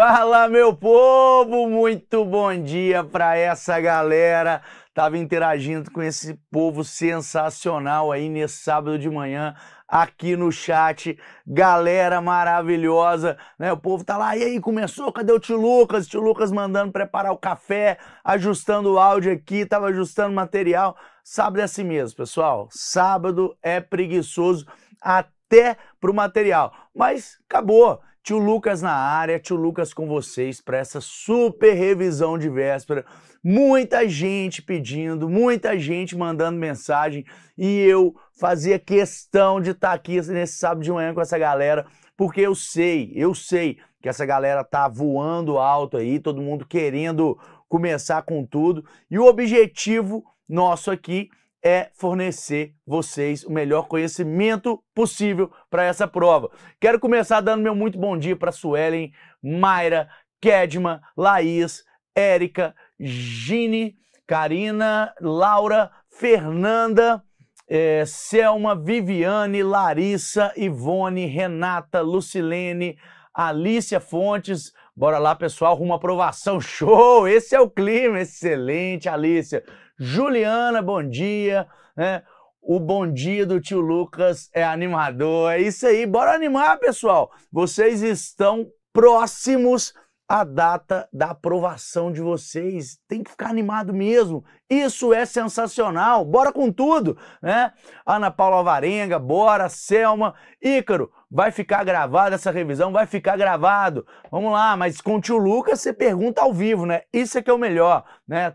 Fala, meu povo! Muito bom dia para essa galera. Tava interagindo com esse povo sensacional aí nesse sábado de manhã aqui no chat. Galera maravilhosa, né? O povo tá lá, e aí, começou? Cadê o tio Lucas? Tio Lucas mandando preparar o café, ajustando o áudio aqui, tava ajustando o material. Sábado é assim mesmo, pessoal. Sábado é preguiçoso até pro material. Mas acabou. Tio Lucas na área, tio Lucas com vocês para essa super revisão de véspera. Muita gente pedindo, muita gente mandando mensagem e eu fazia questão de estar tá aqui nesse sábado de manhã com essa galera, porque eu sei, eu sei que essa galera tá voando alto aí, todo mundo querendo começar com tudo. E o objetivo nosso aqui é fornecer vocês o melhor conhecimento possível para essa prova. Quero começar dando meu muito bom dia para Suelen, Mayra, Kedma, Laís, Érica, Gine, Karina, Laura, Fernanda, é, Selma, Viviane, Larissa, Ivone, Renata, Lucilene, Alícia Fontes. Bora lá, pessoal, rumo à aprovação. Show! Esse é o clima. Excelente, Alícia. Juliana, bom dia. Né? O bom dia do tio Lucas é animador. É isso aí. Bora animar, pessoal. Vocês estão próximos à data da aprovação de vocês. Tem que ficar animado mesmo. Isso é sensacional. Bora com tudo, né? Ana Paula Varenga, bora, Selma, Ícaro, vai ficar gravada essa revisão, vai ficar gravado. Vamos lá, mas com o tio Lucas você pergunta ao vivo, né? Isso é que é o melhor, né?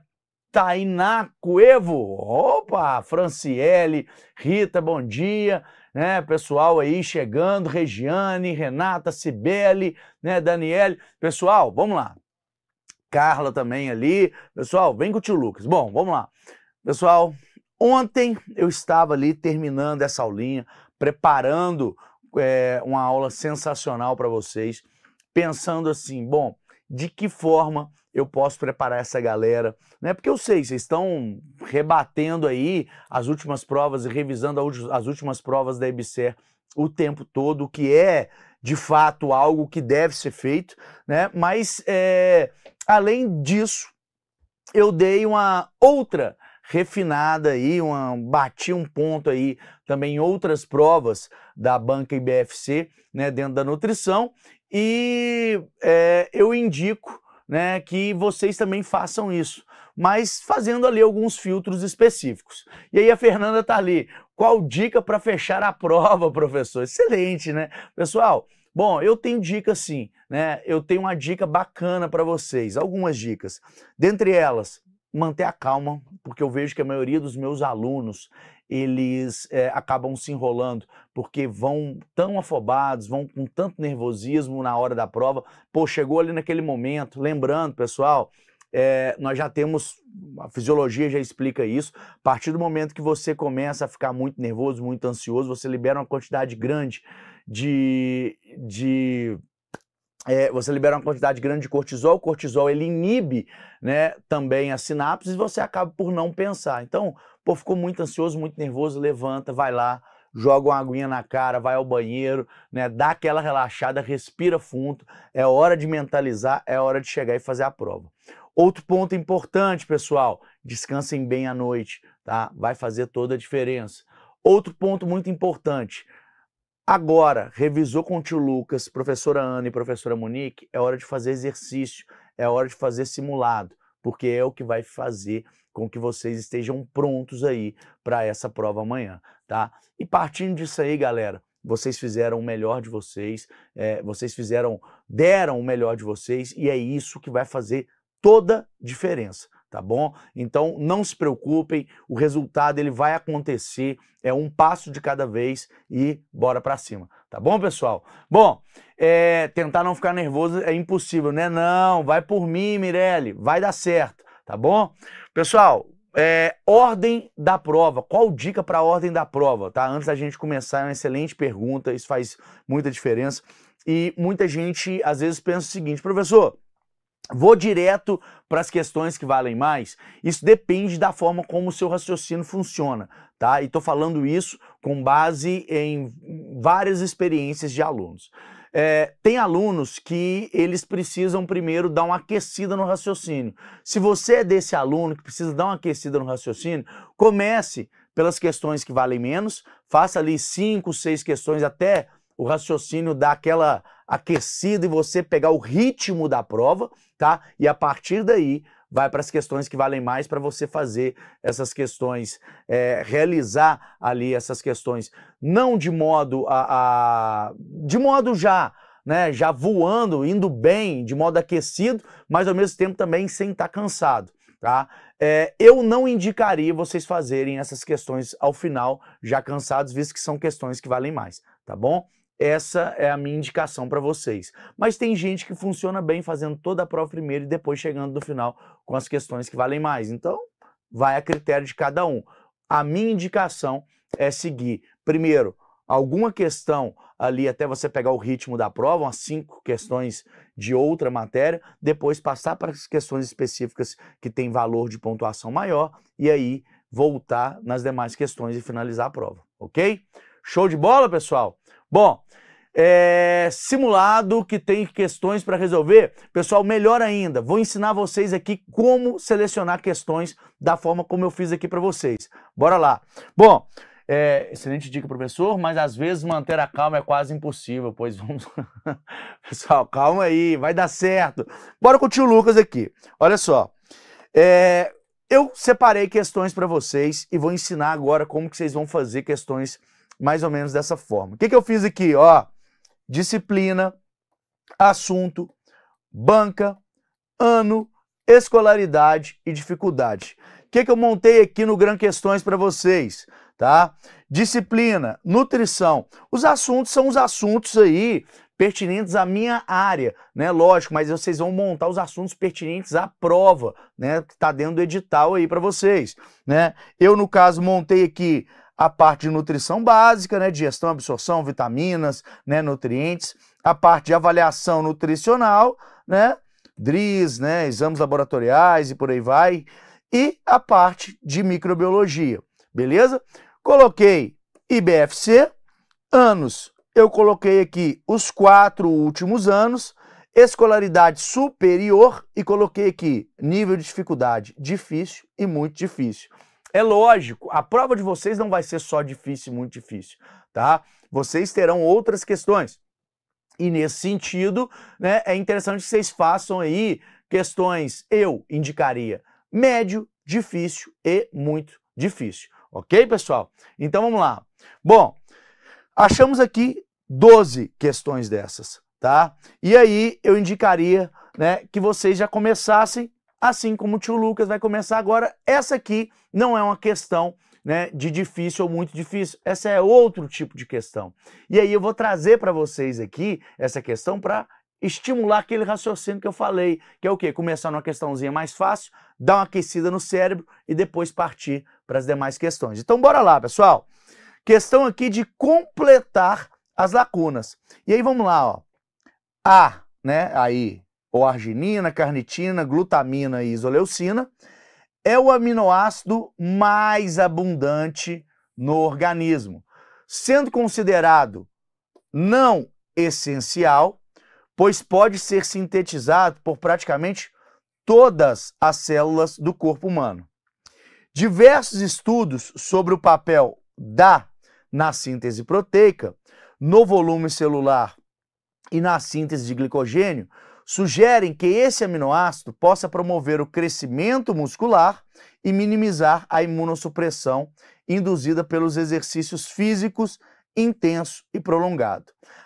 Tainá Cuevo. Opa, Franciele, Rita, bom dia. Né, pessoal aí chegando, Regiane, Renata, Cibele, né, Daniele. Pessoal, vamos lá. Carla também ali. Pessoal, vem com o tio Lucas. Bom, vamos lá. Pessoal, ontem eu estava ali terminando essa aulinha, preparando é, uma aula sensacional para vocês, pensando assim, bom, de que forma eu posso preparar essa galera, né? Porque eu sei, vocês estão rebatendo aí as últimas provas e revisando as últimas provas da EBSER o tempo todo, o que é de fato algo que deve ser feito, né? Mas é, além disso, eu dei uma outra refinada aí, uma, bati um ponto aí também em outras provas da banca IBFC, né, dentro da nutrição, e é, eu indico né, que vocês também façam isso, mas fazendo ali alguns filtros específicos. E aí a Fernanda tá ali, qual dica para fechar a prova, professor? Excelente, né? Pessoal, bom, eu tenho dica sim, né? Eu tenho uma dica bacana para vocês, algumas dicas. Dentre elas, manter a calma, porque eu vejo que a maioria dos meus alunos, eles é, acabam se enrolando, porque vão tão afobados, vão com tanto nervosismo na hora da prova. Pô, chegou ali naquele momento. Lembrando, pessoal, é, nós já temos, a fisiologia já explica isso. A partir do momento que você começa a ficar muito nervoso, muito ansioso, você libera uma quantidade grande de. de é, você libera uma quantidade grande de cortisol, o cortisol ele inibe né, também as sinapses e você acaba por não pensar. Então, Pô, ficou muito ansioso, muito nervoso, levanta, vai lá, joga uma aguinha na cara, vai ao banheiro, né? Dá aquela relaxada, respira fundo. É hora de mentalizar, é hora de chegar e fazer a prova. Outro ponto importante, pessoal, descansem bem à noite, tá? Vai fazer toda a diferença. Outro ponto muito importante. Agora, revisou com o tio Lucas, professora Ana e professora Monique, é hora de fazer exercício, é hora de fazer simulado, porque é o que vai fazer com que vocês estejam prontos aí para essa prova amanhã, tá? E partindo disso aí, galera, vocês fizeram o melhor de vocês, é, vocês fizeram, deram o melhor de vocês e é isso que vai fazer toda diferença, tá bom? Então não se preocupem, o resultado ele vai acontecer, é um passo de cada vez e bora para cima, tá bom, pessoal? Bom, é, tentar não ficar nervoso é impossível, né? Não, vai por mim, Mirelle, vai dar certo tá bom? Pessoal, é, ordem da prova. Qual dica para a ordem da prova? Tá? Antes da gente começar, é uma excelente pergunta, isso faz muita diferença. E muita gente às vezes pensa o seguinte, professor, vou direto para as questões que valem mais. Isso depende da forma como o seu raciocínio funciona, tá? E estou falando isso com base em várias experiências de alunos. É, tem alunos que eles precisam primeiro dar uma aquecida no raciocínio. Se você é desse aluno que precisa dar uma aquecida no raciocínio, comece pelas questões que valem menos, faça ali cinco, seis questões até o raciocínio dar aquela aquecida e você pegar o ritmo da prova, tá? E a partir daí vai para as questões que valem mais para você fazer essas questões, é, realizar ali essas questões, não de modo a, a de modo já né, já voando, indo bem, de modo aquecido, mas ao mesmo tempo também sem estar tá cansado. Tá? É, eu não indicaria vocês fazerem essas questões ao final, já cansados, visto que são questões que valem mais, tá bom? Essa é a minha indicação para vocês. Mas tem gente que funciona bem fazendo toda a prova primeiro e depois chegando no final com as questões que valem mais. Então, vai a critério de cada um. A minha indicação é seguir, primeiro, alguma questão ali até você pegar o ritmo da prova, umas cinco questões de outra matéria, depois passar para as questões específicas que têm valor de pontuação maior e aí voltar nas demais questões e finalizar a prova, ok? Show de bola, pessoal! Bom, é, simulado que tem questões para resolver. Pessoal, melhor ainda, vou ensinar vocês aqui como selecionar questões da forma como eu fiz aqui para vocês. Bora lá. Bom, é, excelente dica, professor, mas às vezes manter a calma é quase impossível, pois vamos... Pessoal, calma aí, vai dar certo. Bora com o tio Lucas aqui. Olha só, é, eu separei questões para vocês e vou ensinar agora como que vocês vão fazer questões mais ou menos dessa forma. O que, que eu fiz aqui? Ó, disciplina, assunto, banca, ano, escolaridade e dificuldade. O que, que eu montei aqui no Gran Questões para vocês? Tá? Disciplina, nutrição. Os assuntos são os assuntos aí pertinentes à minha área, né? Lógico, mas vocês vão montar os assuntos pertinentes à prova, né? Que tá dentro do edital aí para vocês, né? Eu, no caso, montei aqui a parte de nutrição básica, né, digestão, absorção, vitaminas, né, nutrientes, a parte de avaliação nutricional, né, DRIS, né, exames laboratoriais e por aí vai, e a parte de microbiologia, beleza? Coloquei IBFC, anos, eu coloquei aqui os quatro últimos anos, escolaridade superior e coloquei aqui nível de dificuldade difícil e muito difícil. É lógico, a prova de vocês não vai ser só difícil, muito difícil, tá? Vocês terão outras questões. E nesse sentido, né, é interessante que vocês façam aí questões, eu indicaria, médio, difícil e muito difícil. Ok, pessoal? Então vamos lá. Bom, achamos aqui 12 questões dessas, tá? E aí eu indicaria né, que vocês já começassem assim como o tio Lucas vai começar agora. Essa aqui não é uma questão né, de difícil ou muito difícil. Essa é outro tipo de questão. E aí eu vou trazer para vocês aqui essa questão para estimular aquele raciocínio que eu falei, que é o quê? Começar numa questãozinha mais fácil, dar uma aquecida no cérebro e depois partir para as demais questões. Então bora lá, pessoal. Questão aqui de completar as lacunas. E aí vamos lá, ó. A, né? Aí, ou arginina, carnitina, glutamina e isoleucina, é o aminoácido mais abundante no organismo, sendo considerado não essencial, pois pode ser sintetizado por praticamente todas as células do corpo humano. Diversos estudos sobre o papel da na síntese proteica, no volume celular e na síntese de glicogênio sugerem que esse aminoácido possa promover o crescimento muscular e minimizar a imunossupressão induzida pelos exercícios físicos intenso e prolongado.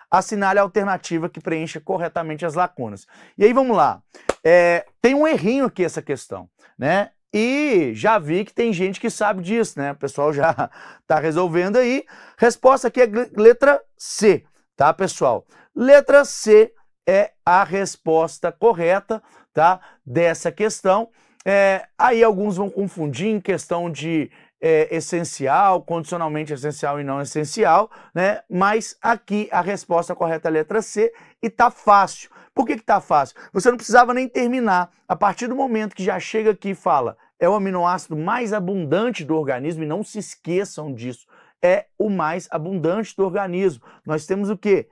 Assinale a alternativa que preencha corretamente as lacunas. E aí vamos lá. É, tem um errinho aqui essa questão, né? E já vi que tem gente que sabe disso, né? O pessoal já tá resolvendo aí. Resposta aqui é letra C, tá, pessoal? Letra C é a resposta correta, tá? Dessa questão. É, aí alguns vão confundir em questão de é, essencial, condicionalmente essencial e não essencial, né? Mas aqui a resposta correta é a letra C e tá fácil. Por que que tá fácil? Você não precisava nem terminar. A partir do momento que já chega aqui e fala é o aminoácido mais abundante do organismo, e não se esqueçam disso, é o mais abundante do organismo. Nós temos o que?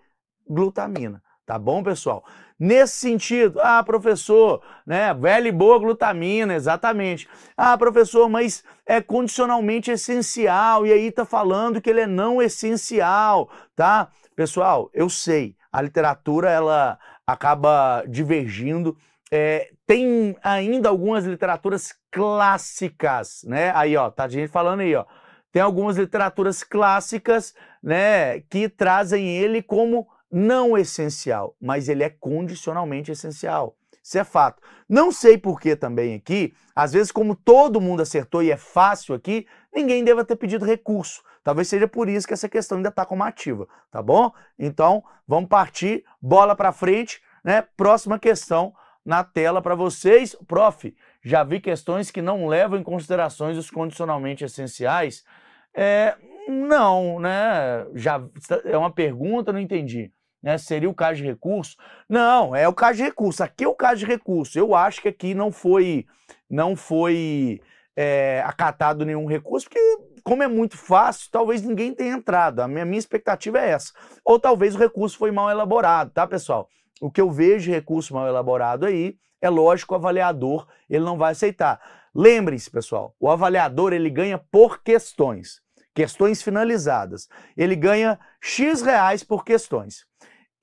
Glutamina. Tá bom, pessoal? Nesse sentido, ah, professor, né, velho e boa glutamina, exatamente. Ah, professor, mas é condicionalmente essencial e aí tá falando que ele é não essencial, tá? Pessoal, eu sei, a literatura ela acaba divergindo. É, tem ainda algumas literaturas clássicas, né? Aí, ó, tá gente falando aí, ó. Tem algumas literaturas clássicas, né, que trazem ele como não essencial, mas ele é condicionalmente essencial. Isso é fato. Não sei por que também aqui, às vezes, como todo mundo acertou e é fácil aqui, ninguém deva ter pedido recurso. Talvez seja por isso que essa questão ainda está como ativa, tá bom? Então, vamos partir, bola para frente, né? Próxima questão na tela para vocês. Prof, já vi questões que não levam em considerações os condicionalmente essenciais. É, não, né? Já é uma pergunta, não entendi né? Seria o caso de recurso? Não, é o caso de recurso. Aqui é o caso de recurso. Eu acho que aqui não foi, não foi é, acatado nenhum recurso, porque como é muito fácil, talvez ninguém tenha entrado. A minha, minha expectativa é essa. Ou talvez o recurso foi mal elaborado, tá, pessoal? O que eu vejo de recurso mal elaborado aí, é lógico, o avaliador ele não vai aceitar. Lembrem-se, pessoal, o avaliador ele ganha por questões, questões finalizadas. Ele ganha X reais por questões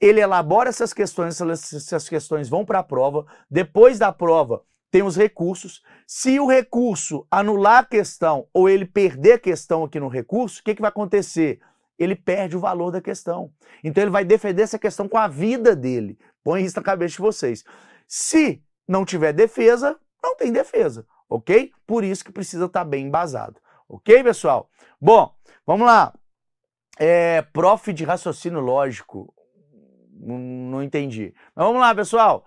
ele elabora essas questões, essas questões vão para a prova, depois da prova tem os recursos. Se o recurso anular a questão ou ele perder a questão aqui no recurso, o que, que vai acontecer? Ele perde o valor da questão. Então ele vai defender essa questão com a vida dele. Põe isso na cabeça de vocês. Se não tiver defesa, não tem defesa, ok? Por isso que precisa estar tá bem embasado, ok, pessoal? Bom, vamos lá. É, prof de raciocínio lógico, não entendi. Mas vamos lá, pessoal.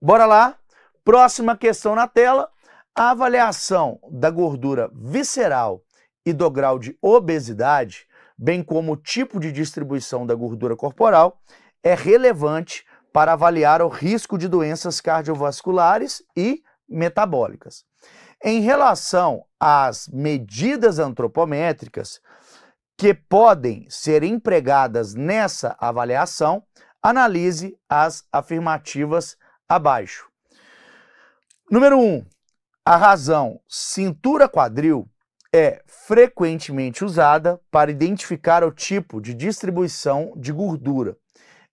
Bora lá. Próxima questão na tela. A avaliação da gordura visceral e do grau de obesidade, bem como o tipo de distribuição da gordura corporal, é relevante para avaliar o risco de doenças cardiovasculares e metabólicas. Em relação às medidas antropométricas que podem ser empregadas nessa avaliação, Analise as afirmativas abaixo. Número 1. Um, a razão cintura-quadril é frequentemente usada para identificar o tipo de distribuição de gordura.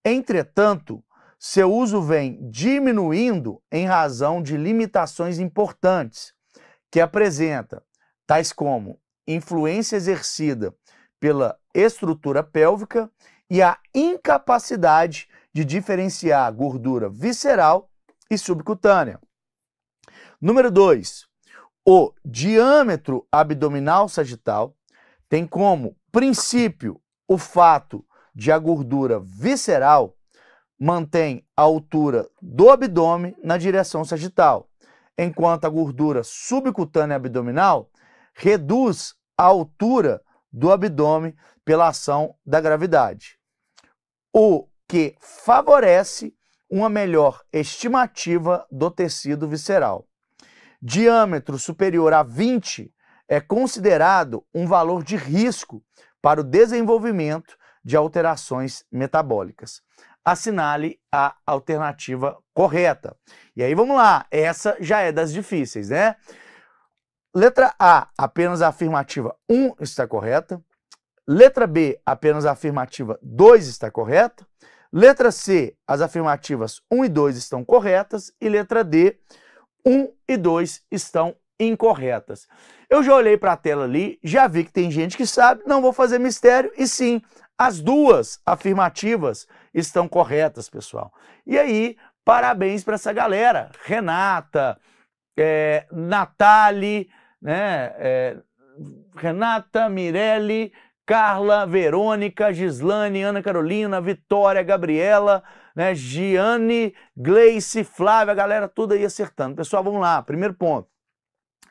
Entretanto, seu uso vem diminuindo em razão de limitações importantes que apresenta, tais como influência exercida pela estrutura pélvica e a incapacidade de diferenciar gordura visceral e subcutânea. Número 2. O diâmetro abdominal sagital tem como princípio o fato de a gordura visceral mantém a altura do abdômen na direção sagital, enquanto a gordura subcutânea abdominal reduz a altura do abdômen pela ação da gravidade o que favorece uma melhor estimativa do tecido visceral. Diâmetro superior a 20 é considerado um valor de risco para o desenvolvimento de alterações metabólicas. Assinale a alternativa correta. E aí vamos lá, essa já é das difíceis, né? Letra A, apenas a afirmativa 1 está correta. Letra B, apenas a afirmativa 2 está correta. Letra C, as afirmativas 1 e 2 estão corretas. E letra D, 1 e 2 estão incorretas. Eu já olhei para a tela ali, já vi que tem gente que sabe, não vou fazer mistério. E sim, as duas afirmativas estão corretas, pessoal. E aí, parabéns para essa galera. Renata, é, Natali, né, é, Renata, Mirelle, Carla, Verônica, Gislane, Ana Carolina, Vitória, Gabriela, né, Giane, Gleice, Flávia, a galera toda aí acertando. Pessoal, vamos lá, primeiro ponto.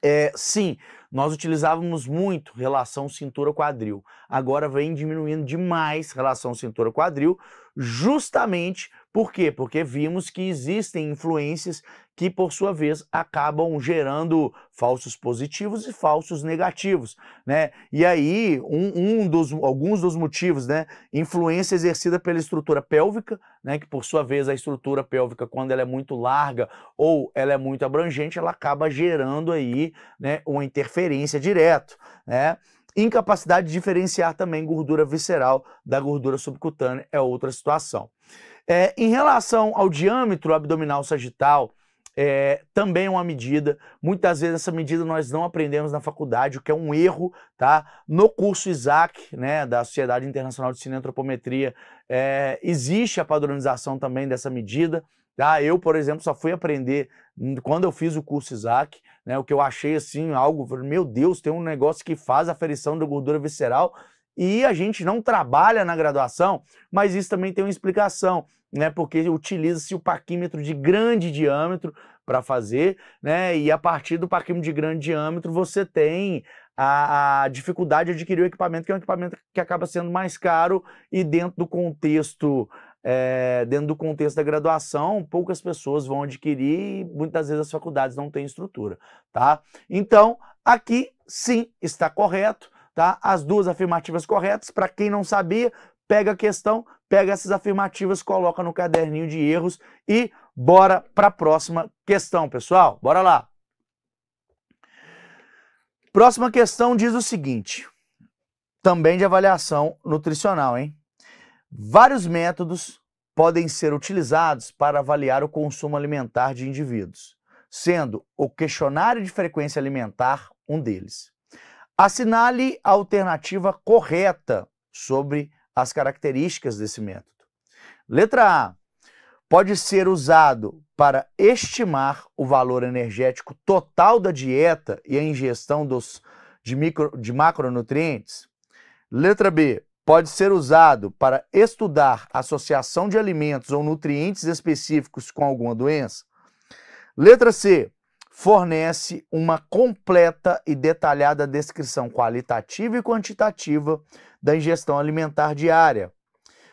É, sim, nós utilizávamos muito relação cintura-quadril. Agora vem diminuindo demais relação cintura-quadril, justamente por quê? Porque vimos que existem influências que, por sua vez, acabam gerando falsos positivos e falsos negativos, né? E aí, um, um dos, alguns dos motivos, né? Influência exercida pela estrutura pélvica, né? Que, por sua vez, a estrutura pélvica, quando ela é muito larga ou ela é muito abrangente, ela acaba gerando aí, né? Uma interferência direto, né? Incapacidade de diferenciar também gordura visceral da gordura subcutânea é outra situação. É, em relação ao diâmetro abdominal sagital, é, também é uma medida. Muitas vezes essa medida nós não aprendemos na faculdade, o que é um erro, tá? No curso ISAC, né, da Sociedade Internacional de Cineantropometria, é, existe a padronização também dessa medida, tá? Eu, por exemplo, só fui aprender quando eu fiz o curso ISAC, né, o que eu achei assim, algo, meu Deus, tem um negócio que faz a ferição da gordura visceral, e a gente não trabalha na graduação, mas isso também tem uma explicação né? Porque utiliza-se o paquímetro de grande diâmetro para fazer, né? E a partir do parquímetro de grande diâmetro você tem a, a, dificuldade de adquirir o equipamento, que é um equipamento que acaba sendo mais caro e dentro do contexto é, dentro do contexto da graduação, poucas pessoas vão adquirir e muitas vezes as faculdades não têm estrutura, tá? Então, aqui sim está correto, tá? As duas afirmativas corretas, para quem não sabia, pega a questão, pega essas afirmativas, coloca no caderninho de erros e bora para a próxima questão, pessoal. Bora lá. Próxima questão diz o seguinte, também de avaliação nutricional, hein? Vários métodos podem ser utilizados para avaliar o consumo alimentar de indivíduos, sendo o questionário de frequência alimentar um deles. Assinale a alternativa correta sobre as características desse método. Letra A. Pode ser usado para estimar o valor energético total da dieta e a ingestão dos, de, micro, de macronutrientes. Letra B. Pode ser usado para estudar associação de alimentos ou nutrientes específicos com alguma doença. Letra C fornece uma completa e detalhada descrição qualitativa e quantitativa da ingestão alimentar diária.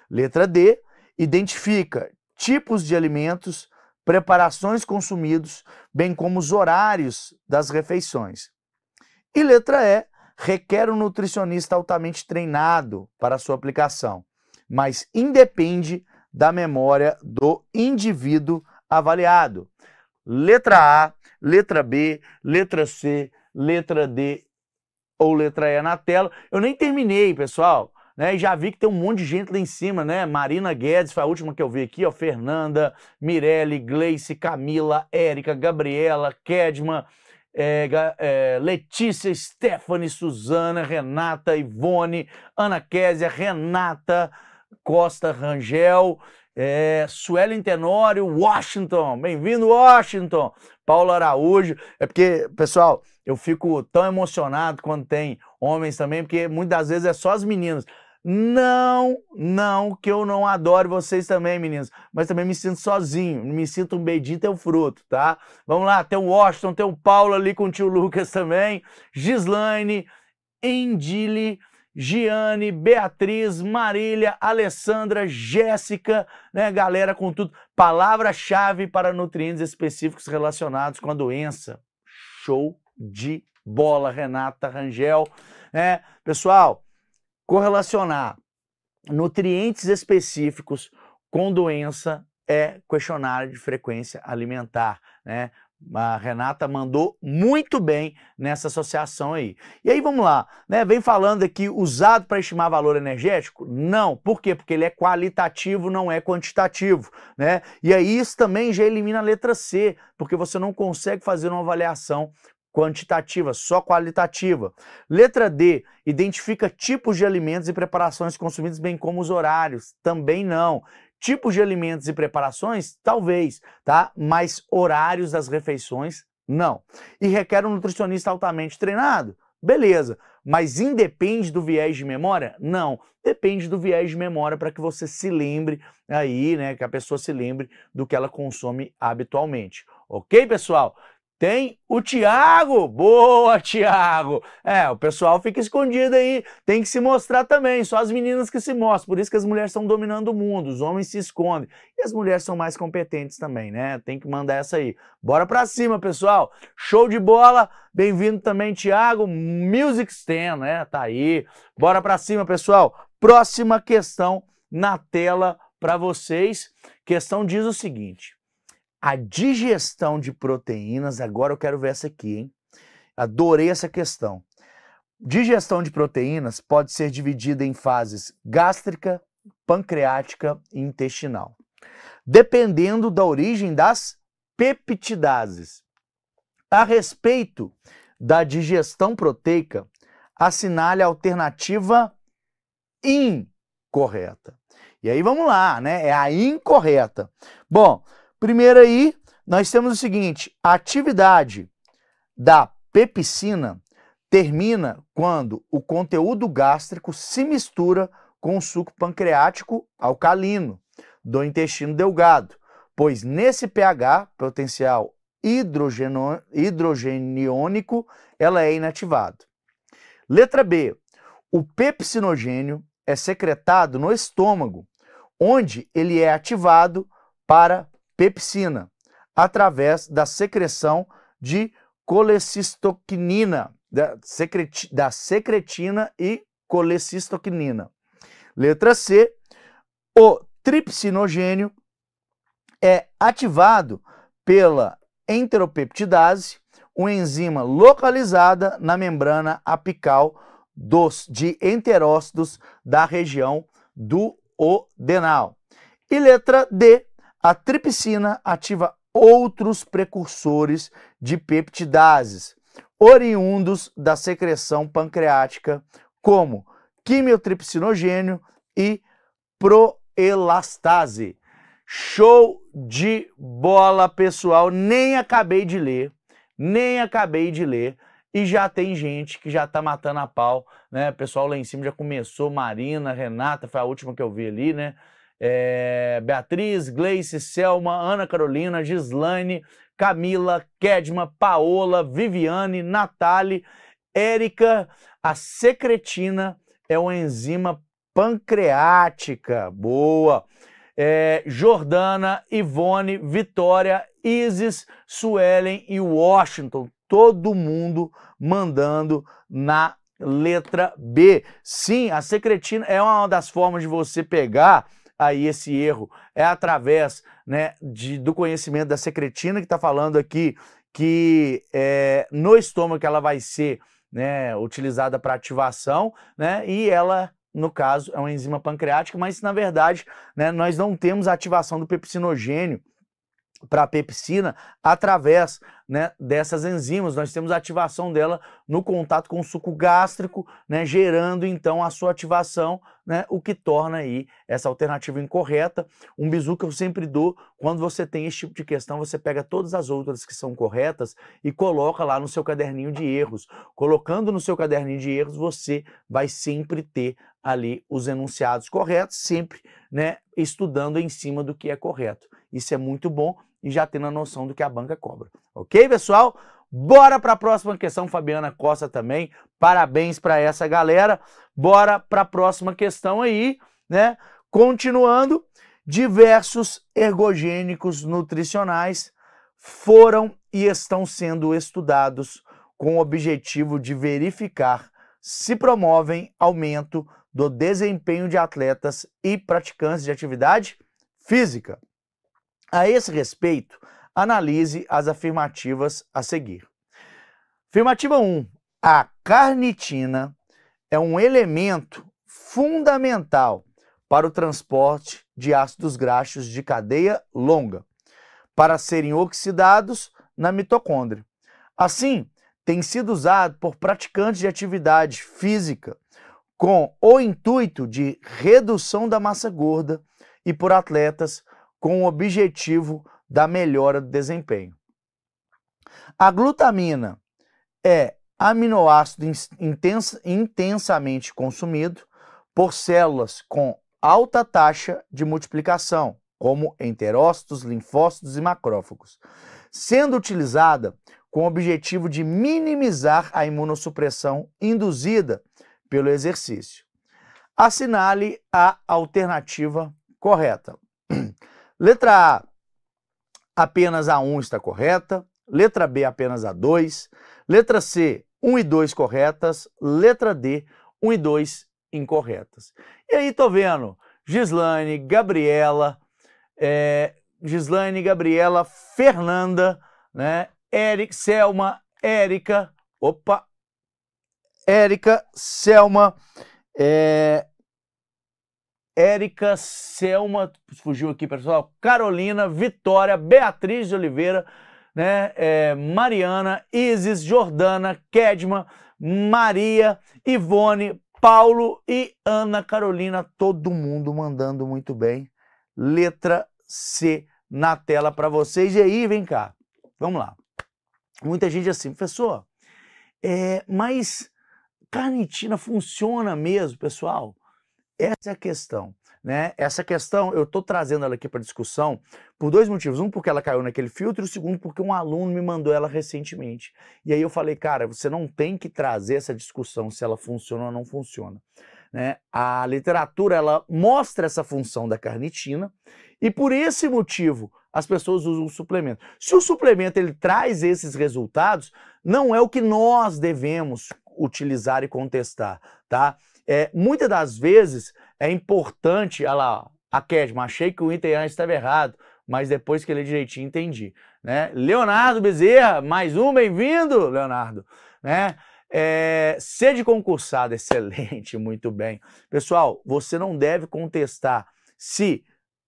Letra D identifica tipos de alimentos, preparações consumidos, bem como os horários das refeições. E letra E requer um nutricionista altamente treinado para sua aplicação, mas independe da memória do indivíduo avaliado letra A, letra B, letra C, letra D ou letra E na tela. Eu nem terminei, pessoal. Né, e já vi que tem um monte de gente lá em cima, né? Marina Guedes foi a última que eu vi aqui, ó. Fernanda, Mirelle, Gleice, Camila, Érica, Gabriela, Kedma, é, é, Letícia, Stephanie, Suzana, Renata, Ivone, Ana Késia, Renata, Costa Rangel, é, Suelen Tenório, Washington, bem-vindo, Washington. Paulo Araújo, é porque, pessoal, eu fico tão emocionado quando tem homens também, porque muitas vezes é só as meninas. Não, não, que eu não adoro vocês também, meninas, mas também me sinto sozinho, me sinto um beijinho o fruto, tá? Vamos lá, tem o Washington, tem o Paulo ali com o tio Lucas também, Gislaine, Endile, Giane, Beatriz, Marília, Alessandra, Jéssica, né, galera com tudo. Palavra-chave para nutrientes específicos relacionados com a doença. Show de bola, Renata Rangel. né, pessoal, correlacionar nutrientes específicos com doença é questionário de frequência alimentar, né? A Renata mandou muito bem nessa associação aí. E aí vamos lá, né? Vem falando aqui usado para estimar valor energético? Não. Por quê? Porque ele é qualitativo, não é quantitativo, né? E aí isso também já elimina a letra C, porque você não consegue fazer uma avaliação quantitativa, só qualitativa. Letra D, identifica tipos de alimentos e preparações consumidos, bem como os horários. Também não. Tipos de alimentos e preparações? Talvez, tá? Mas horários das refeições? Não. E requer um nutricionista altamente treinado? Beleza. Mas independe do viés de memória? Não. Depende do viés de memória para que você se lembre aí, né? Que a pessoa se lembre do que ela consome habitualmente. Ok, pessoal? tem o Tiago. Boa, Tiago! É, o pessoal fica escondido aí, tem que se mostrar também, só as meninas que se mostram. Por isso que as mulheres estão dominando o mundo, os homens se escondem. E as mulheres são mais competentes também, né? Tem que mandar essa aí. Bora pra cima, pessoal! Show de bola! Bem-vindo também, Tiago. Music Stand, né? Tá aí. Bora pra cima, pessoal. Próxima questão na tela para vocês. Questão diz o seguinte: a digestão de proteínas, agora eu quero ver essa aqui, hein? Adorei essa questão. Digestão de proteínas pode ser dividida em fases gástrica, pancreática e intestinal, dependendo da origem das peptidases. A respeito da digestão proteica, assinale a alternativa incorreta. E aí vamos lá, né? É a incorreta. Bom, Primeiro aí, nós temos o seguinte: a atividade da pepsina termina quando o conteúdo gástrico se mistura com o suco pancreático alcalino do intestino delgado, pois nesse pH, potencial hidrogeniônico, ela é inativada. Letra B. O pepsinogênio é secretado no estômago, onde ele é ativado para pepsina, através da secreção de colecistoquinina, da, secreti, da secretina e colecistoquinina. Letra C, o tripsinogênio é ativado pela enteropeptidase, uma enzima localizada na membrana apical dos, de enterócitos da região do odenal. E letra D, a tripsina ativa outros precursores de peptidases oriundos da secreção pancreática, como quimiotripsinogênio e proelastase. Show de bola, pessoal. Nem acabei de ler, nem acabei de ler. E já tem gente que já tá matando a pau, né? O pessoal lá em cima já começou, Marina, Renata, foi a última que eu vi ali, né? é, Beatriz, Gleice, Selma, Ana Carolina, Gislaine, Camila, Kedma, Paola, Viviane, Natali, Érica. A secretina é uma enzima pancreática. Boa! É, Jordana, Ivone, Vitória, Isis, Suelen e Washington. Todo mundo mandando na letra B. Sim, a secretina é uma das formas de você pegar aí esse erro. É através né, de, do conhecimento da secretina que está falando aqui que é, no estômago ela vai ser né, utilizada para ativação, né, e ela no caso, é uma enzima pancreática, mas na verdade né, nós não temos ativação do pepsinogênio para a pepsina através né, dessas enzimas. Nós temos a ativação dela no contato com o suco gástrico, né, gerando então a sua ativação, né, o que torna aí essa alternativa incorreta. Um bizu que eu sempre dou, quando você tem esse tipo de questão, você pega todas as outras que são corretas e coloca lá no seu caderninho de erros. Colocando no seu caderninho de erros, você vai sempre ter ali os enunciados corretos, sempre né, estudando em cima do que é correto. Isso é muito bom e já tendo a noção do que a banca cobra. Ok, pessoal? Bora para a próxima questão, Fabiana Costa também. Parabéns para essa galera. Bora para a próxima questão aí, né? Continuando, diversos ergogênicos nutricionais foram e estão sendo estudados com o objetivo de verificar se promovem aumento do desempenho de atletas e praticantes de atividade física. A esse respeito, analise as afirmativas a seguir. Afirmativa 1. A carnitina é um elemento fundamental para o transporte de ácidos graxos de cadeia longa, para serem oxidados na mitocôndria. Assim, tem sido usado por praticantes de atividade física com o intuito de redução da massa gorda e por atletas com o objetivo da melhora do desempenho. A glutamina é aminoácido intensamente consumido por células com alta taxa de multiplicação, como enterócitos, linfócitos e macrófagos, sendo utilizada com o objetivo de minimizar a imunossupressão induzida pelo exercício. Assinale a alternativa correta. Letra A, apenas a 1 está correta. Letra B, apenas a 2. Letra C, 1 e 2 corretas. Letra D, 1 e 2 incorretas. E aí tô vendo Gislaine, Gabriela, é, Gislaine, Gabriela, Fernanda, né? Eric, Selma, Érica, opa, Érica, Selma, é, Érica Selma, fugiu aqui pessoal, Carolina, Vitória, Beatriz de Oliveira, né, é, Mariana, Isis, Jordana, Kedma, Maria, Ivone, Paulo e Ana Carolina, todo mundo mandando muito bem. Letra C na tela para vocês. E aí, vem cá, vamos lá. Muita gente assim, professor, é, mas carnitina funciona mesmo, pessoal? Essa é a questão. Né? Essa questão eu estou trazendo ela aqui para discussão por dois motivos. Um, porque ela caiu naquele filtro, e o segundo, porque um aluno me mandou ela recentemente. E aí eu falei, cara, você não tem que trazer essa discussão se ela funciona ou não funciona. Né? A literatura ela mostra essa função da carnitina e por esse motivo as pessoas usam o suplemento. Se o suplemento ele traz esses resultados, não é o que nós devemos utilizar e contestar, tá? É, muitas das vezes é importante, olha lá, a Kedma, achei que o Inter antes estava errado, mas depois que ele direitinho entendi. Né? Leonardo Bezerra, mais um, bem-vindo, Leonardo. Né? É, ser de concursado, excelente, muito bem. Pessoal, você não deve contestar se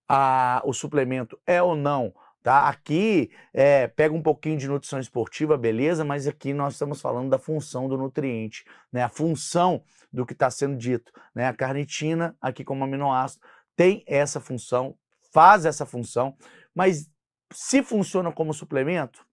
a, o suplemento é ou não Tá? Aqui é, pega um pouquinho de nutrição esportiva, beleza, mas aqui nós estamos falando da função do nutriente, né? a função do que está sendo dito. Né? A carnitina, aqui como aminoácido, tem essa função, faz essa função, mas se funciona como suplemento,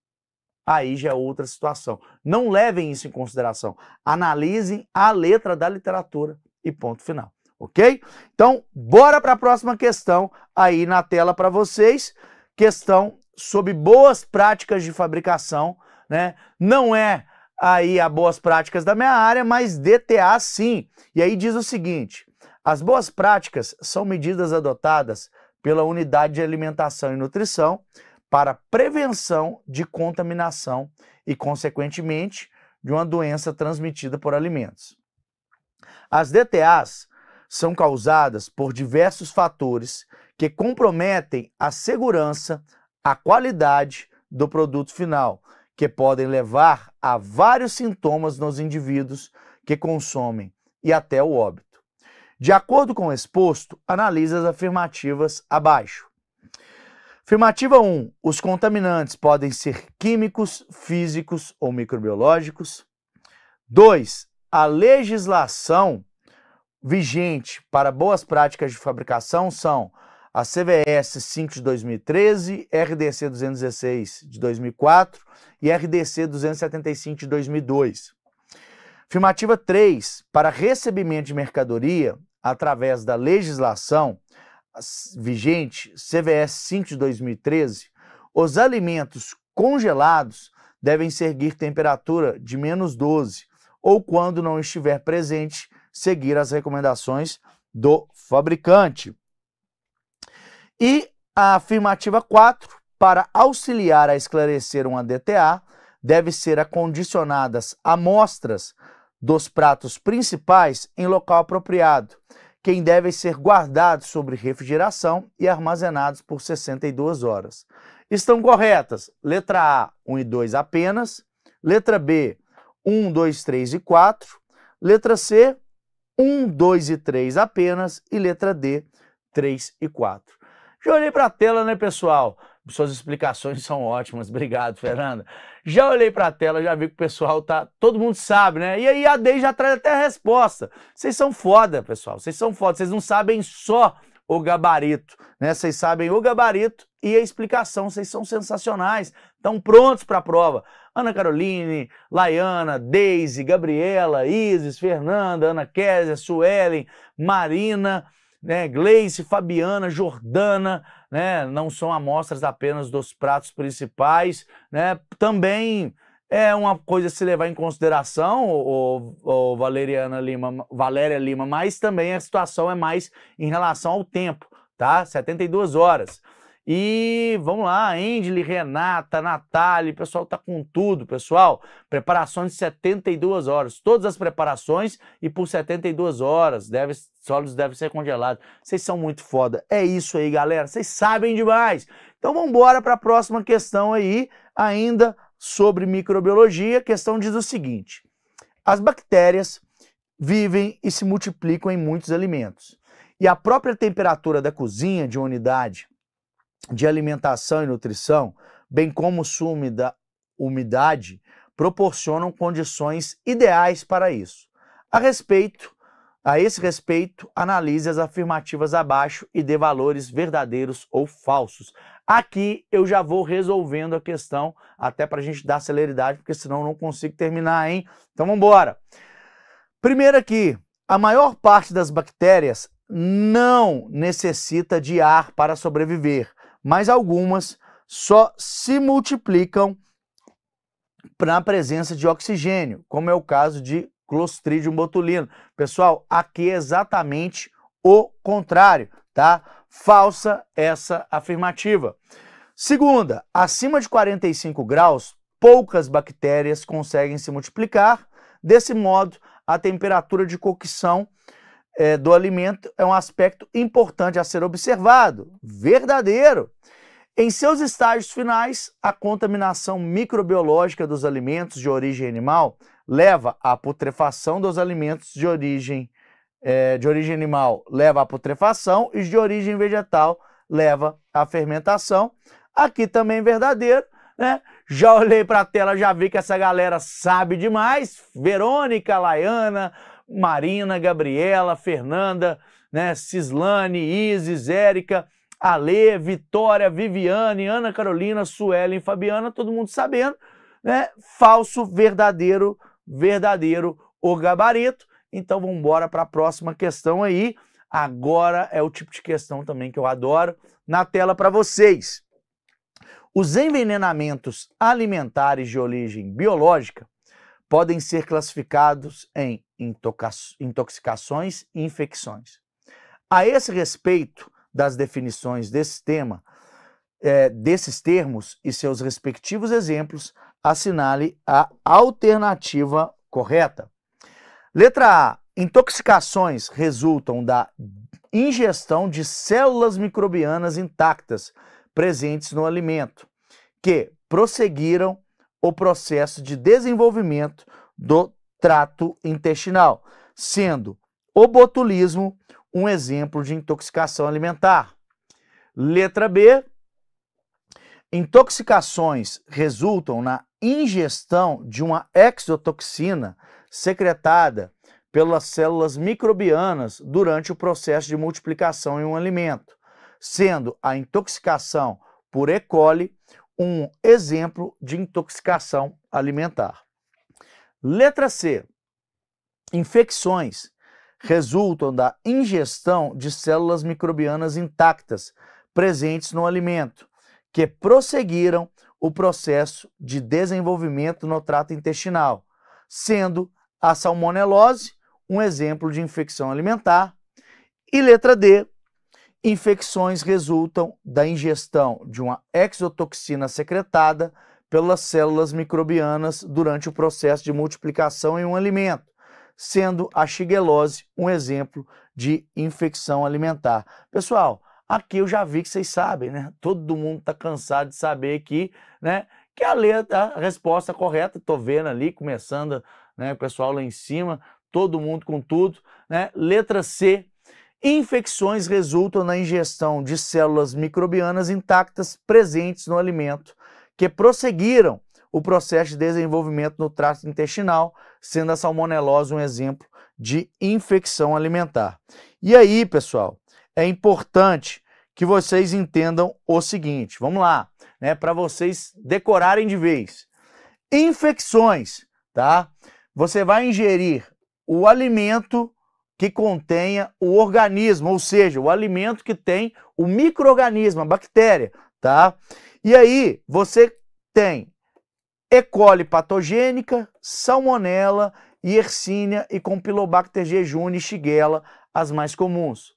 aí já é outra situação. Não levem isso em consideração. Analisem a letra da literatura e ponto final, ok? Então, bora para a próxima questão aí na tela para vocês questão sobre boas práticas de fabricação, né? Não é aí a boas práticas da minha área, mas DTA sim. E aí diz o seguinte: as boas práticas são medidas adotadas pela unidade de alimentação e nutrição para prevenção de contaminação e, consequentemente, de uma doença transmitida por alimentos. As DTAs são causadas por diversos fatores que comprometem a segurança, a qualidade do produto final, que podem levar a vários sintomas nos indivíduos que consomem e até o óbito. De acordo com o exposto, analise as afirmativas abaixo. Afirmativa 1. Os contaminantes podem ser químicos, físicos ou microbiológicos. 2. A legislação vigente para boas práticas de fabricação são a CVS 5 de 2013, RDC 216 de 2004 e RDC 275 de 2002. Afirmativa 3. Para recebimento de mercadoria, através da legislação vigente CVS 5 de 2013, os alimentos congelados devem seguir temperatura de menos 12 ou, quando não estiver presente, seguir as recomendações do fabricante. E a afirmativa 4, para auxiliar a esclarecer uma DTA, deve ser acondicionadas amostras dos pratos principais em local apropriado, que devem ser guardados sobre refrigeração e armazenados por 62 horas. Estão corretas letra A, 1 e 2 apenas, letra B, 1, 2, 3 e 4, letra C, 1, 2 e 3 apenas, e letra D, 3 e 4. Já olhei para a tela, né, pessoal? Suas explicações são ótimas. Obrigado, Fernanda. Já olhei para a tela, já vi que o pessoal tá. Todo mundo sabe, né? E aí a Dei já traz até a resposta. Vocês são foda, pessoal. Vocês são foda. Vocês não sabem só o gabarito, né? Vocês sabem o gabarito e a explicação. Vocês são sensacionais. Estão prontos para a prova. Ana Caroline, Laiana, Deise, Gabriela, Isis, Fernanda, Ana Kézia, Suelen, Marina né? Gleice, Fabiana, Jordana, né? Não são amostras apenas dos pratos principais, né? Também é uma coisa a se levar em consideração, o, o, Valeriana Lima, Valéria Lima, mas também a situação é mais em relação ao tempo, tá? 72 horas. E vamos lá, Angeli, Renata, Natália, o pessoal tá com tudo, pessoal. Preparações de 72 horas, todas as preparações e por 72 horas, deve, sólidos devem ser congelados. Vocês são muito foda. É isso aí, galera, vocês sabem demais. Então vamos embora para a próxima questão aí, ainda sobre microbiologia. A questão diz o seguinte: as bactérias vivem e se multiplicam em muitos alimentos. E a própria temperatura da cozinha de uma unidade de alimentação e nutrição, bem como sua umida, umidade, proporcionam condições ideais para isso. A respeito, a esse respeito, analise as afirmativas abaixo e dê valores verdadeiros ou falsos. Aqui eu já vou resolvendo a questão, até para a gente dar celeridade, porque senão eu não consigo terminar, hein? Então vamos embora. Primeiro aqui, a maior parte das bactérias não necessita de ar para sobreviver mas algumas só se multiplicam para a presença de oxigênio, como é o caso de Clostridium botulino. Pessoal, aqui é exatamente o contrário, tá? Falsa essa afirmativa. Segunda, acima de 45 graus, poucas bactérias conseguem se multiplicar. Desse modo, a temperatura de cocção é, do alimento é um aspecto importante a ser observado, verdadeiro. Em seus estágios finais, a contaminação microbiológica dos alimentos de origem animal leva à putrefação dos alimentos de origem, é, de origem animal, leva à putrefação e de origem vegetal leva à fermentação. Aqui também verdadeiro, né? Já olhei para a tela, já vi que essa galera sabe demais. Verônica, Laiana, Marina, Gabriela, Fernanda, né, Cislane, Isis, Érica, Alê, Vitória, Viviane, Ana Carolina, Suelen, Fabiana, todo mundo sabendo, né? Falso, verdadeiro, verdadeiro o gabarito. Então vamos embora para a próxima questão aí. Agora é o tipo de questão também que eu adoro na tela para vocês. Os envenenamentos alimentares de origem biológica podem ser classificados em intoxicações e infecções. A esse respeito das definições desse tema, é, desses termos e seus respectivos exemplos, assinale a alternativa correta. Letra A. Intoxicações resultam da ingestão de células microbianas intactas presentes no alimento, que prosseguiram o processo de desenvolvimento do trato intestinal, sendo o botulismo um exemplo de intoxicação alimentar. Letra B. Intoxicações resultam na ingestão de uma exotoxina secretada pelas células microbianas durante o processo de multiplicação em um alimento, sendo a intoxicação por E. coli um exemplo de intoxicação alimentar. Letra C. Infecções resultam da ingestão de células microbianas intactas presentes no alimento, que prosseguiram o processo de desenvolvimento no trato intestinal, sendo a salmonelose um exemplo de infecção alimentar. E letra D, Infecções resultam da ingestão de uma exotoxina secretada pelas células microbianas durante o processo de multiplicação em um alimento, sendo a xiguelose um exemplo de infecção alimentar. Pessoal, aqui eu já vi que vocês sabem, né? Todo mundo está cansado de saber aqui, né? Que é a letra, a resposta correta, tô vendo ali, começando, né? O pessoal lá em cima, todo mundo com tudo, né? Letra C, Infecções resultam na ingestão de células microbianas intactas presentes no alimento, que prosseguiram o processo de desenvolvimento no trato intestinal, sendo a salmonelose um exemplo de infecção alimentar. E aí, pessoal, é importante que vocês entendam o seguinte, vamos lá, né, para vocês decorarem de vez. Infecções, tá? Você vai ingerir o alimento que contenha o organismo, ou seja, o alimento que tem o microorganismo, a bactéria, tá? E aí você tem E. coli patogênica, salmonella, Yersinia e Campylobacter jejuni, Shigella, as mais comuns.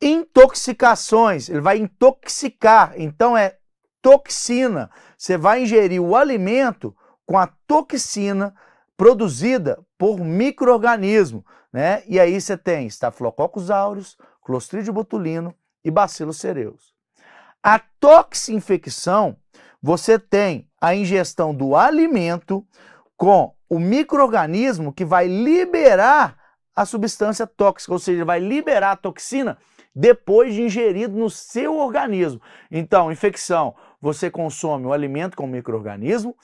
Intoxicações, ele vai intoxicar, então é toxina. Você vai ingerir o alimento com a toxina produzida por microorganismo. Né? E aí você tem Staphylococcus aureus, Clostridium botulino e Bacillus cereus. A toxinfecção, você tem a ingestão do alimento com o microorganismo que vai liberar a substância tóxica, ou seja, vai liberar a toxina depois de ingerido no seu organismo. Então, infecção, você consome o alimento com microorganismo,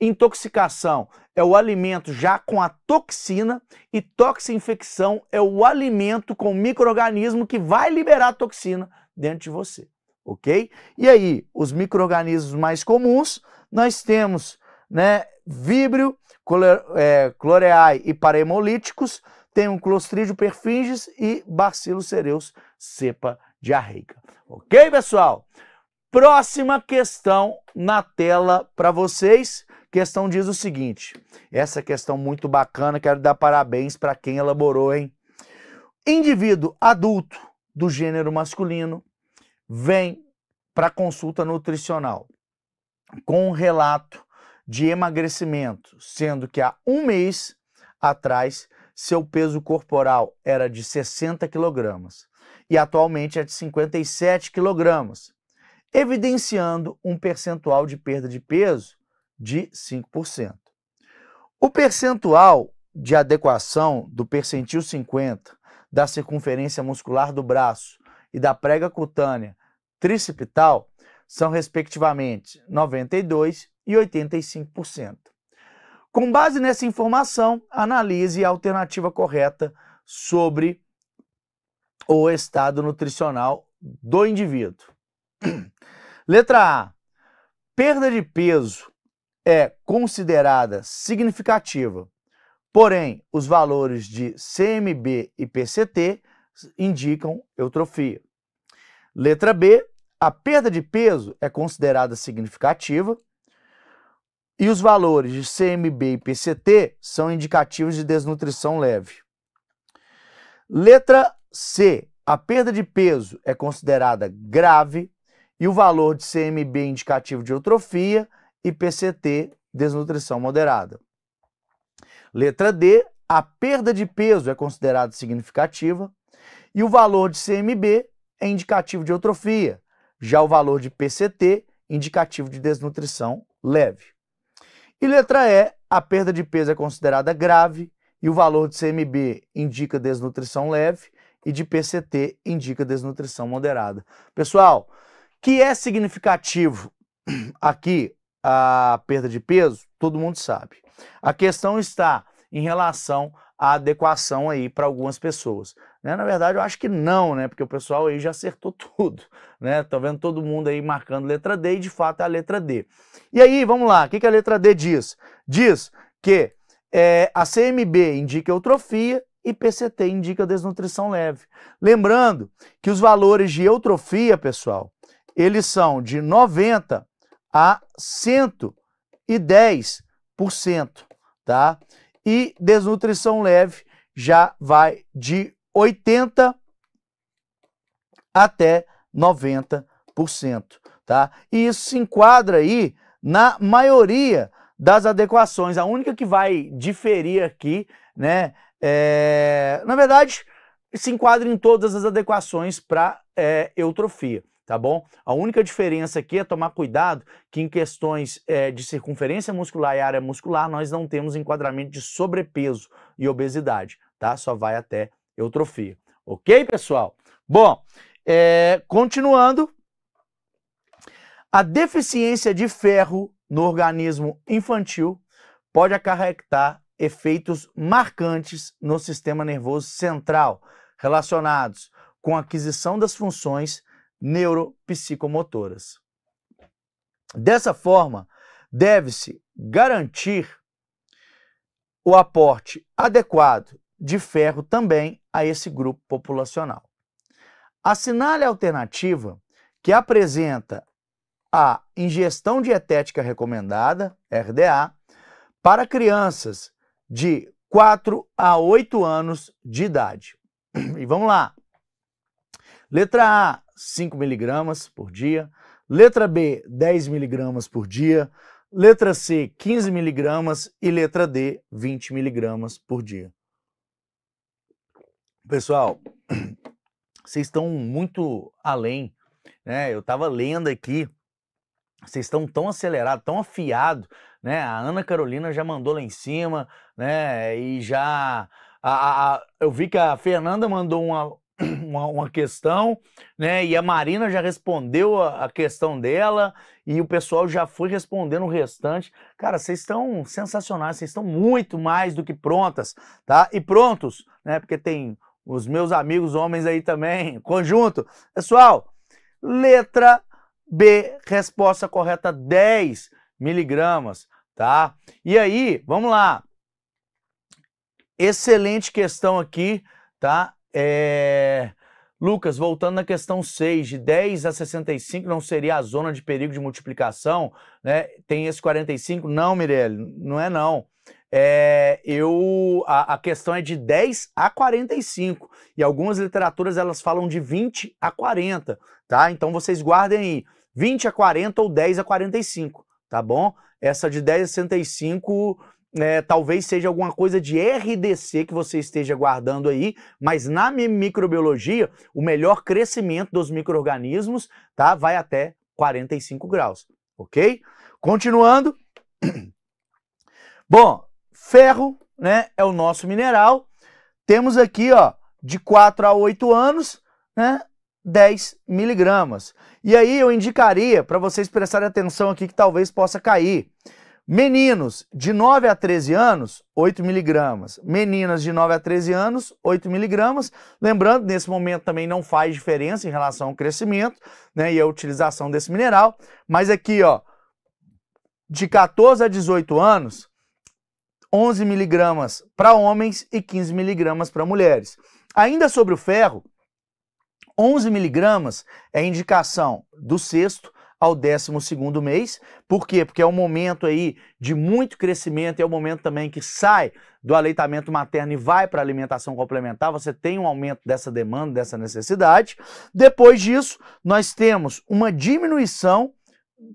Intoxicação é o alimento já com a toxina e toxinfecção é o alimento com microorganismo que vai liberar toxina dentro de você, ok? E aí, os microorganismos mais comuns, nós temos, né, víbrio, é, cloreai e paremolíticos, tem um clostridio perfinges e Bacillus cereus cepa diarreica. Ok, pessoal? Próxima questão na tela para vocês questão diz o seguinte: essa questão muito bacana, quero dar parabéns para quem elaborou, hein? Indivíduo adulto do gênero masculino vem para consulta nutricional com um relato de emagrecimento, sendo que há um mês atrás seu peso corporal era de 60 quilogramas e atualmente é de 57 quilogramas, evidenciando um percentual de perda de peso de 5%. O percentual de adequação do percentil 50 da circunferência muscular do braço e da prega cutânea tricipital são respectivamente 92 e 85%. Com base nessa informação, analise a alternativa correta sobre o estado nutricional do indivíduo. Letra A: perda de peso é considerada significativa, porém, os valores de CMB e PCT indicam eutrofia. Letra B, a perda de peso é considerada significativa e os valores de CMB e PCT são indicativos de desnutrição leve. Letra C, a perda de peso é considerada grave e o valor de CMB indicativo de eutrofia e PCT, desnutrição moderada. Letra D, a perda de peso é considerada significativa e o valor de CMB é indicativo de eutrofia, já o valor de PCT, indicativo de desnutrição leve. E letra E, a perda de peso é considerada grave e o valor de CMB indica desnutrição leve e de PCT indica desnutrição moderada. Pessoal, que é significativo aqui a perda de peso? Todo mundo sabe. A questão está em relação à adequação aí para algumas pessoas. Né? Na verdade, eu acho que não, né? Porque o pessoal aí já acertou tudo, né? Tô tá vendo todo mundo aí marcando letra D e de fato é a letra D. E aí, vamos lá, o que, que a letra D diz? Diz que é, a CMB indica eutrofia e PCT indica desnutrição leve. Lembrando que os valores de eutrofia, pessoal, eles são de 90 a 110%, tá? E desnutrição leve já vai de 80 até 90%, tá? E isso se enquadra aí na maioria das adequações. A única que vai diferir aqui, né, é... na verdade, se enquadra em todas as adequações para é, eutrofia tá bom? A única diferença aqui é tomar cuidado que em questões é, de circunferência muscular e área muscular nós não temos enquadramento de sobrepeso e obesidade, tá? Só vai até eutrofia, ok, pessoal? Bom, é, continuando, a deficiência de ferro no organismo infantil pode acarretar efeitos marcantes no sistema nervoso central relacionados com a aquisição das funções neuropsicomotoras. Dessa forma, deve-se garantir o aporte adequado de ferro também a esse grupo populacional. Assinale a alternativa que apresenta a ingestão dietética recomendada, RDA, para crianças de 4 a 8 anos de idade. E vamos lá. Letra A, 5 miligramas por dia. Letra B, 10 miligramas por dia. Letra C, 15 miligramas. E letra D, 20 miligramas por dia. Pessoal, vocês estão muito além. Né? Eu estava lendo aqui. Vocês estão tão acelerados, tão afiados. Né? A Ana Carolina já mandou lá em cima, né? E já. A, a, eu vi que a Fernanda mandou uma, uma, uma, questão, né? E a Marina já respondeu a, a, questão dela e o pessoal já foi respondendo o restante. Cara, vocês estão sensacionais, vocês estão muito mais do que prontas, tá? E prontos, né? Porque tem os meus amigos homens aí também, conjunto. Pessoal, letra B, resposta correta 10 miligramas, tá? E aí, vamos lá. Excelente questão aqui, tá? É... Lucas, voltando na questão 6, de 10 a 65 não seria a zona de perigo de multiplicação, né? Tem esse 45? Não, Mirelle, não é não. É, eu a, a, questão é de 10 a 45 e algumas literaturas elas falam de 20 a 40, tá? Então vocês guardem aí 20 a 40 ou 10 a 45, tá bom? Essa de 10 a 65 é, talvez seja alguma coisa de RDC que você esteja guardando aí, mas na microbiologia, o melhor crescimento dos micro-organismos tá, vai até 45 graus, ok? Continuando. Bom, ferro né, é o nosso mineral. Temos aqui ó, de 4 a 8 anos, né, 10 miligramas. E aí eu indicaria para vocês prestarem atenção aqui que talvez possa cair. Meninos de 9 a 13 anos, 8 miligramas. Meninas de 9 a 13 anos, 8 miligramas. Lembrando, nesse momento também não faz diferença em relação ao crescimento né, e a utilização desse mineral. Mas aqui, ó, de 14 a 18 anos, 11 miligramas para homens e 15 miligramas para mulheres. Ainda sobre o ferro, 11 miligramas é indicação do sexto ao 12 mês. Por quê? Porque é um momento aí de muito crescimento, é o um momento também que sai do aleitamento materno e vai para a alimentação complementar, você tem um aumento dessa demanda, dessa necessidade. Depois disso, nós temos uma diminuição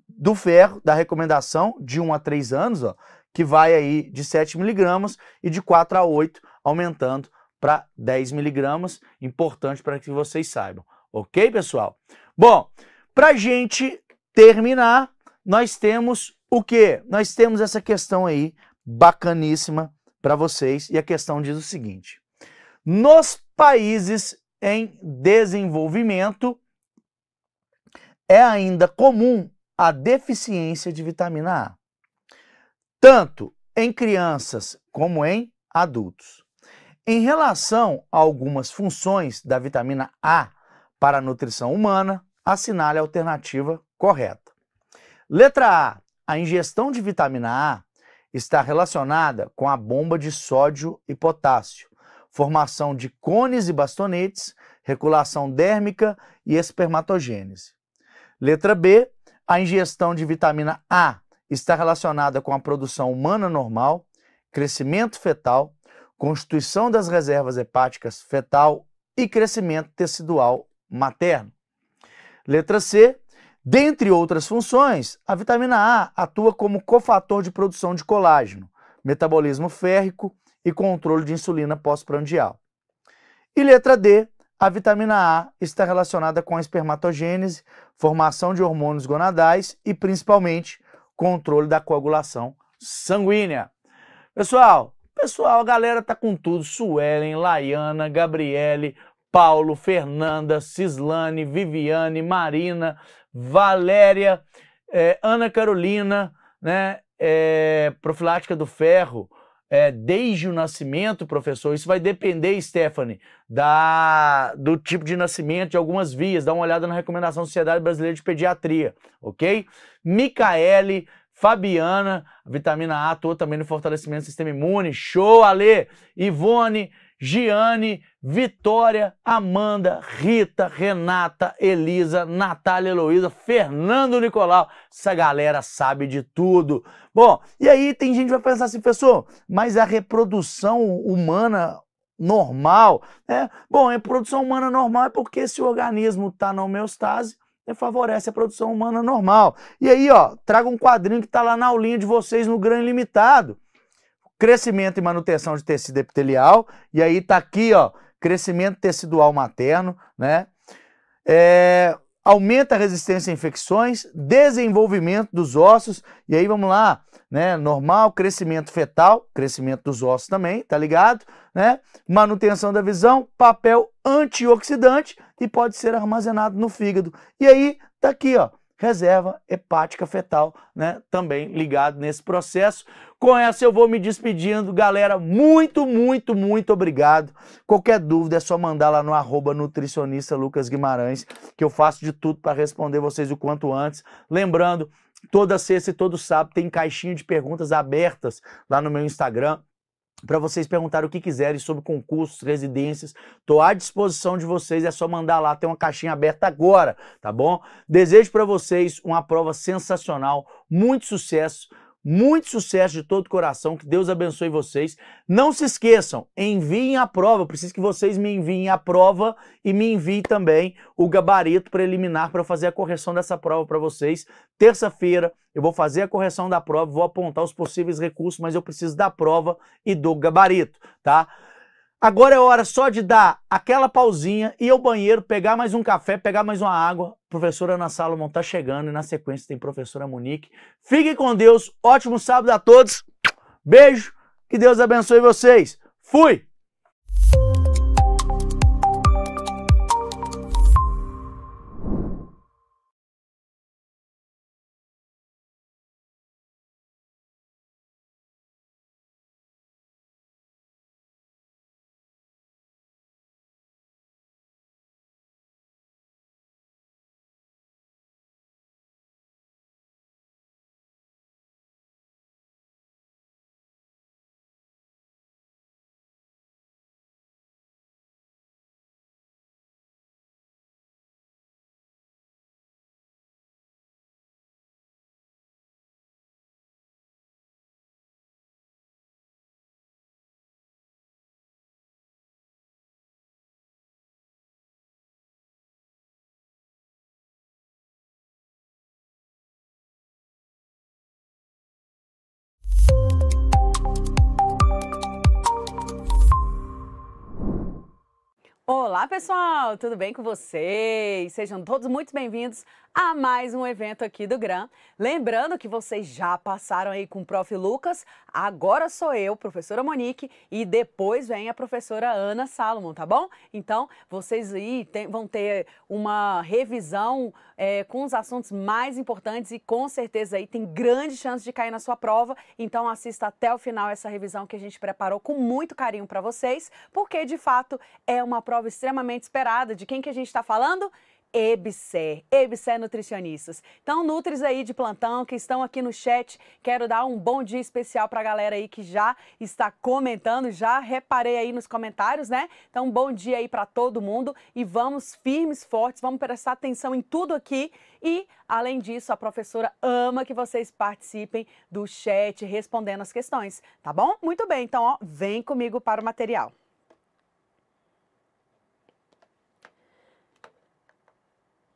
do ferro, da recomendação de 1 a 3 anos, ó, que vai aí de 7 miligramas e de 4 a 8, aumentando para 10 miligramas. Importante para que vocês saibam. Ok, pessoal? Bom, para gente terminar, nós temos o quê? Nós temos essa questão aí bacaníssima para vocês e a questão diz o seguinte: nos países em desenvolvimento é ainda comum a deficiência de vitamina A, tanto em crianças como em adultos. Em relação a algumas funções da vitamina A para a nutrição humana, assinale a alternativa correta. Letra A. A ingestão de vitamina A está relacionada com a bomba de sódio e potássio, formação de cones e bastonetes, regulação dérmica e espermatogênese. Letra B. A ingestão de vitamina A está relacionada com a produção humana normal, crescimento fetal, constituição das reservas hepáticas fetal e crescimento tecidual materno. Letra C, Dentre outras funções, a vitamina A atua como cofator de produção de colágeno, metabolismo férrico e controle de insulina pós-prandial. E letra D, a vitamina A está relacionada com a espermatogênese, formação de hormônios gonadais e principalmente controle da coagulação sanguínea. Pessoal, pessoal, a galera tá com tudo, Suelen, Laiana, Gabriele, Paulo, Fernanda, Cislane, Viviane, Marina, Valéria, é, Ana Carolina, né, é, profilática do ferro, é, desde o nascimento, professor, isso vai depender, Stephanie, da, do tipo de nascimento de algumas vias. Dá uma olhada na recomendação da Sociedade Brasileira de Pediatria, ok? Micaele, Fabiana, vitamina A, atua também no fortalecimento do sistema imune. Show, Ale! Ivone, Giane, Vitória, Amanda, Rita, Renata, Elisa, Natália, Heloísa, Fernando Nicolau. Essa galera sabe de tudo. Bom, e aí tem gente que vai pensar assim, pessoal, mas é a reprodução humana normal, né? Bom, a reprodução humana normal é porque se o organismo está na homeostase, né, favorece a produção humana normal. E aí, ó, traga um quadrinho que está lá na aulinha de vocês no Grande Limitado crescimento e manutenção de tecido epitelial, e aí tá aqui, ó, crescimento tecidual materno, né? É, aumenta a resistência a infecções, desenvolvimento dos ossos, e aí vamos lá, né? Normal, crescimento fetal, crescimento dos ossos também, tá ligado? Né? Manutenção da visão, papel antioxidante e pode ser armazenado no fígado. E aí tá aqui, ó, reserva hepática fetal, né, também ligado nesse processo. Com essa eu vou me despedindo, galera, muito, muito, muito obrigado. Qualquer dúvida é só mandar lá no arroba nutricionista Lucas Guimarães, que eu faço de tudo para responder vocês o quanto antes. Lembrando, toda sexta e todo sábado tem caixinha de perguntas abertas lá no meu Instagram para vocês perguntarem o que quiserem sobre concursos, residências. Estou à disposição de vocês, é só mandar lá, tem uma caixinha aberta agora, tá bom? Desejo para vocês uma prova sensacional, muito sucesso. Muito sucesso de todo coração, que Deus abençoe vocês. Não se esqueçam, enviem a prova. Eu preciso que vocês me enviem a prova e me enviem também o gabarito preliminar para fazer a correção dessa prova para vocês. Terça-feira eu vou fazer a correção da prova, vou apontar os possíveis recursos, mas eu preciso da prova e do gabarito, tá? Agora é hora só de dar aquela pausinha, ir ao banheiro, pegar mais um café, pegar mais uma água. professora Ana Salomão tá chegando e na sequência tem professora Monique. Fiquem com Deus, ótimo sábado a todos. Beijo, que Deus abençoe vocês. Fui! Olá, pessoal, tudo bem com vocês? Sejam todos muito bem-vindos a mais um evento aqui do GRAM. Lembrando que vocês já passaram aí com o prof. Lucas, agora sou eu, professora Monique, e depois vem a professora Ana Salomon, tá bom? Então, vocês aí tem, vão ter uma revisão é, com os assuntos mais importantes e com certeza aí tem grande chance de cair na sua prova. Então assista até o final essa revisão que a gente preparou com muito carinho para vocês, porque de fato é uma prova extremamente esperada. De quem que a gente está falando? Ebser, Ebser Nutricionistas. Então, Nutris aí de plantão que estão aqui no chat, quero dar um bom dia especial para a galera aí que já está comentando, já reparei aí nos comentários, né? Então, bom dia aí para todo mundo e vamos firmes, fortes, vamos prestar atenção em tudo aqui e, além disso, a professora ama que vocês participem do chat respondendo as questões, tá bom? Muito bem, então, ó, vem comigo para o material.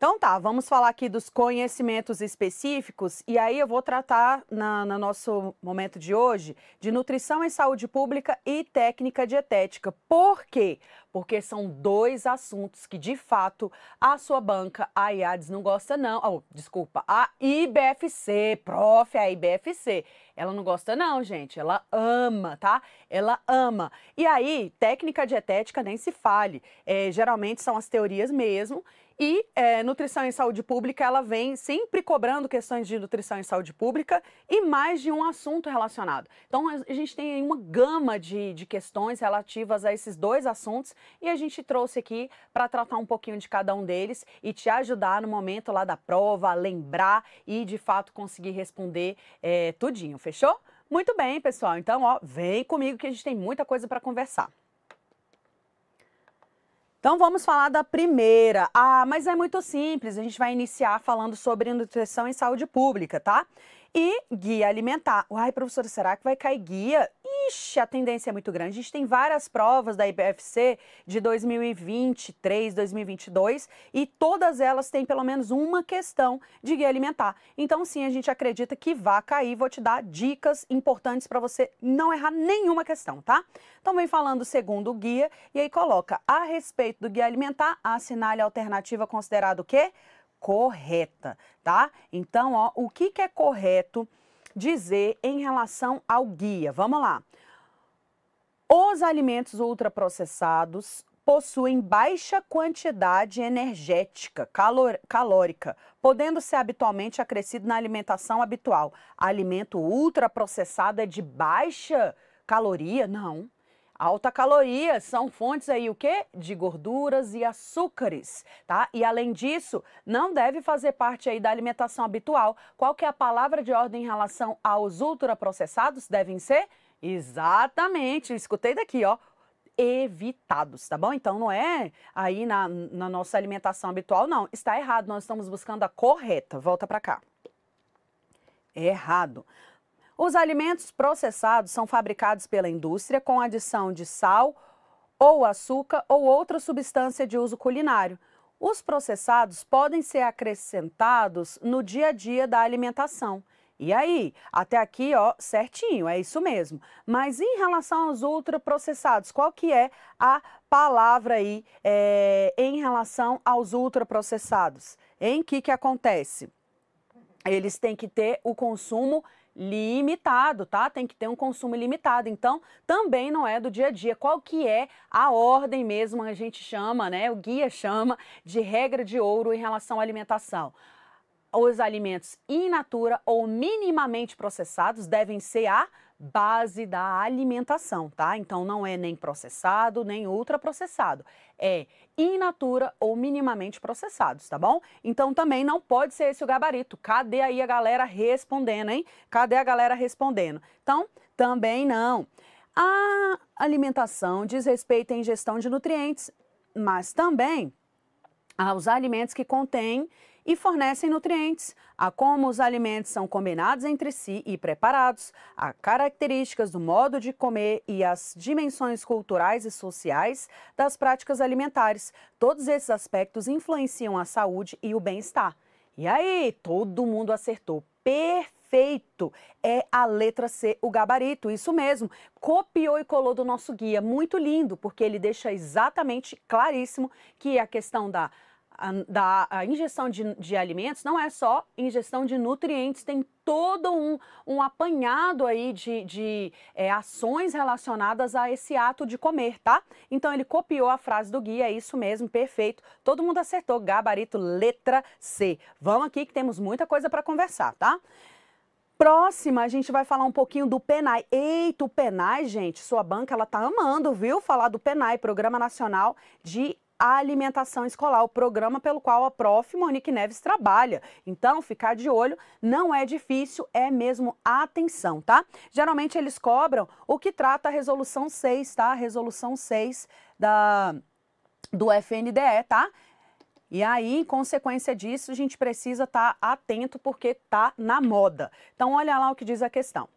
Então tá, vamos falar aqui dos conhecimentos específicos e aí eu vou tratar na, no nosso momento de hoje de nutrição em saúde pública e técnica dietética. Por quê? Porque são dois assuntos que de fato a sua banca, a IADES, não gosta não. Oh, desculpa, a IBFC, prof, a IBFC. Ela não gosta não, gente, ela ama, tá? Ela ama. E aí, técnica dietética nem se fale. É, geralmente são as teorias mesmo e é, nutrição em saúde pública, ela vem sempre cobrando questões de nutrição em saúde pública e mais de um assunto relacionado. Então, a gente tem uma gama de, de questões relativas a esses dois assuntos e a gente trouxe aqui para tratar um pouquinho de cada um deles e te ajudar no momento lá da prova, a lembrar e, de fato, conseguir responder é, tudinho, fechou? Muito bem, pessoal. Então, ó, vem comigo que a gente tem muita coisa para conversar. Então vamos falar da primeira. Ah, mas é muito simples. A gente vai iniciar falando sobre nutrição em saúde pública, tá? E guia alimentar. Uai, professora, será que vai cair guia? Ixi, a tendência é muito grande. A gente tem várias provas da IBFC de 2023, 2022 e todas elas têm pelo menos uma questão de guia alimentar. Então, sim, a gente acredita que vai cair. Vou te dar dicas importantes para você não errar nenhuma questão, tá? Então, vem falando segundo o guia e aí coloca a respeito do guia alimentar, assinale a alternativa considerada o quê? Correta, tá? Então, ó, o que, que é correto? dizer em relação ao guia. Vamos lá. Os alimentos ultraprocessados possuem baixa quantidade energética, calor, calórica, podendo ser habitualmente acrescido na alimentação habitual. Alimento ultraprocessado é de baixa caloria? Não. Alta caloria são fontes aí o quê? De gorduras e açúcares, tá? E além disso, não deve fazer parte aí da alimentação habitual. Qual que é a palavra de ordem em relação aos ultraprocessados? Devem ser exatamente, escutei daqui, ó, evitados, tá bom? Então não é aí na, na nossa alimentação habitual, não. Está errado, nós estamos buscando a correta. Volta para cá. Errado. Os alimentos processados são fabricados pela indústria com adição de sal ou açúcar ou outra substância de uso culinário. Os processados podem ser acrescentados no dia a dia da alimentação. E aí, até aqui, ó, certinho, é isso mesmo. Mas em relação aos ultraprocessados, qual que é a palavra aí é, em relação aos ultraprocessados? Em que que acontece? Eles têm que ter o consumo limitado, tá? Tem que ter um consumo limitado. Então, também não é do dia a dia. Qual que é a ordem mesmo a gente chama, né? O guia chama de regra de ouro em relação à alimentação os alimentos in natura ou minimamente processados devem ser a base da alimentação, tá? Então não é nem processado, nem ultraprocessado. É in natura ou minimamente processados, tá bom? Então também não pode ser esse o gabarito. Cadê aí a galera respondendo, hein? Cadê a galera respondendo? Então, também não. A alimentação diz respeito à ingestão de nutrientes, mas também aos alimentos que contêm e fornecem nutrientes, a como os alimentos são combinados entre si e preparados, a características do modo de comer e as dimensões culturais e sociais das práticas alimentares. Todos esses aspectos influenciam a saúde e o bem-estar. E aí, todo mundo acertou. Perfeito! É a letra C, o gabarito, isso mesmo. Copiou e colou do nosso guia. Muito lindo, porque ele deixa exatamente claríssimo que a questão da a, da, a de, de, alimentos não é só ingestão de nutrientes, tem todo um, um apanhado aí de, de é, ações relacionadas a esse ato de comer, tá? Então ele copiou a frase do guia, é isso mesmo, perfeito. Todo mundo acertou, gabarito letra C. Vamos aqui que temos muita coisa para conversar, tá? Próxima, a gente vai falar um pouquinho do PENAI. Eita, o PENAI, gente, sua banca, ela tá amando, viu? Falar do PENAI, Programa Nacional de a alimentação escolar, o programa pelo qual a prof. Monique Neves trabalha. Então, ficar de olho não é difícil, é mesmo atenção, tá? Geralmente eles cobram o que trata a resolução 6, tá? A resolução 6 da, do FNDE, tá? E aí, em consequência disso, a gente precisa estar tá atento porque tá na moda. Então, olha lá o que diz a questão.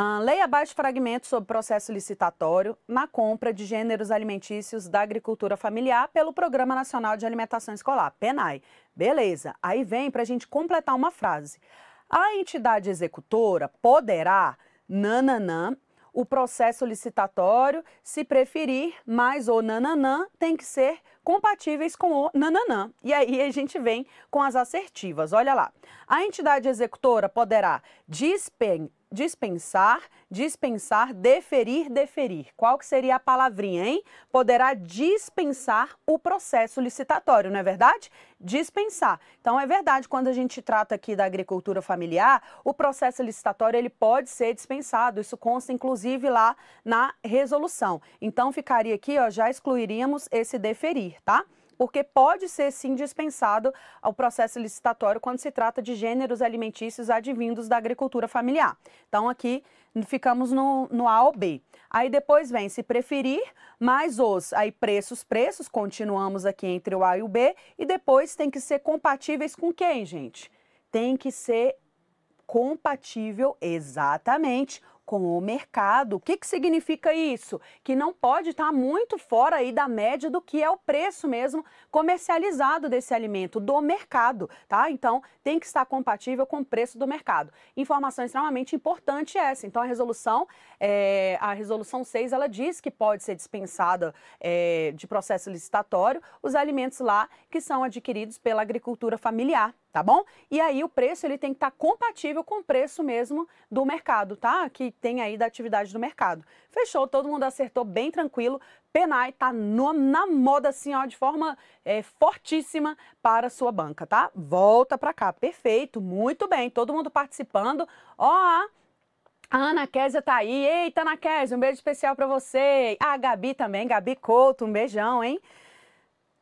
Uh, abaixo fragmentos sobre processo licitatório na compra de gêneros alimentícios da agricultura familiar pelo Programa Nacional de Alimentação Escolar, PENAI. Beleza, aí vem para a gente completar uma frase. A entidade executora poderá, nananã, o processo licitatório, se preferir, mais ou nananã, tem que ser compatíveis com o nananã. E aí a gente vem com as assertivas. Olha lá. A entidade executora poderá dispen dispensar, dispensar, deferir, deferir. Qual que seria a palavrinha, hein? Poderá dispensar o processo licitatório, não é verdade? Dispensar. Então é verdade, quando a gente trata aqui da agricultura familiar, o processo licitatório ele pode ser dispensado. Isso consta inclusive lá na resolução. Então ficaria aqui, ó, já excluiríamos esse deferir, tá? porque pode ser sim dispensado ao processo licitatório quando se trata de gêneros alimentícios advindos da agricultura familiar. Então, aqui ficamos no, no A ou B. Aí depois vem se preferir, mais os, aí preços, preços, continuamos aqui entre o A e o B, e depois tem que ser compatíveis com quem, gente? Tem que ser compatível exatamente com o mercado. O que, que significa isso? Que não pode estar tá muito fora aí da média do que é o preço mesmo comercializado desse alimento do mercado, tá? Então tem que estar compatível com o preço do mercado. Informação extremamente importante é essa. Então a resolução, é, a resolução 6, ela diz que pode ser dispensada é, de processo licitatório os alimentos lá que são adquiridos pela agricultura familiar tá bom? E aí o preço ele tem que estar tá compatível com o preço mesmo do mercado, tá? Que tem aí da atividade do mercado. Fechou, todo mundo acertou bem tranquilo. Penai tá no, na moda assim, ó, de forma é, fortíssima para sua banca, tá? Volta para cá, perfeito, muito bem, todo mundo participando. Ó, a Ana Késia tá aí. Eita, Ana Késia, um beijo especial para você. A Gabi também, Gabi Couto, um beijão, hein?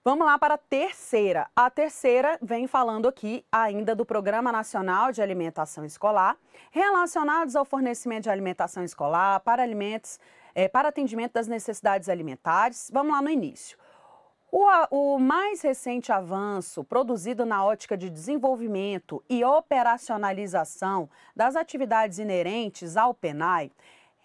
Vamos lá para a terceira. A terceira vem falando aqui ainda do Programa Nacional de Alimentação Escolar, relacionados ao fornecimento de alimentação escolar para alimentos, é, para atendimento das necessidades alimentares. Vamos lá no início. O, o, mais recente avanço produzido na ótica de desenvolvimento e operacionalização das atividades inerentes ao PENAI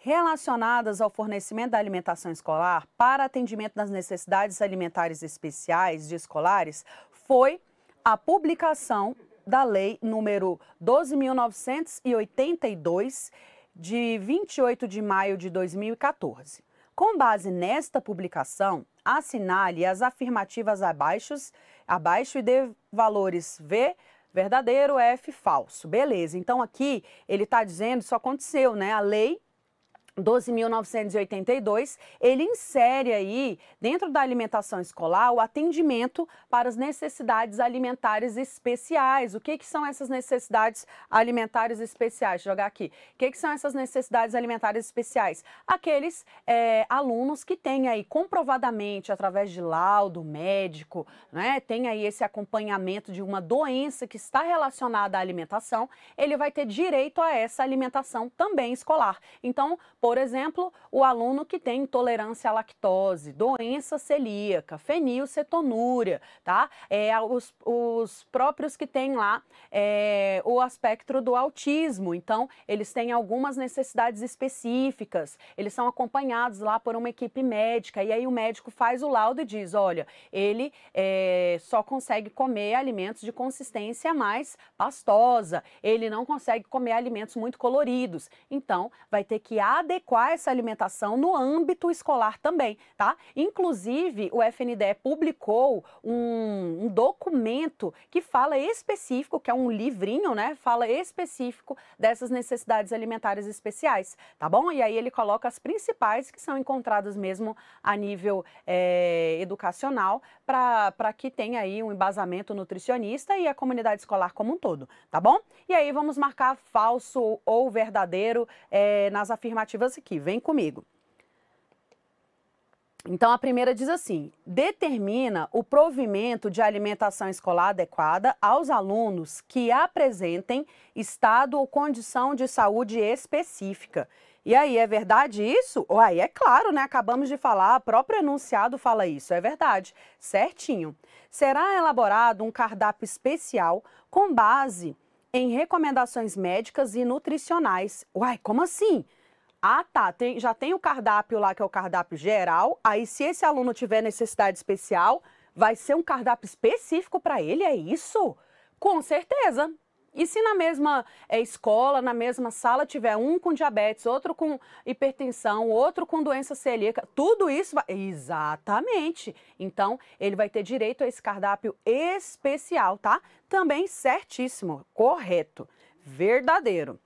relacionadas ao fornecimento da alimentação escolar para atendimento das necessidades alimentares especiais de escolares foi a publicação da Lei número 12.982, de 28 de maio de 2014. Com base nesta publicação, assinale as afirmativas abaixo, abaixo e dê valores V, verdadeiro, F, falso. Beleza, então aqui ele está dizendo, isso aconteceu, né? A lei 12.982, ele insere aí, dentro da alimentação escolar, o atendimento para as necessidades alimentares especiais. O que, que são essas necessidades alimentares especiais? eu jogar aqui. O que, que são essas necessidades alimentares especiais? Aqueles é, alunos que têm aí comprovadamente, através de laudo médico, né, tem aí esse acompanhamento de uma doença que está relacionada à alimentação, ele vai ter direito a essa alimentação também escolar. Então, por por exemplo, o aluno que tem intolerância à lactose, doença celíaca, fenilcetonúria, tá? É, os, os próprios que têm lá é, o aspecto do autismo. Então, eles têm algumas necessidades específicas, eles são acompanhados lá por uma equipe médica, e aí o médico faz o laudo e diz: olha, ele é, só consegue comer alimentos de consistência mais pastosa, ele não consegue comer alimentos muito coloridos. Então, vai ter que adequar adequar essa alimentação no âmbito escolar também, tá? Inclusive, o FNDE publicou um, um documento que fala específico, que é um livrinho, né? Fala específico dessas necessidades alimentares especiais, tá bom? E aí ele coloca as principais que são encontradas mesmo a nível é, educacional para que tenha aí um embasamento nutricionista e a comunidade escolar como um todo, tá bom? E aí vamos marcar falso ou verdadeiro é, nas afirmativas alternativas aqui. Vem comigo. Então, a primeira diz assim: determina o provimento de alimentação escolar adequada aos alunos que apresentem estado ou condição de saúde específica. E aí, é verdade isso? Ou aí, é claro, né? Acabamos de falar, o próprio enunciado fala isso, é verdade, certinho. Será elaborado um cardápio especial com base em recomendações médicas e nutricionais. Uai, como assim? Ah, tá. Tem, já tem o cardápio lá, que é o cardápio geral. Aí, se esse aluno tiver necessidade especial, vai ser um cardápio específico para ele, é isso? Com certeza. E se na mesma é, escola, na mesma sala, tiver um com diabetes, outro com hipertensão, outro com doença celíaca, tudo isso vai. Exatamente. Então, ele vai ter direito a esse cardápio especial, tá? Também certíssimo, correto, verdadeiro.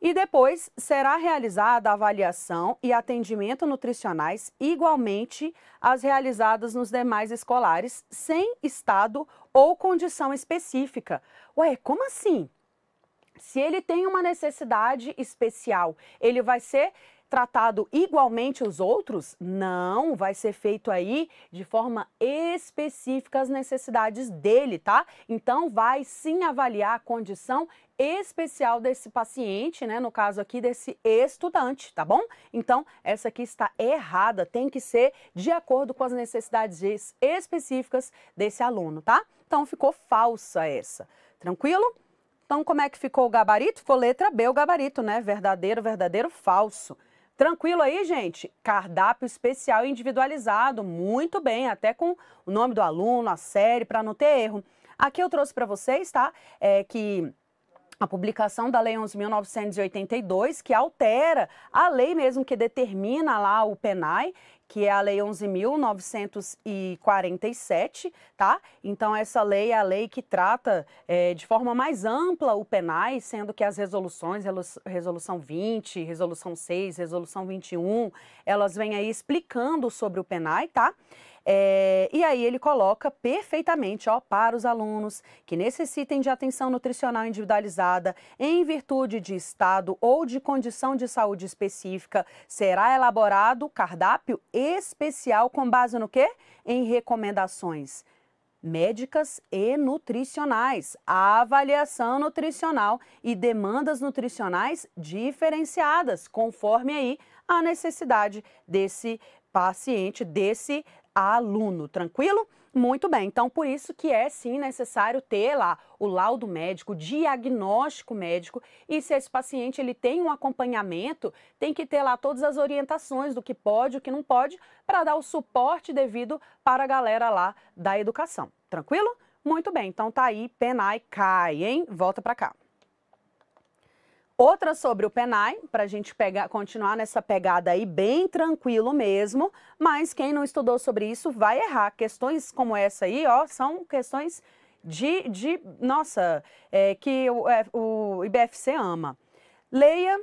E depois será realizada avaliação e atendimento nutricionais igualmente às realizadas nos demais escolares, sem estado ou condição específica. Ué, como assim? Se ele tem uma necessidade especial, ele vai ser tratado igualmente os outros? Não, vai ser feito aí de forma específica as necessidades dele, tá? Então vai sim avaliar a condição especial desse paciente, né? No caso aqui desse estudante, tá bom? Então, essa aqui está errada, tem que ser de acordo com as necessidades específicas desse aluno, tá? Então ficou falsa essa. Tranquilo? Então, como é que ficou o gabarito? Ficou letra B, o gabarito, né? Verdadeiro, verdadeiro, falso. Tranquilo aí, gente? Cardápio especial individualizado, muito bem, até com o nome do aluno, a série, para não ter erro. Aqui eu trouxe para vocês, tá? É que a publicação da Lei 11.982, que altera a lei mesmo que determina lá o PENAI, que é a Lei 11.947, tá? Então, essa lei é a lei que trata é, de forma mais ampla o PENAI, sendo que as resoluções, Resolução 20, Resolução 6, Resolução 21, elas vêm aí explicando sobre o PENAI, tá? É, e aí ele coloca perfeitamente ó, para os alunos que necessitem de atenção nutricional individualizada em virtude de estado ou de condição de saúde específica, será elaborado cardápio especial com base no quê? Em recomendações médicas e nutricionais, avaliação nutricional e demandas nutricionais diferenciadas, conforme aí a necessidade desse paciente, desse aluno, tranquilo? Muito bem, então por isso que é sim necessário ter lá o laudo médico, o diagnóstico médico e se esse paciente ele tem um acompanhamento, tem que ter lá todas as orientações do que pode, o que não pode, para dar o suporte devido para a galera lá da educação. Tranquilo? Muito bem, então tá aí, Penai cai, hein? Volta para cá. Outra sobre o PENAI, para a gente pegar, continuar nessa pegada aí bem tranquilo mesmo, mas quem não estudou sobre isso vai errar. Questões como essa aí, ó, são questões de, de nossa, é, que o, é, o IBFC ama. Leia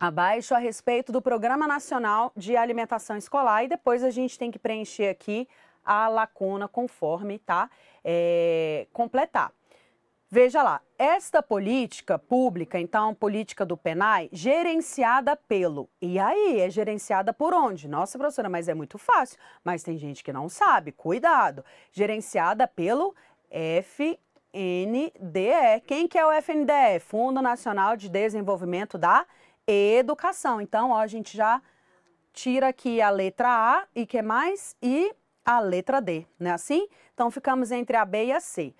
abaixo a respeito do Programa Nacional de Alimentação Escolar e depois a gente tem que preencher aqui a lacuna conforme, tá? É, completar. Veja lá, esta política pública, então, política do PENAI, gerenciada pelo. E aí, é gerenciada por onde? Nossa, professora, mas é muito fácil. Mas tem gente que não sabe, cuidado. Gerenciada pelo FNDE. Quem que é o FNDE? Fundo Nacional de Desenvolvimento da Educação. Então, ó, a gente já tira aqui a letra A e que mais? E a letra D, não é assim? Então, ficamos entre a B e a C.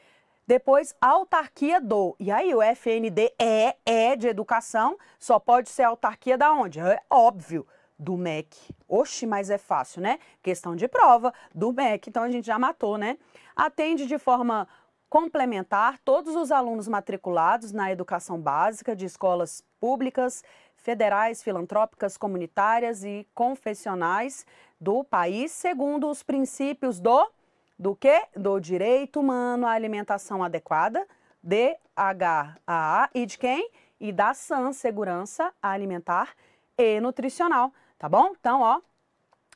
Depois, autarquia do. E aí, o FND é, é de educação, só pode ser autarquia da onde? É óbvio, do MEC. Oxe, mas é fácil, né? Questão de prova do MEC, então a gente já matou, né? Atende de forma complementar todos os alunos matriculados na educação básica de escolas públicas, federais, filantrópicas, comunitárias e confessionais do país, segundo os princípios do do que? Do direito humano à alimentação adequada, DHAA, e de quem? E da SAN, segurança alimentar e nutricional, tá bom? Então, ó,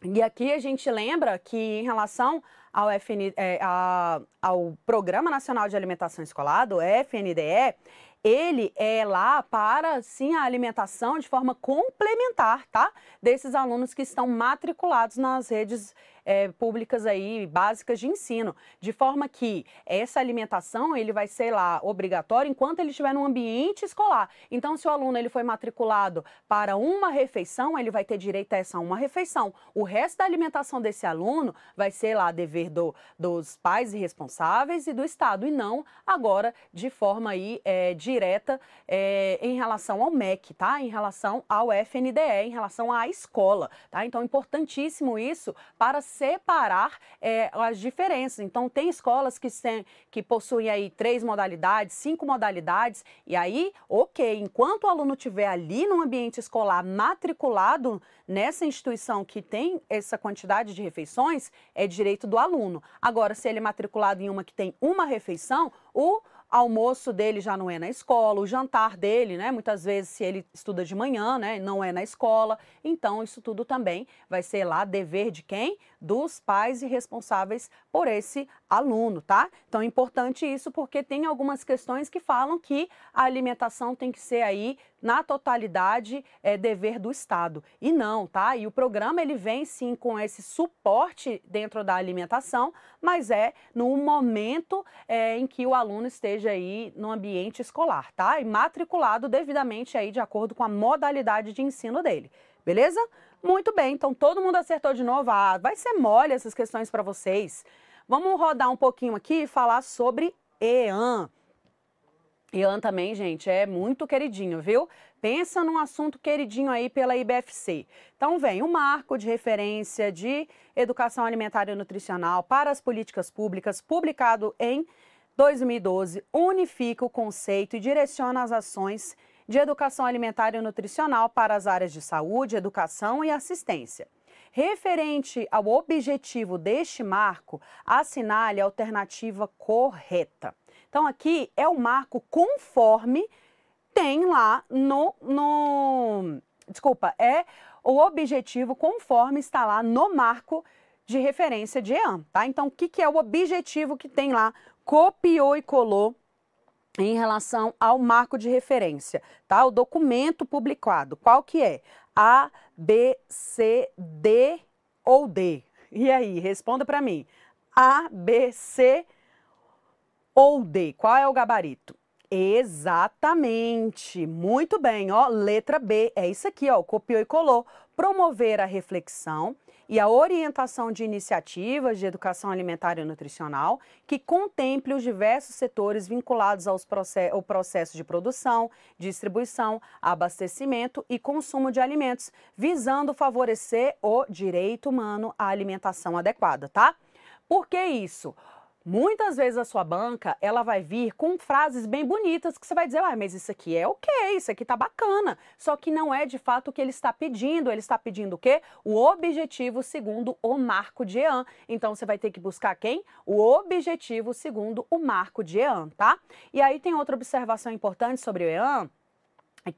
e aqui a gente lembra que em relação ao, FN, é, a, ao Programa Nacional de Alimentação Escolar, do FNDE, ele é lá para, sim, a alimentação de forma complementar, tá? Desses alunos que estão matriculados nas redes é, públicas aí básicas de ensino, de forma que essa alimentação ele vai ser lá obrigatório enquanto ele estiver no ambiente escolar. Então, se o aluno ele foi matriculado para uma refeição, ele vai ter direito a essa uma refeição. O resto da alimentação desse aluno vai ser lá dever do, dos pais e responsáveis e do Estado, e não agora de forma aí é, direta é, em relação ao MEC, tá? Em relação ao FNDE, em relação à escola, tá? Então, é importantíssimo isso para separar é, as diferenças. Então, tem escolas que, sem, que possuem aí três modalidades, cinco modalidades, e aí, ok, enquanto o aluno estiver ali no ambiente escolar matriculado nessa instituição que tem essa quantidade de refeições, é direito do aluno. Agora, se ele é matriculado em uma que tem uma refeição, o almoço dele já não é na escola, o jantar dele, né? Muitas vezes, se ele estuda de manhã, né? Não é na escola. Então, isso tudo também vai ser lá dever de quem? Dos pais e responsáveis por esse aluno, tá? Então, é importante isso porque tem algumas questões que falam que a alimentação tem que ser aí na totalidade é dever do Estado. E não, tá? E o programa ele vem sim com esse suporte dentro da alimentação, mas é no momento é, em que o aluno esteja aí no ambiente escolar, tá? E matriculado devidamente aí de acordo com a modalidade de ensino dele. Beleza? Muito bem, então todo mundo acertou de novo. Ah, vai ser mole essas questões para vocês. Vamos rodar um pouquinho aqui e falar sobre EAN. Ilan também, gente, é muito queridinho, viu? Pensa num assunto queridinho aí pela IBFC. Então vem o um marco de referência de educação alimentar e nutricional para as políticas públicas, publicado em 2012, unifica o conceito e direciona as ações de educação alimentar e nutricional para as áreas de saúde, educação e assistência. Referente ao objetivo deste marco, assinale a alternativa correta. Então aqui é o marco conforme tem lá no, no desculpa, é o objetivo conforme está lá no marco de referência de EAM, tá? Então, o que, que é o objetivo que tem lá? Copiou e colou em relação ao marco de referência, tá? O documento publicado, qual que é? A, B, C, D ou D? E aí, responda para mim. A, B, C, D ou D? Qual é o gabarito? Exatamente. Muito bem, ó, letra B, é isso aqui, ó, copiou e colou. Promover a reflexão e a orientação de iniciativas de educação alimentar e nutricional que contemple os diversos setores vinculados aos process ao processo de produção, distribuição, abastecimento e consumo de alimentos, visando favorecer o direito humano à alimentação adequada, tá? Por que isso? Muitas vezes a sua banca, ela vai vir com frases bem bonitas que você vai dizer, ah, mas isso aqui é ok, isso aqui tá bacana. Só que não é de fato o que ele está pedindo. Ele está pedindo o quê? O objetivo segundo o marco de EAN. Então você vai ter que buscar quem? O objetivo segundo o marco de EAN, tá? E aí tem outra observação importante sobre o EAN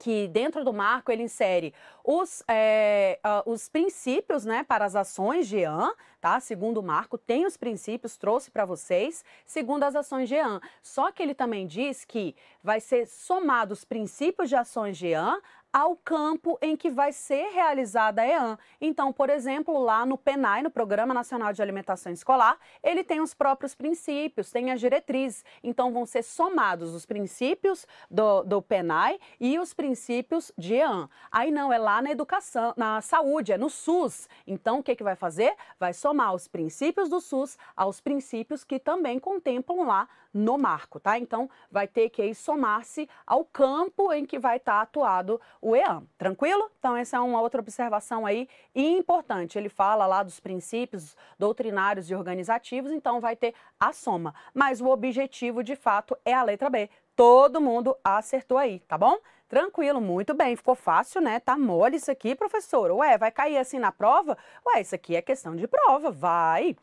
que dentro do marco ele insere os, é, os princípios né, para as ações de EAN, tá? Segundo o Marco, tem os princípios, trouxe para vocês, segundo as ações GEAN. Só que ele também diz que vai ser somado os princípios de ações GEAN ao campo em que vai ser realizada a EAN. Então, por exemplo, lá no PENAI, no Programa Nacional de Alimentação Escolar, ele tem os próprios princípios, tem as diretrizes. Então, vão ser somados os princípios do, do PENAI e os princípios de EAN. Aí não, é lá na educação, na saúde, é no SUS. Então, o que, que vai fazer? Vai somar os princípios do SUS aos princípios que também contemplam lá no marco, tá? Então, vai ter que somar-se ao campo em que vai estar tá atuado o EAM, tranquilo? Então, essa é uma outra observação aí importante. Ele fala lá dos princípios doutrinários e organizativos, então vai ter a soma. Mas o objetivo, de fato, é a letra B. Todo mundo acertou aí, tá bom? Tranquilo, muito bem. Ficou fácil, né? Tá mole isso aqui, professor. Ué, vai cair assim na prova? Ué, isso aqui é questão de prova, vai.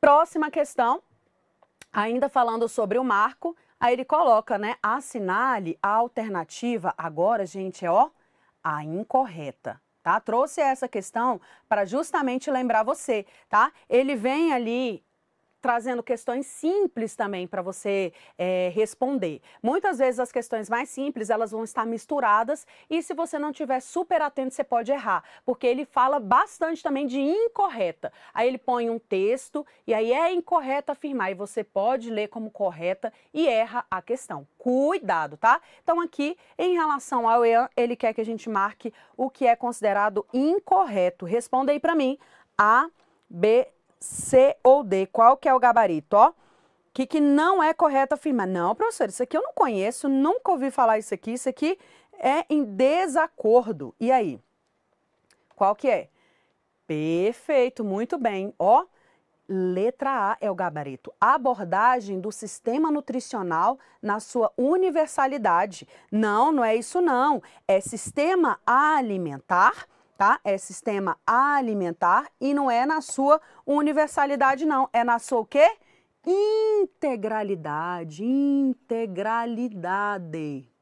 Próxima questão, Ainda falando sobre o marco, aí ele coloca, né? Assinale a alternativa, agora, gente, é ó, a incorreta. Tá? Trouxe essa questão para justamente lembrar você, tá? Ele vem ali trazendo questões simples também para você é, responder. Muitas vezes as questões mais simples elas vão estar misturadas e se você não tiver super atento você pode errar, porque ele fala bastante também de incorreta. Aí ele põe um texto e aí é incorreto afirmar e você pode ler como correta e erra a questão. Cuidado, tá? Então aqui em relação ao Ian ele quer que a gente marque o que é considerado incorreto. Responda aí para mim A, B C ou D. Qual que é o gabarito, ó? que, que não é correto afirmar. Não, professor, isso aqui eu não conheço, nunca ouvi falar isso aqui, isso aqui é em desacordo. E aí? Qual que é? Perfeito, muito bem. Ó, letra A é o gabarito. Abordagem do sistema nutricional na sua universalidade. Não, não é isso não. É sistema alimentar tá? É sistema alimentar e não é na sua universalidade, não. É na sua o quê? Integralidade, integralidade.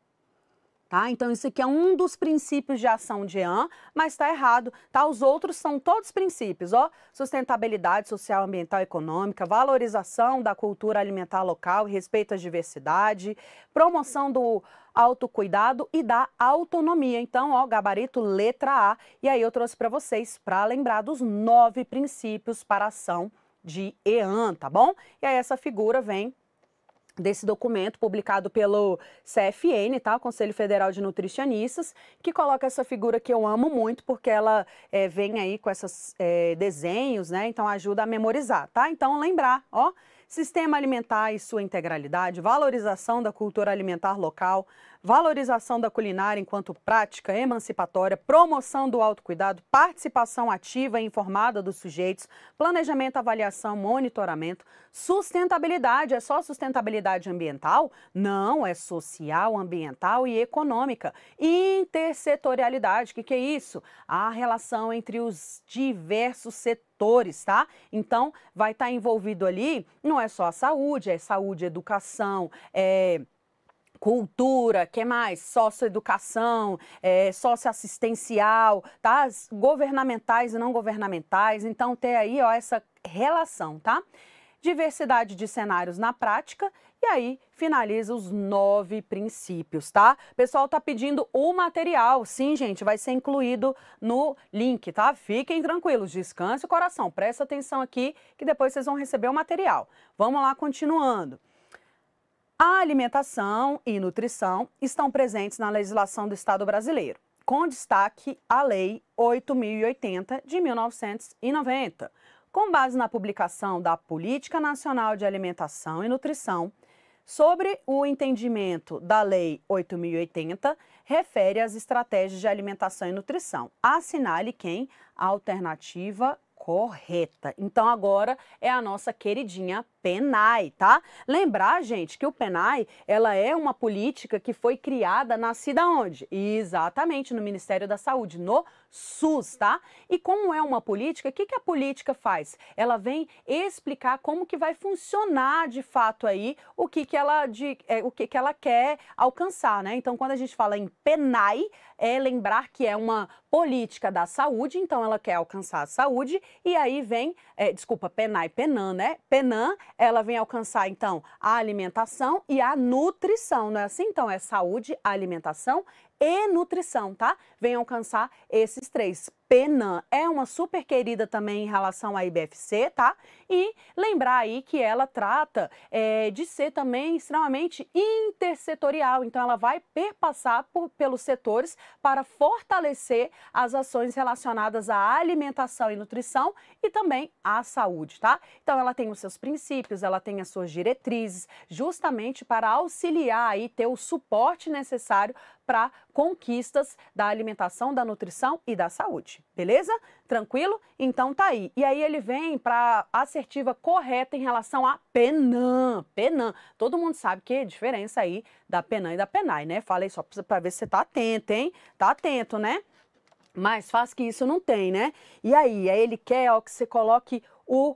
Tá? Então, isso aqui é um dos princípios de ação de AN, mas está errado. Tá? Os outros são todos princípios, ó, sustentabilidade social, ambiental e econômica, valorização da cultura alimentar local e respeito à diversidade, promoção do autocuidado e da autonomia. Então, ó, gabarito letra A. E aí eu trouxe para vocês, para lembrar dos nove princípios para ação de EAN, tá bom? E aí essa figura vem desse documento publicado pelo CFN, tá? Conselho Federal de Nutricionistas, que coloca essa figura que eu amo muito porque ela é, vem aí com esses é, desenhos, né? Então ajuda a memorizar, tá? Então lembrar, ó, sistema alimentar e sua integralidade, valorização da cultura alimentar local, valorização da culinária enquanto prática emancipatória, promoção do autocuidado, participação ativa e informada dos sujeitos, planejamento, avaliação, monitoramento, sustentabilidade. É só sustentabilidade ambiental? Não, é social, ambiental e econômica. Intersetorialidade, o que, que é isso? A relação entre os diversos setores tá? Então, vai estar tá envolvido ali, não é só a saúde, é saúde, educação, é cultura, que mais? Socioeducação, é, socioassistencial, tá? governamentais e não governamentais. Então, ter aí ó, essa relação, tá? Diversidade de cenários na prática e aí finaliza os nove princípios, tá? O pessoal tá pedindo o material, sim, gente, vai ser incluído no link, tá? Fiquem tranquilos, descanse o coração, presta atenção aqui que depois vocês vão receber o material. Vamos lá, continuando. A alimentação e nutrição estão presentes na legislação do Estado brasileiro, com destaque à Lei 8080 de 1990, com base na publicação da Política Nacional de Alimentação e Nutrição, sobre o entendimento da Lei 8080, refere às estratégias de alimentação e nutrição. Assinale quem a alternativa correta. Então agora é a nossa queridinha PENAI, tá? Lembrar, gente, que o PENAI, ela é uma política que foi criada, nascida onde? Exatamente, no Ministério da Saúde, no SUS, tá? E como é uma política, o que, que a política faz? Ela vem explicar como que vai funcionar de fato aí o que, que ela de, é, o que, que ela quer alcançar, né? Então, quando a gente fala em PENAI, é lembrar que é uma política da saúde, então ela quer alcançar a saúde, e aí vem, é, desculpa, PENAI, PENAN, né? PENAN ela vem alcançar, então, a alimentação e a nutrição, não é assim? Então, é saúde, alimentação e nutrição, tá? Vem alcançar esses três Pena é uma super querida também em relação à IBFC, tá? E lembrar aí que ela trata é, de ser também extremamente intersetorial, então ela vai perpassar por, pelos setores para fortalecer as ações relacionadas à alimentação e nutrição e também à saúde, tá? Então ela tem os seus princípios, ela tem as suas diretrizes, justamente para auxiliar e ter o suporte necessário para conquistas da alimentação, da nutrição e da saúde beleza? Tranquilo? Então tá aí. E aí ele vem para assertiva correta em relação a Penan. Penan. Todo mundo sabe que é diferença aí da Penan e da Penai, né? Falei só para ver se você tá atento, hein? Tá atento, né? Mas faz que isso não tem, né? E aí, aí ele quer ó, que você coloque o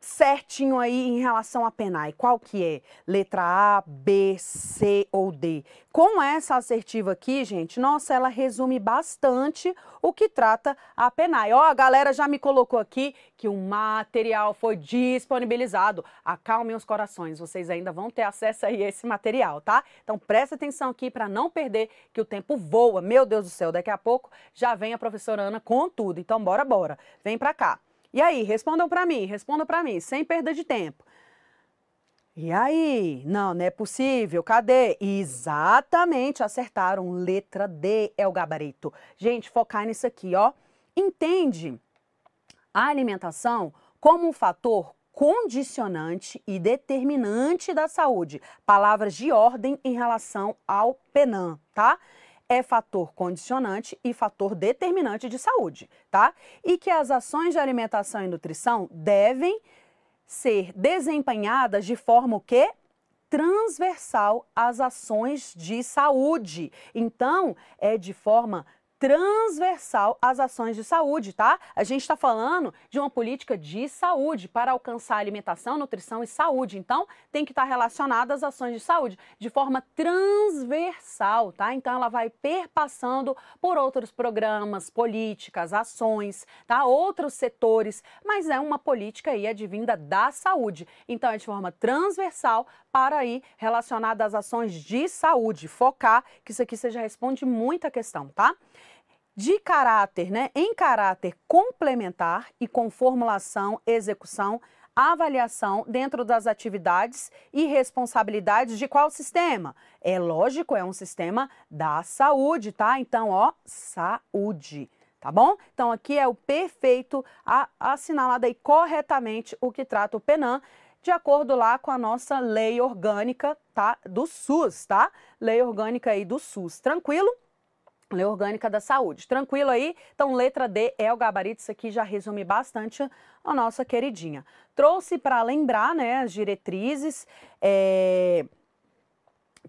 certinho aí em relação à PENAI. Qual que é? Letra A, B, C ou D? Com essa assertiva aqui, gente, nossa, ela resume bastante o que trata a PENAI. Ó, a galera já me colocou aqui que o material foi disponibilizado. Acalmem os corações, vocês ainda vão ter acesso aí a esse material, tá? Então presta atenção aqui para não perder que o tempo voa. Meu Deus do céu, daqui a pouco já vem a professora Ana com tudo. Então bora, bora. Vem para cá. E aí, respondam para mim, respondam para mim, sem perda de tempo. E aí? Não, não é possível. Cadê? Exatamente, acertaram. Letra D é o gabarito. Gente, focar nisso aqui, ó. Entende a alimentação como um fator condicionante e determinante da saúde. Palavras de ordem em relação ao Penan, tá? é fator condicionante e fator determinante de saúde, tá? E que as ações de alimentação e nutrição devem ser desempenhadas de forma o quê? transversal às ações de saúde. Então, é de forma transversal às ações de saúde, tá? A gente está falando de uma política de saúde para alcançar alimentação, nutrição e saúde. Então, tem que estar tá relacionada às ações de saúde de forma transversal, tá? Então, ela vai perpassando por outros programas, políticas, ações, tá? Outros setores, mas é uma política aí advinda da saúde. Então, é de forma transversal para aí relacionada às ações de saúde. Focar que isso aqui você já responde muita questão, tá? de caráter, né, em caráter complementar e com formulação, execução, avaliação dentro das atividades e responsabilidades de qual sistema? É lógico, é um sistema da saúde, tá? Então, ó, saúde. Tá bom? Então, aqui é o perfeito a, assinalado aí corretamente o que trata o PENAM, de acordo lá com a nossa lei orgânica, tá? Do SUS, tá? Lei orgânica aí do SUS. Tranquilo? Lei Orgânica da Saúde. Tranquilo aí? Então, letra D é o gabarito. Isso aqui já resume bastante a nossa queridinha. Trouxe para lembrar né, as diretrizes. É...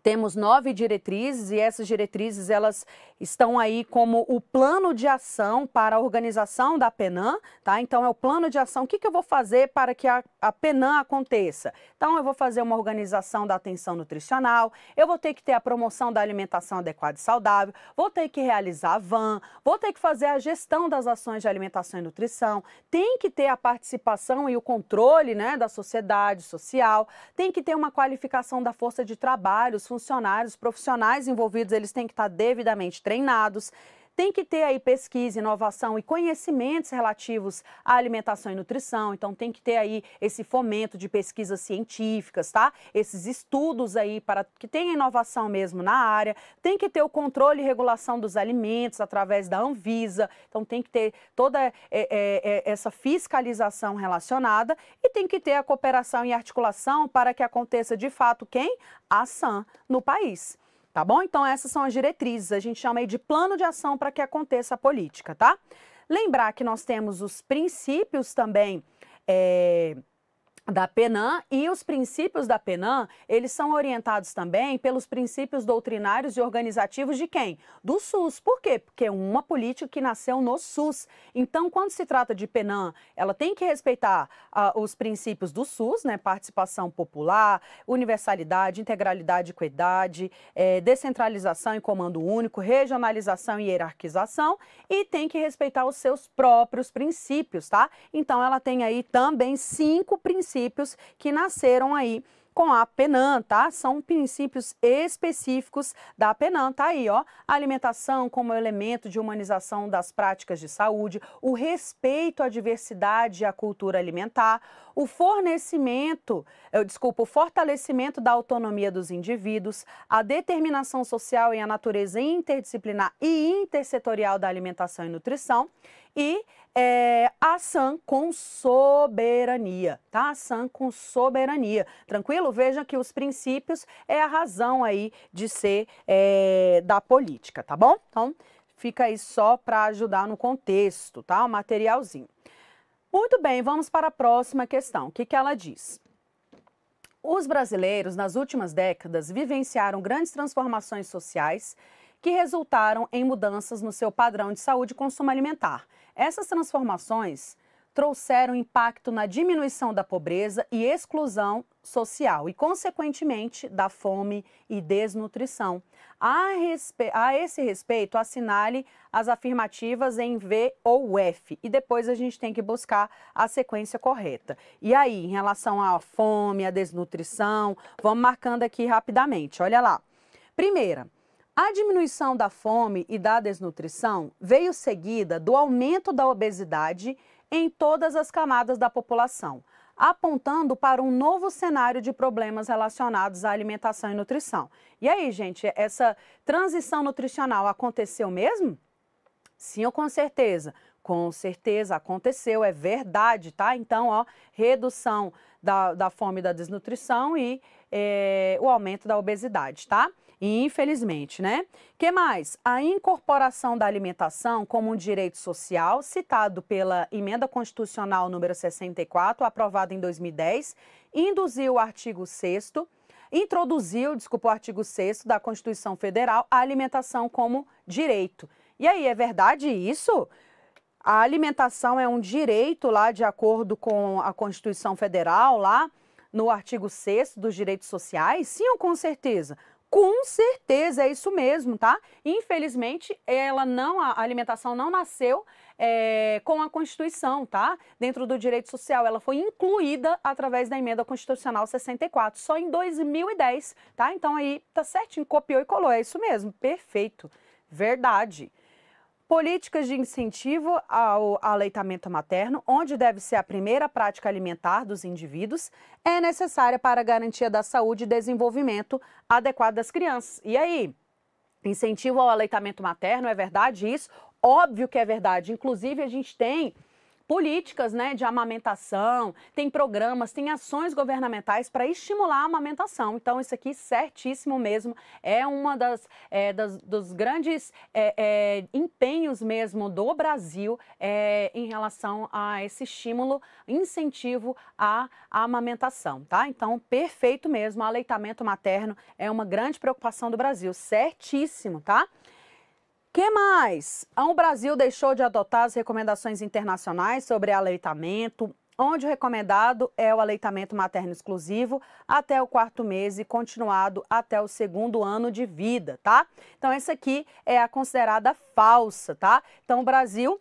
Temos nove diretrizes e essas diretrizes elas estão aí como o plano de ação para a organização da Penan, tá? Então é o plano de ação, o que, que eu vou fazer para que a, a Penan aconteça? Então eu vou fazer uma organização da atenção nutricional, eu vou ter que ter a promoção da alimentação adequada e saudável, vou ter que realizar a van, vou ter que fazer a gestão das ações de alimentação e nutrição, tem que ter a participação e o controle, né, da sociedade social, tem que ter uma qualificação da força de trabalho, os funcionários, os profissionais envolvidos, eles têm que estar devidamente treinados, treinados. Tem que ter aí pesquisa, inovação e conhecimentos relativos à alimentação e nutrição. Então tem que ter aí esse fomento de pesquisas científicas, tá? Esses estudos aí para que tenha inovação mesmo na área. Tem que ter o controle e regulação dos alimentos através da Anvisa. Então tem que ter toda é, é, é essa fiscalização relacionada e tem que ter a cooperação e articulação para que aconteça de fato quem? A SAM no país. Tá bom? Então, essas são as diretrizes. A gente chama aí de plano de ação para que aconteça a política, tá? Lembrar que nós temos os princípios também. É da Penan e os princípios da Penan, eles são orientados também pelos princípios doutrinários e organizativos de quem? Do SUS. Por quê? Porque é uma política que nasceu no SUS. Então, quando se trata de Penan, ela tem que respeitar uh, os princípios do SUS, né? Participação popular, universalidade, integralidade, equidade, é, descentralização e comando único, regionalização e hierarquização e tem que respeitar os seus próprios princípios, tá? Então, ela tem aí também cinco princípios princípios que nasceram aí com a Penan, tá? São princípios específicos da Penan, tá aí, ó. A alimentação como elemento de humanização das práticas de saúde, o respeito à diversidade e à cultura alimentar, o fornecimento, eu, eh, desculpa, o fortalecimento da autonomia dos indivíduos, a determinação social e a natureza interdisciplinar e intersetorial da alimentação e nutrição e é, a Sam com soberania, tá? A Sam com soberania, tranquilo? Veja que os princípios é a razão aí de ser é, da política, tá bom? Então, fica aí só para ajudar no contexto, tá? O materialzinho. Muito bem, vamos para a próxima questão. O que, que ela diz? Os brasileiros, nas últimas décadas, vivenciaram grandes transformações sociais que resultaram em mudanças no seu padrão de saúde e consumo alimentar. Essas transformações trouxeram impacto na diminuição da pobreza e exclusão social e, consequentemente, da fome e desnutrição. A, respe... a, esse respeito, assinale as afirmativas em V ou F e depois a gente tem que buscar a sequência correta. E aí, em relação à fome, à desnutrição, vamos marcando aqui rapidamente. Olha lá. Primeira, a diminuição da fome e da desnutrição veio seguida do aumento da obesidade em todas as camadas da população, apontando para um novo cenário de problemas relacionados à alimentação e nutrição. E aí, gente, essa transição nutricional aconteceu mesmo? Sim, com certeza. Com certeza aconteceu, é verdade, tá? Então, ó, redução da, da fome e da desnutrição e é, o aumento da obesidade, tá? infelizmente, né? Que mais? A incorporação da alimentação como um direito social, citado pela emenda constitucional número 64, aprovada em 2010, induziu o artigo 6 introduziu, desculpa, o artigo 6 da Constituição Federal, a alimentação como direito. E aí, é verdade isso? A alimentação é um direito lá, de acordo com a Constituição Federal, lá no artigo 6 dos direitos sociais? Sim, com certeza. Com certeza, é isso mesmo, tá? Infelizmente, ela não, a alimentação não nasceu é, com a Constituição, tá? Dentro do direito social, ela foi incluída através da emenda constitucional 64, só em 2010, tá? Então aí tá certinho, copiou e colou, é isso mesmo, perfeito, verdade políticas de incentivo ao aleitamento materno, onde deve ser a primeira prática alimentar dos indivíduos, é necessária para a garantia da saúde e desenvolvimento adequado das crianças. E aí? Incentivo ao aleitamento materno, é verdade isso? Óbvio que é verdade. Inclusive, a gente tem políticas né, de amamentação, tem programas, tem ações governamentais para estimular a amamentação. Então, isso aqui certíssimo mesmo é uma das, é, das dos grandes é, é, empenhos mesmo do Brasil é, em relação a esse estímulo, incentivo à, à amamentação, tá? Então, perfeito mesmo, aleitamento materno é uma grande preocupação do Brasil, certíssimo, tá? que mais? O Brasil deixou de adotar as recomendações internacionais sobre aleitamento, onde o recomendado é o aleitamento materno exclusivo até o quarto mês e continuado até o segundo ano de vida, tá? Então, essa aqui é a considerada falsa, tá? Então, o Brasil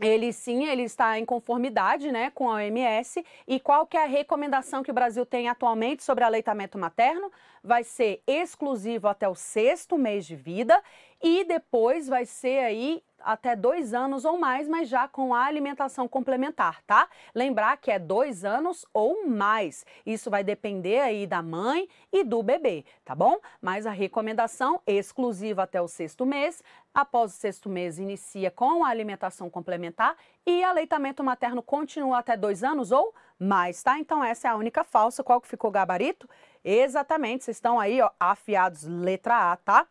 ele sim, ele está em conformidade né, com a OMS. E qual que é a recomendação que o Brasil tem atualmente sobre aleitamento materno? vai ser exclusivo até o sexto mês de vida e depois vai ser aí até dois anos ou mais, mas já com a alimentação complementar, tá? Lembrar que é dois anos ou mais. Isso vai depender aí da mãe e do bebê, tá bom? Mas a recomendação é exclusiva até o sexto mês. Após o sexto mês, inicia com a alimentação complementar e aleitamento materno continua até dois anos ou mais, tá? Então essa é a única falsa. Qual que ficou o gabarito? Exatamente, vocês estão aí, ó, afiados letra A, tá?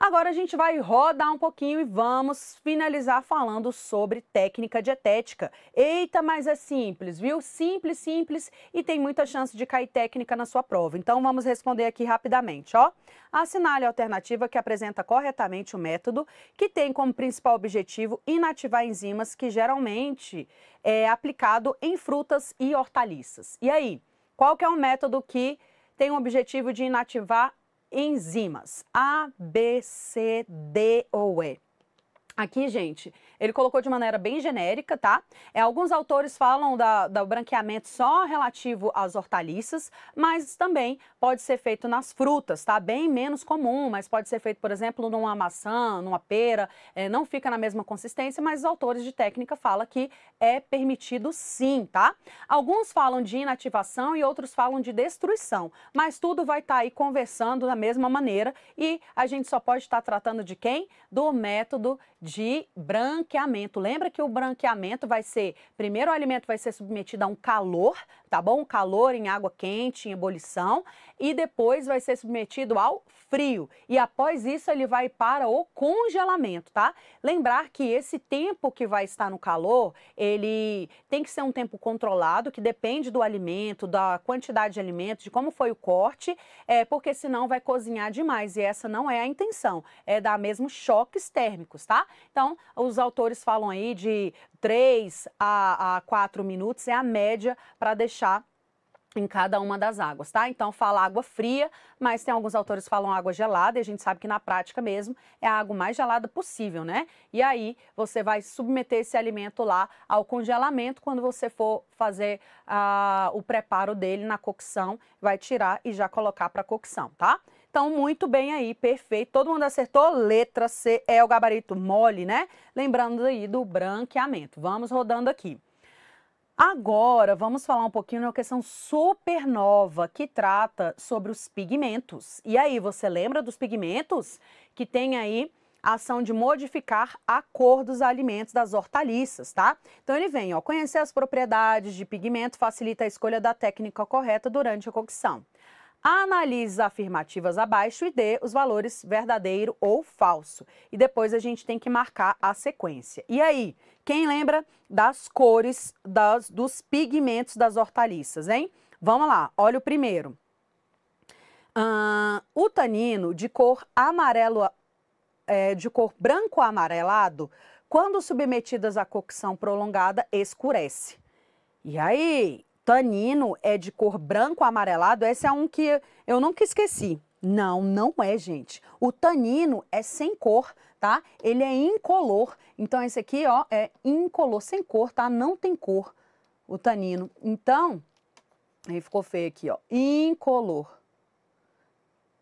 Agora a gente vai rodar um pouquinho e vamos finalizar falando sobre técnica dietética. Eita, mas é simples, viu? Simples, simples e tem muita chance de cair técnica na sua prova. Então vamos responder aqui rapidamente, ó. Assinale a alternativa que apresenta corretamente o método, que tem como principal objetivo inativar enzimas que geralmente é aplicado em frutas e hortaliças. E aí, qual que é o método que tem o objetivo de inativar enzimas A, B, C, D ou E. Aqui, gente, ele colocou de maneira bem genérica, tá? É, alguns autores falam da, do branqueamento só relativo às hortaliças, mas também pode ser feito nas frutas, tá? Bem menos comum, mas pode ser feito, por exemplo, numa maçã, numa pera, é, não fica na mesma consistência, mas os autores de técnica falam que é permitido sim, tá? Alguns falam de inativação e outros falam de destruição, mas tudo vai estar tá aí conversando da mesma maneira e a gente só pode estar tá tratando de quem? Do método de de branqueamento. Lembra que o branqueamento vai ser, primeiro o alimento vai ser submetido a um calor, tá bom? Um calor em água quente, em ebulição, e depois vai ser submetido ao frio. E após isso ele vai para o congelamento, tá? Lembrar que esse tempo que vai estar no calor, ele tem que ser um tempo controlado, que depende do alimento, da quantidade de alimento, de como foi o corte, é porque senão vai cozinhar demais e essa não é a intenção, é dar mesmo choques térmicos, tá? Então, os autores falam aí de 3 a, a 4 minutos, é a média para deixar em cada uma das águas, tá? Então fala água fria, mas tem alguns autores que falam água gelada e a gente sabe que na prática mesmo é a água mais gelada possível, né? E aí você vai submeter esse alimento lá ao congelamento quando você for fazer uh, o preparo dele na cocção, vai tirar e já colocar para cocção, tá? estão muito bem aí, perfeito. Todo mundo acertou? Letra C é o gabarito mole, né? Lembrando aí do branqueamento. Vamos rodando aqui. Agora, vamos falar um pouquinho na questão supernova, que trata sobre os pigmentos. E aí, você lembra dos pigmentos? Que tem aí a ação de modificar a cor dos alimentos das hortaliças, tá? Então ele vem, ó, conhecer as propriedades de pigmento facilita a escolha da técnica correta durante a cocção. Analise as afirmativas abaixo e dê os valores verdadeiro ou falso. E depois a gente tem que marcar a sequência. E aí, quem lembra das cores das, dos pigmentos das hortaliças, hein? Vamos lá, olha o primeiro. o tanino de cor amarelo, é, de cor branco amarelado, quando submetidas à cocção prolongada, escurece. E aí, Tanino é de cor branco amarelado, esse é um que eu nunca esqueci. Não, não é, gente. O tanino é sem cor, tá? Ele é incolor. Então, esse aqui, ó, é incolor, sem cor, tá? Não tem cor o tanino. Então, aí ficou feio aqui, ó. Incolor.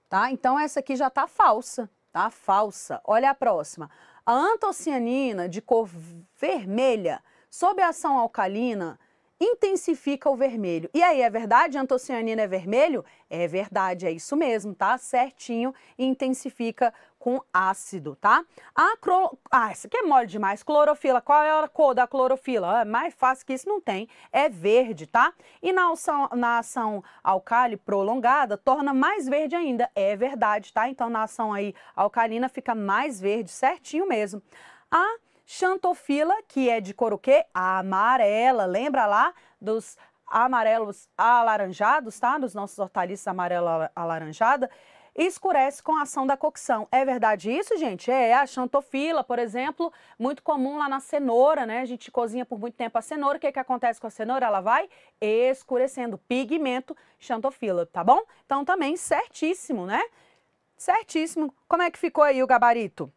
Tá? Então, essa aqui já tá falsa, tá? Falsa. Olha a próxima. A antocianina de cor vermelha, sob ação alcalina, intensifica o vermelho. E aí, é verdade? Antocianina é vermelho? É verdade, é isso mesmo, tá? Certinho, intensifica com ácido, tá? A cloro... Ah, isso aqui é mole demais. Clorofila, qual é a cor da clorofila? Ah, mais fácil que isso não tem, é verde, tá? E na ação, na ação alcali prolongada, torna mais verde ainda, é verdade, tá? Então, na ação aí alcalina fica mais verde, certinho mesmo. A Xantofila, que é de cor o quê? A amarela, lembra lá dos amarelos alaranjados, tá? Dos nossos hortaliças amarela alaranjada, escurece com a ação da cocção. É verdade isso, gente? É, a xantofila, por exemplo, muito comum lá na cenoura, né? A gente cozinha por muito tempo a cenoura. O que, que acontece com a cenoura? Ela vai escurecendo. Pigmento xantofila, tá bom? Então também certíssimo, né? Certíssimo. Como é que ficou aí o gabarito?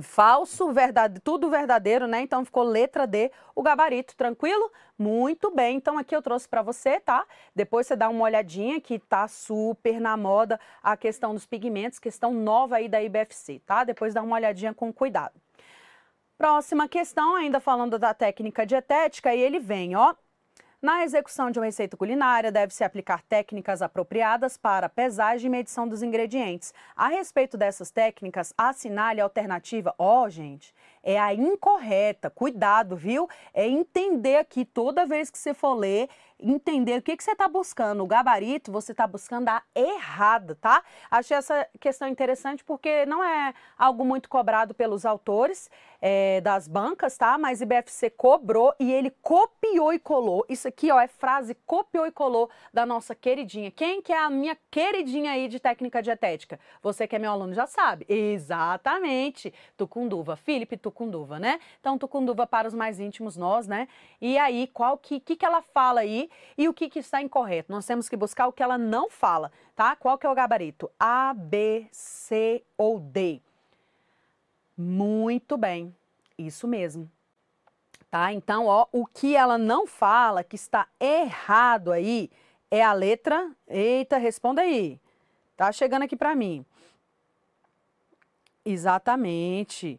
Falso, verdade, tudo verdadeiro, né? Então ficou letra D, o gabarito, tranquilo? Muito bem, então aqui eu trouxe para você, tá? Depois você dá uma olhadinha que tá super na moda a questão dos pigmentos, questão nova aí da IBFC, tá? Depois dá uma olhadinha com cuidado. Próxima questão, ainda falando da técnica dietética, e ele vem, ó, na execução de uma receita culinária, deve-se aplicar técnicas apropriadas para pesagem e medição dos ingredientes. A respeito dessas técnicas, assinale a alternativa. oh, gente, é a incorreta. Cuidado, viu? É entender aqui toda vez que você for ler, entender o que, que você está buscando. O gabarito, você está buscando a errada, tá? Achei essa questão interessante porque não é algo muito cobrado pelos autores é, das bancas, tá? Mas o IBFC cobrou e ele copiou e colou. Isso aqui, ó, é frase copiou e colou da nossa queridinha. Quem que é a minha queridinha aí de técnica dietética? Você que é meu aluno já sabe. Exatamente. Tucunduva. Felipe Tucunduva. Tucunduva, né? Então, Tucunduva para os mais íntimos, nós, né? E aí, qual que, que, que ela fala aí e o que, que está incorreto? Nós temos que buscar o que ela não fala, tá? Qual que é o gabarito? A, B, C ou D? Muito bem, isso mesmo. Tá? Então, ó, o que ela não fala, que está errado aí, é a letra. Eita, responda aí. Tá chegando aqui para mim. Exatamente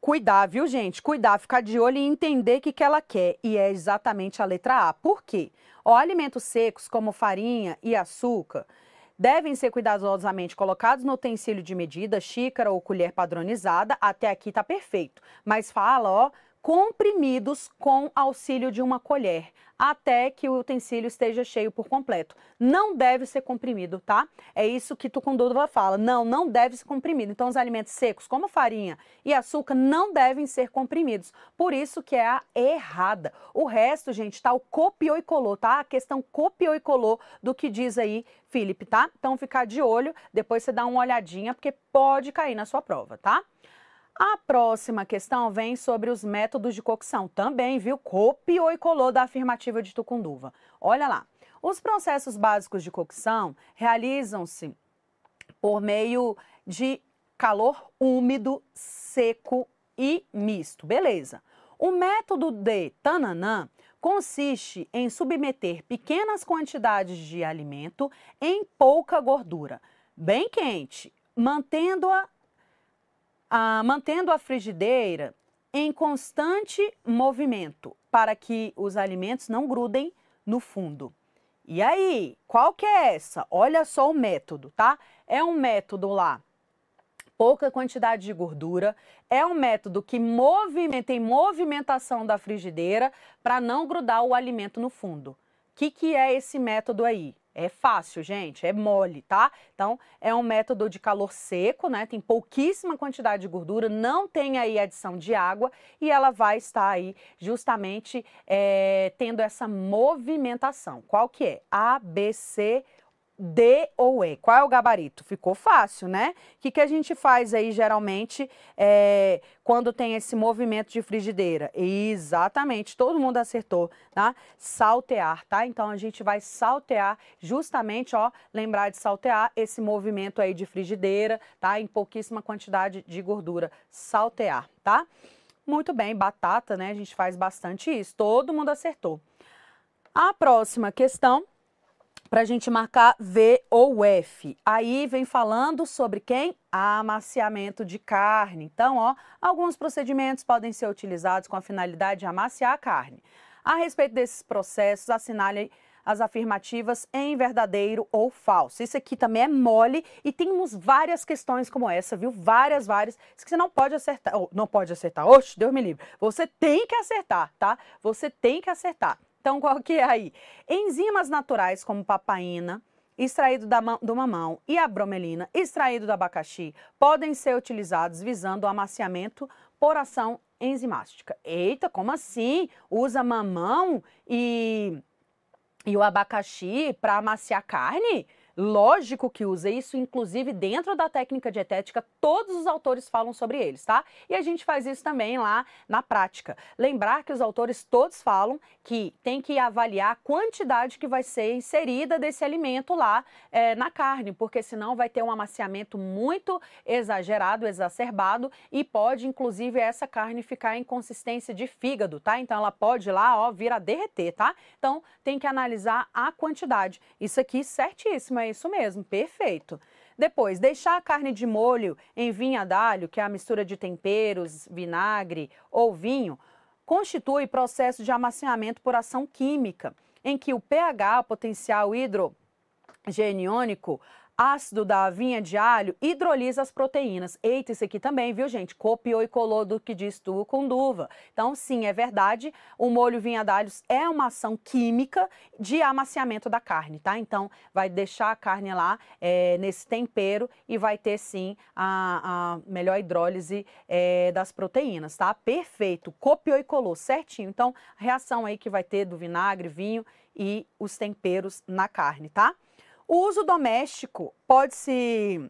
cuidar, viu, gente? Cuidar, ficar de olho e entender o que, que ela quer. E é exatamente a letra A. Por quê? Ó, alimentos secos, como farinha e açúcar, devem ser cuidadosamente colocados no utensílio de medida, xícara ou colher padronizada. Até aqui tá perfeito. Mas fala, ó comprimidos com auxílio de uma colher, até que o utensílio esteja cheio por completo. Não deve ser comprimido, tá? É isso que tu com dúvida fala. Não, não deve ser comprimido. Então, os alimentos secos, como farinha e açúcar, não devem ser comprimidos. Por isso que é a errada. O resto, gente, tá o copiou e colou, tá? A questão copiou e colou do que diz aí Felipe, tá? Então, ficar de olho, depois você dá uma olhadinha, porque pode cair na sua prova, tá? A próxima questão vem sobre os métodos de cocção. Também, viu? Copiou e colou da afirmativa de Tucunduva. Olha lá. Os processos básicos de cocção realizam-se por meio de calor úmido, seco e misto. Beleza. O método de Tananã consiste em submeter pequenas quantidades de alimento em pouca gordura, bem quente, mantendo-a ah, mantendo a frigideira em constante movimento para que os alimentos não grudem no fundo. E aí, qual que é essa? Olha só o método, tá? É um método lá pouca quantidade de gordura. É um método que movimenta, tem movimentação da frigideira para não grudar o alimento no fundo. O que, que é esse método aí? É fácil, gente, é mole, tá? Então, é um método de calor seco, né? Tem pouquíssima quantidade de gordura, não tem aí adição de água e ela vai estar aí justamente é, tendo essa movimentação. Qual que é? A, B, C, D ou E. Qual é o gabarito? Ficou fácil, né? O que, que a gente faz aí geralmente é, quando tem esse movimento de frigideira? Exatamente, todo mundo acertou, tá? Saltear, tá? Então a gente vai saltear justamente, ó, lembrar de saltear esse movimento aí de frigideira, tá? Em pouquíssima quantidade de gordura. Saltear, tá? Muito bem, batata, né? A gente faz bastante isso. Todo mundo acertou. A próxima questão para a gente marcar V ou F. Aí vem falando sobre quem? Amaciamento de carne. Então, ó, alguns procedimentos podem ser utilizados com a finalidade de amaciar a carne. A respeito desses processos, assinale as afirmativas em verdadeiro ou falso. Isso aqui também é mole e temos várias questões como essa, viu? Várias, várias, Isso que você não pode acertar, oh, não pode acertar, oxe, Deus me livre. Você tem que acertar, tá? Você tem que acertar. Então, qual que é aí? Enzimas naturais como papaina, extraído da, do mamão, e a bromelina, extraído do abacaxi, podem ser utilizados visando o amaciamento por ação enzimática. Eita, como assim? Usa mamão e, e o abacaxi para amaciar carne? Lógico que usa isso, inclusive dentro da técnica dietética, todos os autores falam sobre eles, tá? E a gente faz isso também lá na prática. Lembrar que os autores todos falam que tem que avaliar a quantidade que vai ser inserida desse alimento lá é, na carne, porque senão vai ter um amaciamento muito exagerado, exacerbado e pode, inclusive, essa carne ficar em consistência de fígado, tá? Então ela pode lá, ó, vir a derreter, tá? Então tem que analisar a quantidade. Isso aqui certíssimo é isso mesmo, perfeito. Depois, deixar a carne de molho em vinha d'alho, que é a mistura de temperos, vinagre ou vinho, constitui processo de amaciamento por ação química, em que o pH, potencial hidrogeniônico, ácido da vinha de alho hidrolisa as proteínas. Eita, isso aqui também, viu, gente? Copiou e colou do que diz tu com duva. Então, sim, é verdade, o molho vinha de alho é uma ação química de amaciamento da carne, tá? Então, vai deixar a carne lá é, nesse tempero e vai ter, sim, a, a melhor hidrólise é, das proteínas, tá? Perfeito, copiou e colou, certinho. Então, reação aí que vai ter do vinagre, vinho e os temperos na carne, tá? O uso doméstico pode-se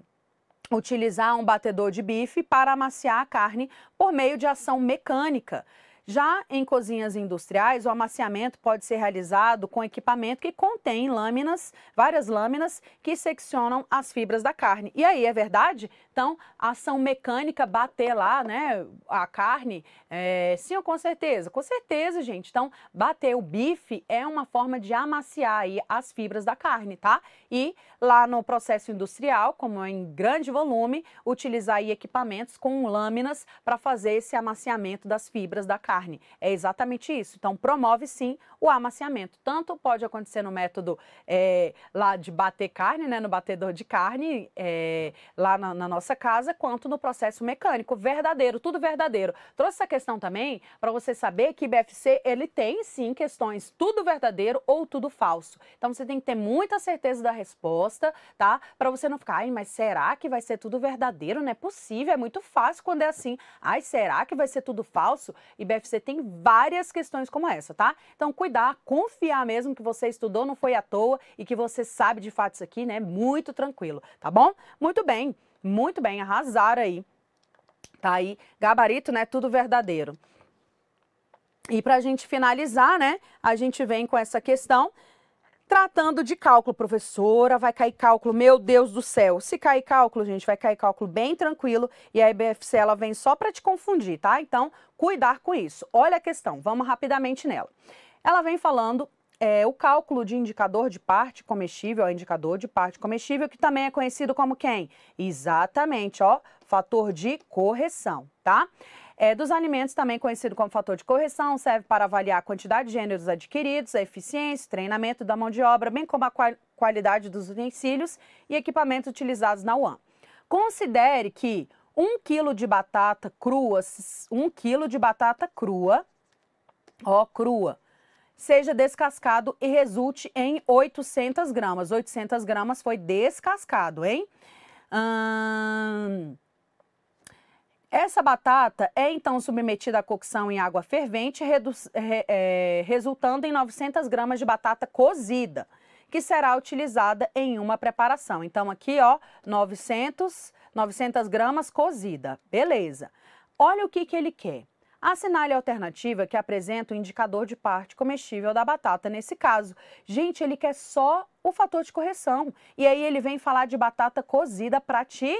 utilizar um batedor de bife para amaciar a carne por meio de ação mecânica, já em cozinhas industriais, o amaciamento pode ser realizado com equipamento que contém lâminas, várias lâminas que seccionam as fibras da carne. E aí, é verdade? Então, a ação mecânica bater lá, né, a carne, é, sim com certeza? Com certeza, gente. Então, bater o bife é uma forma de amaciar aí as fibras da carne, tá? E lá no processo industrial, como é em grande volume, utilizar aí equipamentos com lâminas para fazer esse amaciamento das fibras da carne carne. É exatamente isso. Então, promove sim o amaciamento. Tanto pode acontecer no método é, lá de bater carne, né, no batedor de carne, é, lá na, na, nossa casa, quanto no processo mecânico. Verdadeiro, tudo verdadeiro. Trouxe essa questão também para você saber que BFC ele tem sim questões tudo verdadeiro ou tudo falso. Então, você tem que ter muita certeza da resposta, tá? Para você não ficar, ai, mas será que vai ser tudo verdadeiro? Não é possível, é muito fácil quando é assim. Ai, será que vai ser tudo falso? E BFC FGFC tem várias questões como essa, tá? Então, cuidar, confiar mesmo que você estudou, não foi à toa e que você sabe de fato isso aqui, né? Muito tranquilo, tá bom? Muito bem, muito bem, arrasaram aí. Tá aí, gabarito, né? Tudo verdadeiro. E para a gente finalizar, né, a gente vem com essa questão Tratando de cálculo, professora, vai cair cálculo, meu Deus do céu. Se cair cálculo, gente, vai cair cálculo bem tranquilo e a IBFC ela vem só para te confundir, tá? Então, cuidar com isso. Olha a questão, vamos rapidamente nela. Ela vem falando é, o cálculo de indicador de parte comestível, ó, é indicador de parte comestível, que também é conhecido como quem? Exatamente, ó, fator de correção, tá? é, dos alimentos, também conhecido como fator de correção, serve para avaliar a quantidade de gêneros adquiridos, a eficiência, treinamento da mão de obra, bem como a qualidade dos utensílios e equipamentos utilizados na UAM. Considere que 1 quilo de batata crua, 1 quilo de batata crua, ó, crua, seja descascado e resulte em 800 gramas. 800 gramas foi descascado, hein? Hum... Essa batata é então submetida à cocção em água fervente, redu... re... é... resultando em 900 gramas de batata cozida, que será utilizada em uma preparação. Então aqui, ó, 900, 900 gramas cozida. Beleza. Olha o que, que ele quer. Assinale a alternativa que apresenta o indicador de parte comestível da batata nesse caso. Gente, ele quer só o fator de correção. E aí ele vem falar de batata cozida para te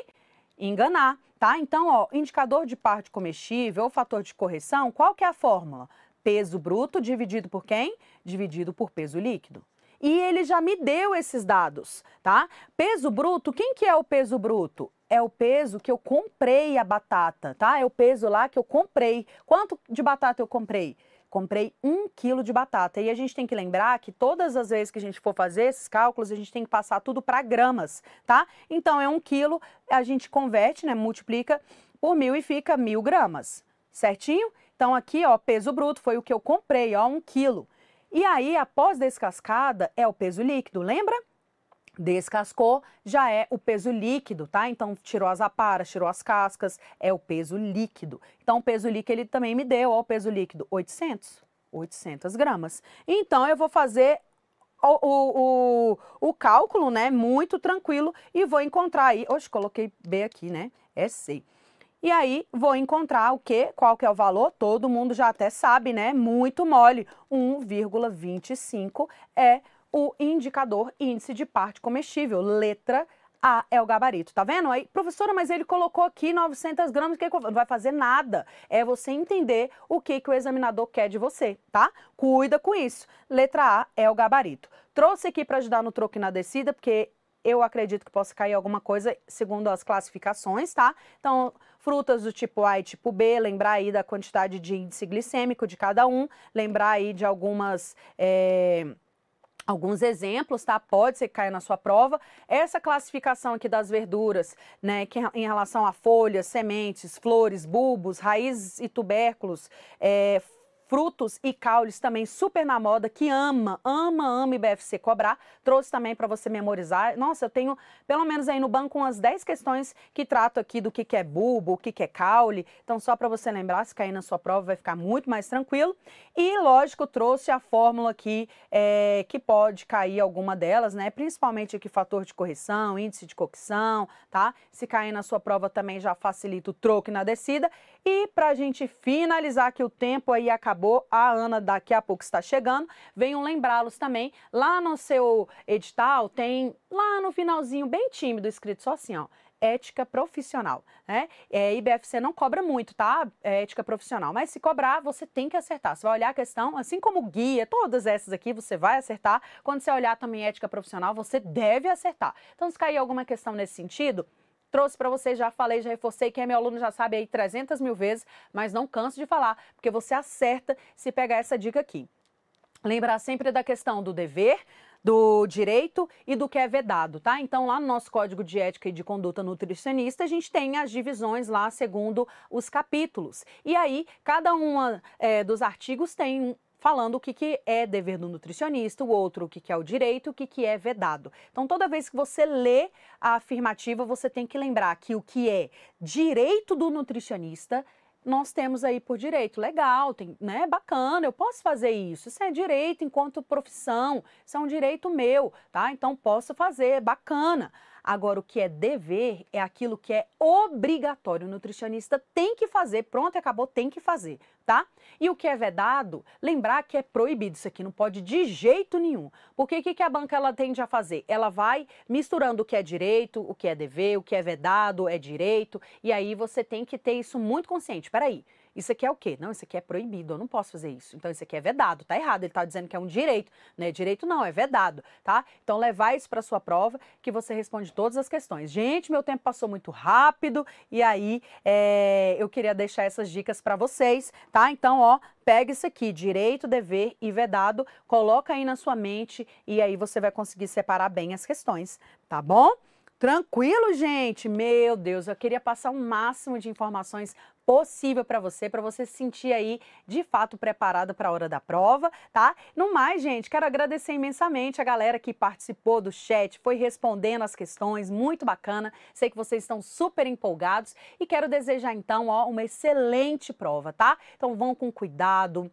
enganar, tá? Então, ó, indicador de parte comestível ou fator de correção, qual que é a fórmula? Peso bruto dividido por quem? Dividido por peso líquido. E ele já me deu esses dados, tá? Peso bruto, quem que é o peso bruto? É o peso que eu comprei a batata, tá? É o peso lá que eu comprei. Quanto de batata eu comprei? comprei um quilo de batata. E a gente tem que lembrar que todas as vezes que a gente for fazer esses cálculos, a gente tem que passar tudo para gramas, tá? Então é um quilo, a gente converte, né, multiplica por mil e fica mil gramas, certinho? Então aqui, ó, peso bruto foi o que eu comprei, ó, um quilo. E aí, após descascada, é o peso líquido, lembra? Descascou já é o peso líquido, tá? Então tirou as aparas, tirou as cascas, é o peso líquido. Então o peso líquido ele também me deu, ó, o peso líquido 800, 800 gramas. Então eu vou fazer o, o, o, cálculo, né, muito tranquilo e vou encontrar aí, hoje coloquei B aqui, né, é C. E aí vou encontrar o que, qual que é o valor, todo mundo já até sabe, né, muito mole, 1,25 é o indicador índice de parte comestível, letra a é o gabarito, tá vendo? Aí, professora, mas ele colocou aqui 900 gramas, que é não vai fazer nada. É você entender o que, que o examinador quer de você, tá? Cuida com isso. Letra A é o gabarito. Trouxe aqui para ajudar no troco e na descida, porque eu acredito que possa cair alguma coisa segundo as classificações, tá? Então, frutas do tipo A e tipo B, lembrar aí da quantidade de índice glicêmico de cada um, lembrar aí de algumas... É Alguns exemplos, tá? Pode ser que caia na sua prova. Essa classificação aqui das verduras, né, que em relação a folhas, sementes, flores, bulbos, raízes e tubérculos, é, frutos e caules também super na moda, que ama, ama, ama IBFC cobrar. Trouxe também para você memorizar. Nossa, eu tenho pelo menos aí no banco umas 10 questões que trato aqui do que, que é bulbo, o que, que é caule. Então, só para você lembrar, se cair na sua prova vai ficar muito mais tranquilo. E, lógico, trouxe a fórmula aqui é, que pode cair alguma delas, né? Principalmente aqui fator de correção, índice de cocção, tá? Se cair na sua prova também já facilita o troco na descida. E para a gente finalizar, que o tempo aí acabou, a Ana daqui a pouco está chegando, venham lembrá-los também, lá no seu edital tem, lá no finalzinho, bem tímido, escrito só assim, ó, ética profissional, né? É, IBFC não cobra muito, tá? É, ética profissional, mas se cobrar, você tem que acertar. Você vai olhar a questão, assim como guia, todas essas aqui você vai acertar. Quando você olhar também ética profissional, você deve acertar. Então, se cair alguma questão nesse sentido, Trouxe para você, já falei, já reforcei, quem é meu aluno já sabe aí 300 mil vezes, mas não canso de falar, porque você acerta se pegar essa dica aqui. Lembrar sempre da questão do dever, do direito e do que é vedado, tá? Então, lá no nosso Código de Ética e de Conduta Nutricionista, a gente tem as divisões lá segundo os capítulos. E aí, cada um é, eh, dos artigos tem falando o que, que é dever do nutricionista, o outro o que, que é o direito, o que, que é vedado. Então, toda vez que você lê a afirmativa, você tem que lembrar que o que é direito do nutricionista nós temos aí por direito legal, tem, né, bacana, eu posso fazer isso, isso é direito enquanto profissão, isso é um direito meu, tá? Então posso fazer, bacana. Agora, o que é dever é aquilo que é obrigatório. O nutricionista tem que fazer, pronto, acabou, tem que fazer, tá? E o que é vedado, lembrar que é proibido. Isso aqui não pode de jeito nenhum. Porque o que, que a banca ela tende a fazer? Ela vai misturando o que é direito, o que é dever, o que é vedado, é direito. E aí você tem que ter isso muito consciente. Peraí, isso aqui é o quê? Não, isso aqui é proibido, eu não posso fazer isso. Então, isso aqui é vedado, tá errado. Ele tá dizendo que é um direito, né? Direito não, é vedado, tá? Então, levar isso para sua prova, que você responde todas as questões. Gente, meu tempo passou muito rápido e aí é, eu queria deixar essas dicas para vocês, tá? Então, ó, pega isso aqui, direito, dever e vedado, coloca aí na sua mente e aí você vai conseguir separar bem as questões, tá bom? Tranquilo, gente? Meu Deus, eu queria passar o um máximo de informações possível para você, para você se sentir aí de fato preparado para a hora da prova, tá? No mais, gente, quero agradecer imensamente a galera que participou do chat, foi respondendo as questões, muito bacana. Sei que vocês estão super empolgados e quero desejar então, ó, uma excelente prova, tá? Então vão com cuidado,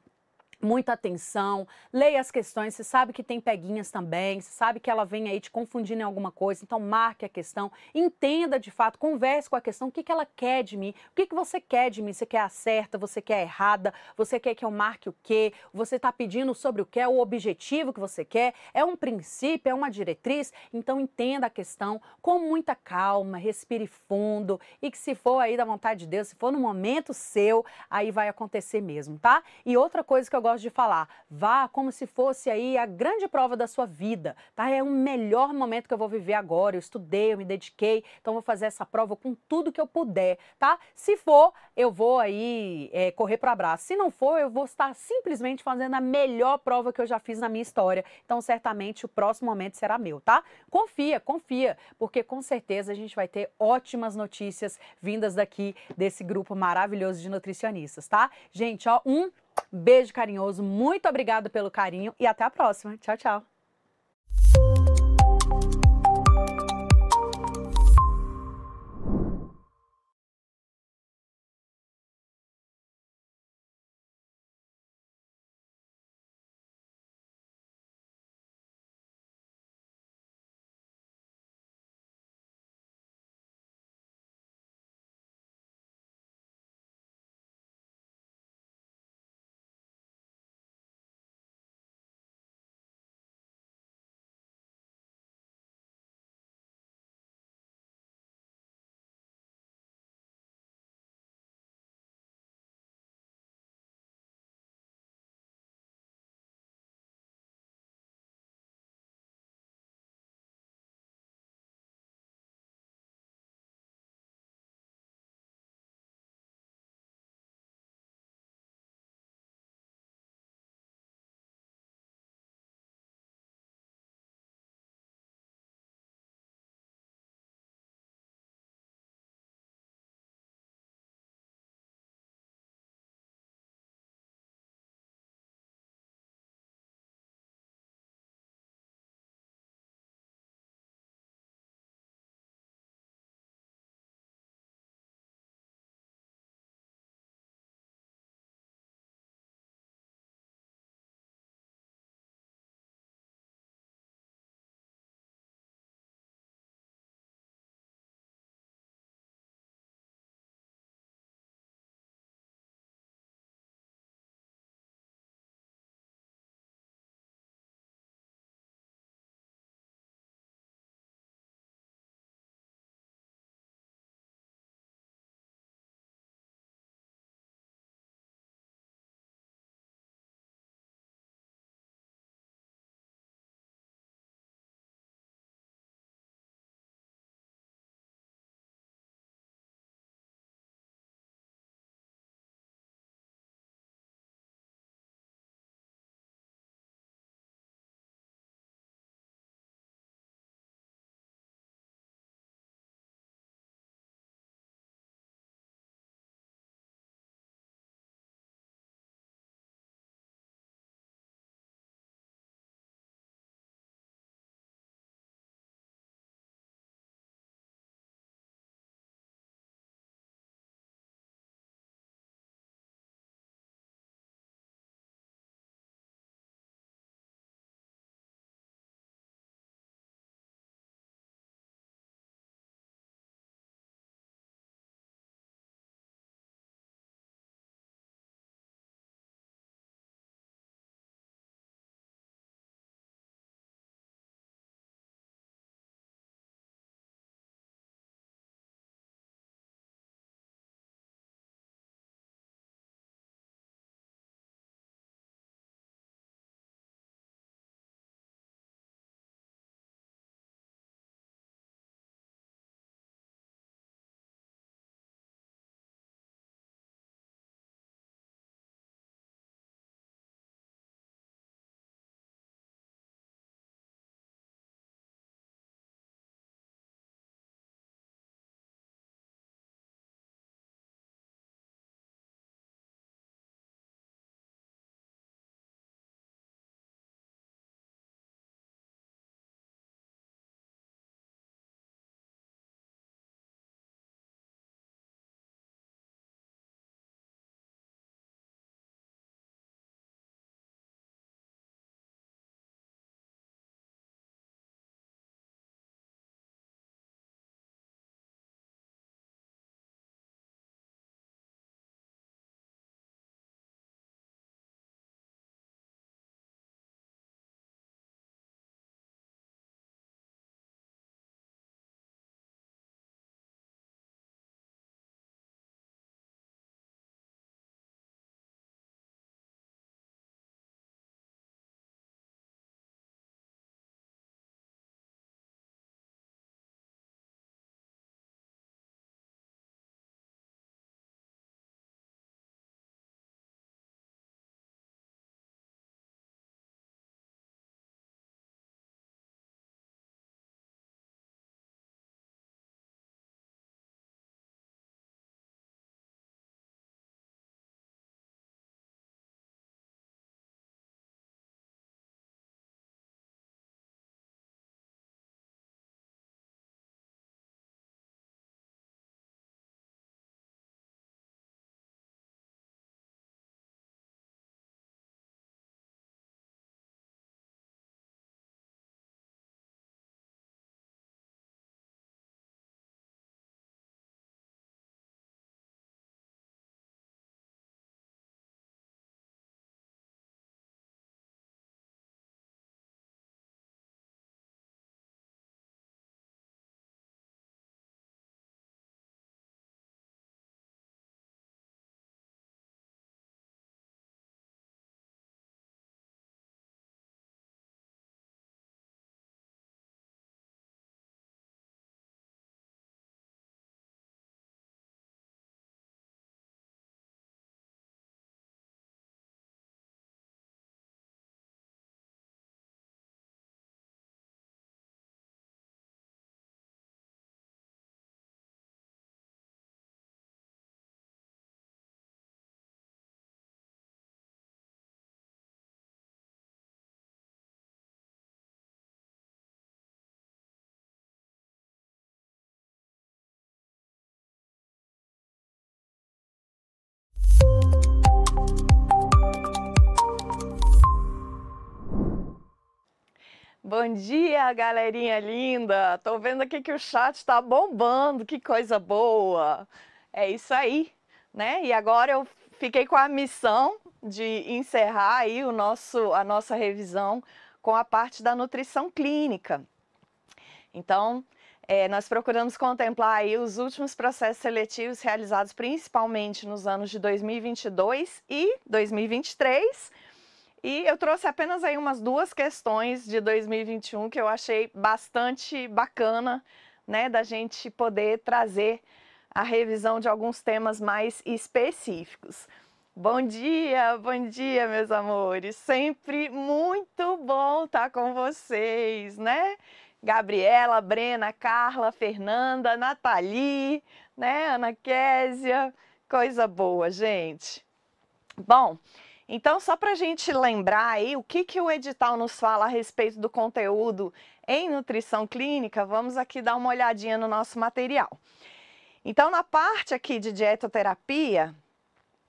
muita atenção, leia as questões, você sabe que tem peguinhas também, você sabe que ela vem aí te confundindo em alguma coisa, então marque a questão, entenda de fato, converse com a questão, o que, que ela quer de mim, o que, que você quer de mim, você quer a certa, você quer a errada, você quer que eu marque o quê, você está pedindo sobre o que, é o objetivo que você quer, é um princípio, é uma diretriz, então entenda a questão com muita calma, respire fundo e que se for aí da vontade de Deus, se for no momento seu, aí vai acontecer mesmo, tá? E outra coisa que eu gosto de falar, vá como se fosse aí a grande prova da sua vida, tá? É o melhor momento que eu vou viver agora. Eu estudei, eu me dediquei, então vou fazer essa prova com tudo que eu puder, tá? Se for, eu vou aí é, correr para abraço. Se não for, eu vou estar simplesmente fazendo a melhor prova que eu já fiz na minha história. Então, certamente o próximo momento será meu, tá? Confia, confia, porque com certeza a gente vai ter ótimas notícias vindas daqui desse grupo maravilhoso de nutricionistas, tá? Gente, ó, um Beijo carinhoso, muito obrigado pelo carinho e até a próxima. Tchau, tchau. Bom dia, galerinha linda! Tô vendo aqui que o chat está bombando, que coisa boa! É isso aí, né? E agora eu fiquei com a missão de encerrar aí o nosso, a nossa revisão com a parte da nutrição clínica. Então, é, nós procuramos contemplar aí os últimos processos seletivos realizados principalmente nos anos de 2022 e 2023 e eu trouxe apenas aí umas duas questões de 2021 que eu achei bastante bacana, né, da gente poder trazer a revisão de alguns temas mais específicos. Bom dia, bom dia, meus amores. Sempre muito bom estar com vocês, né? Gabriela, Brena, Carla, Fernanda, Nathalie, né? Ana Késia. Coisa boa, gente. Bom, então, só para a gente lembrar aí o que, que o edital nos fala a respeito do conteúdo em nutrição clínica, vamos aqui dar uma olhadinha no nosso material. Então, na parte aqui de dietoterapia,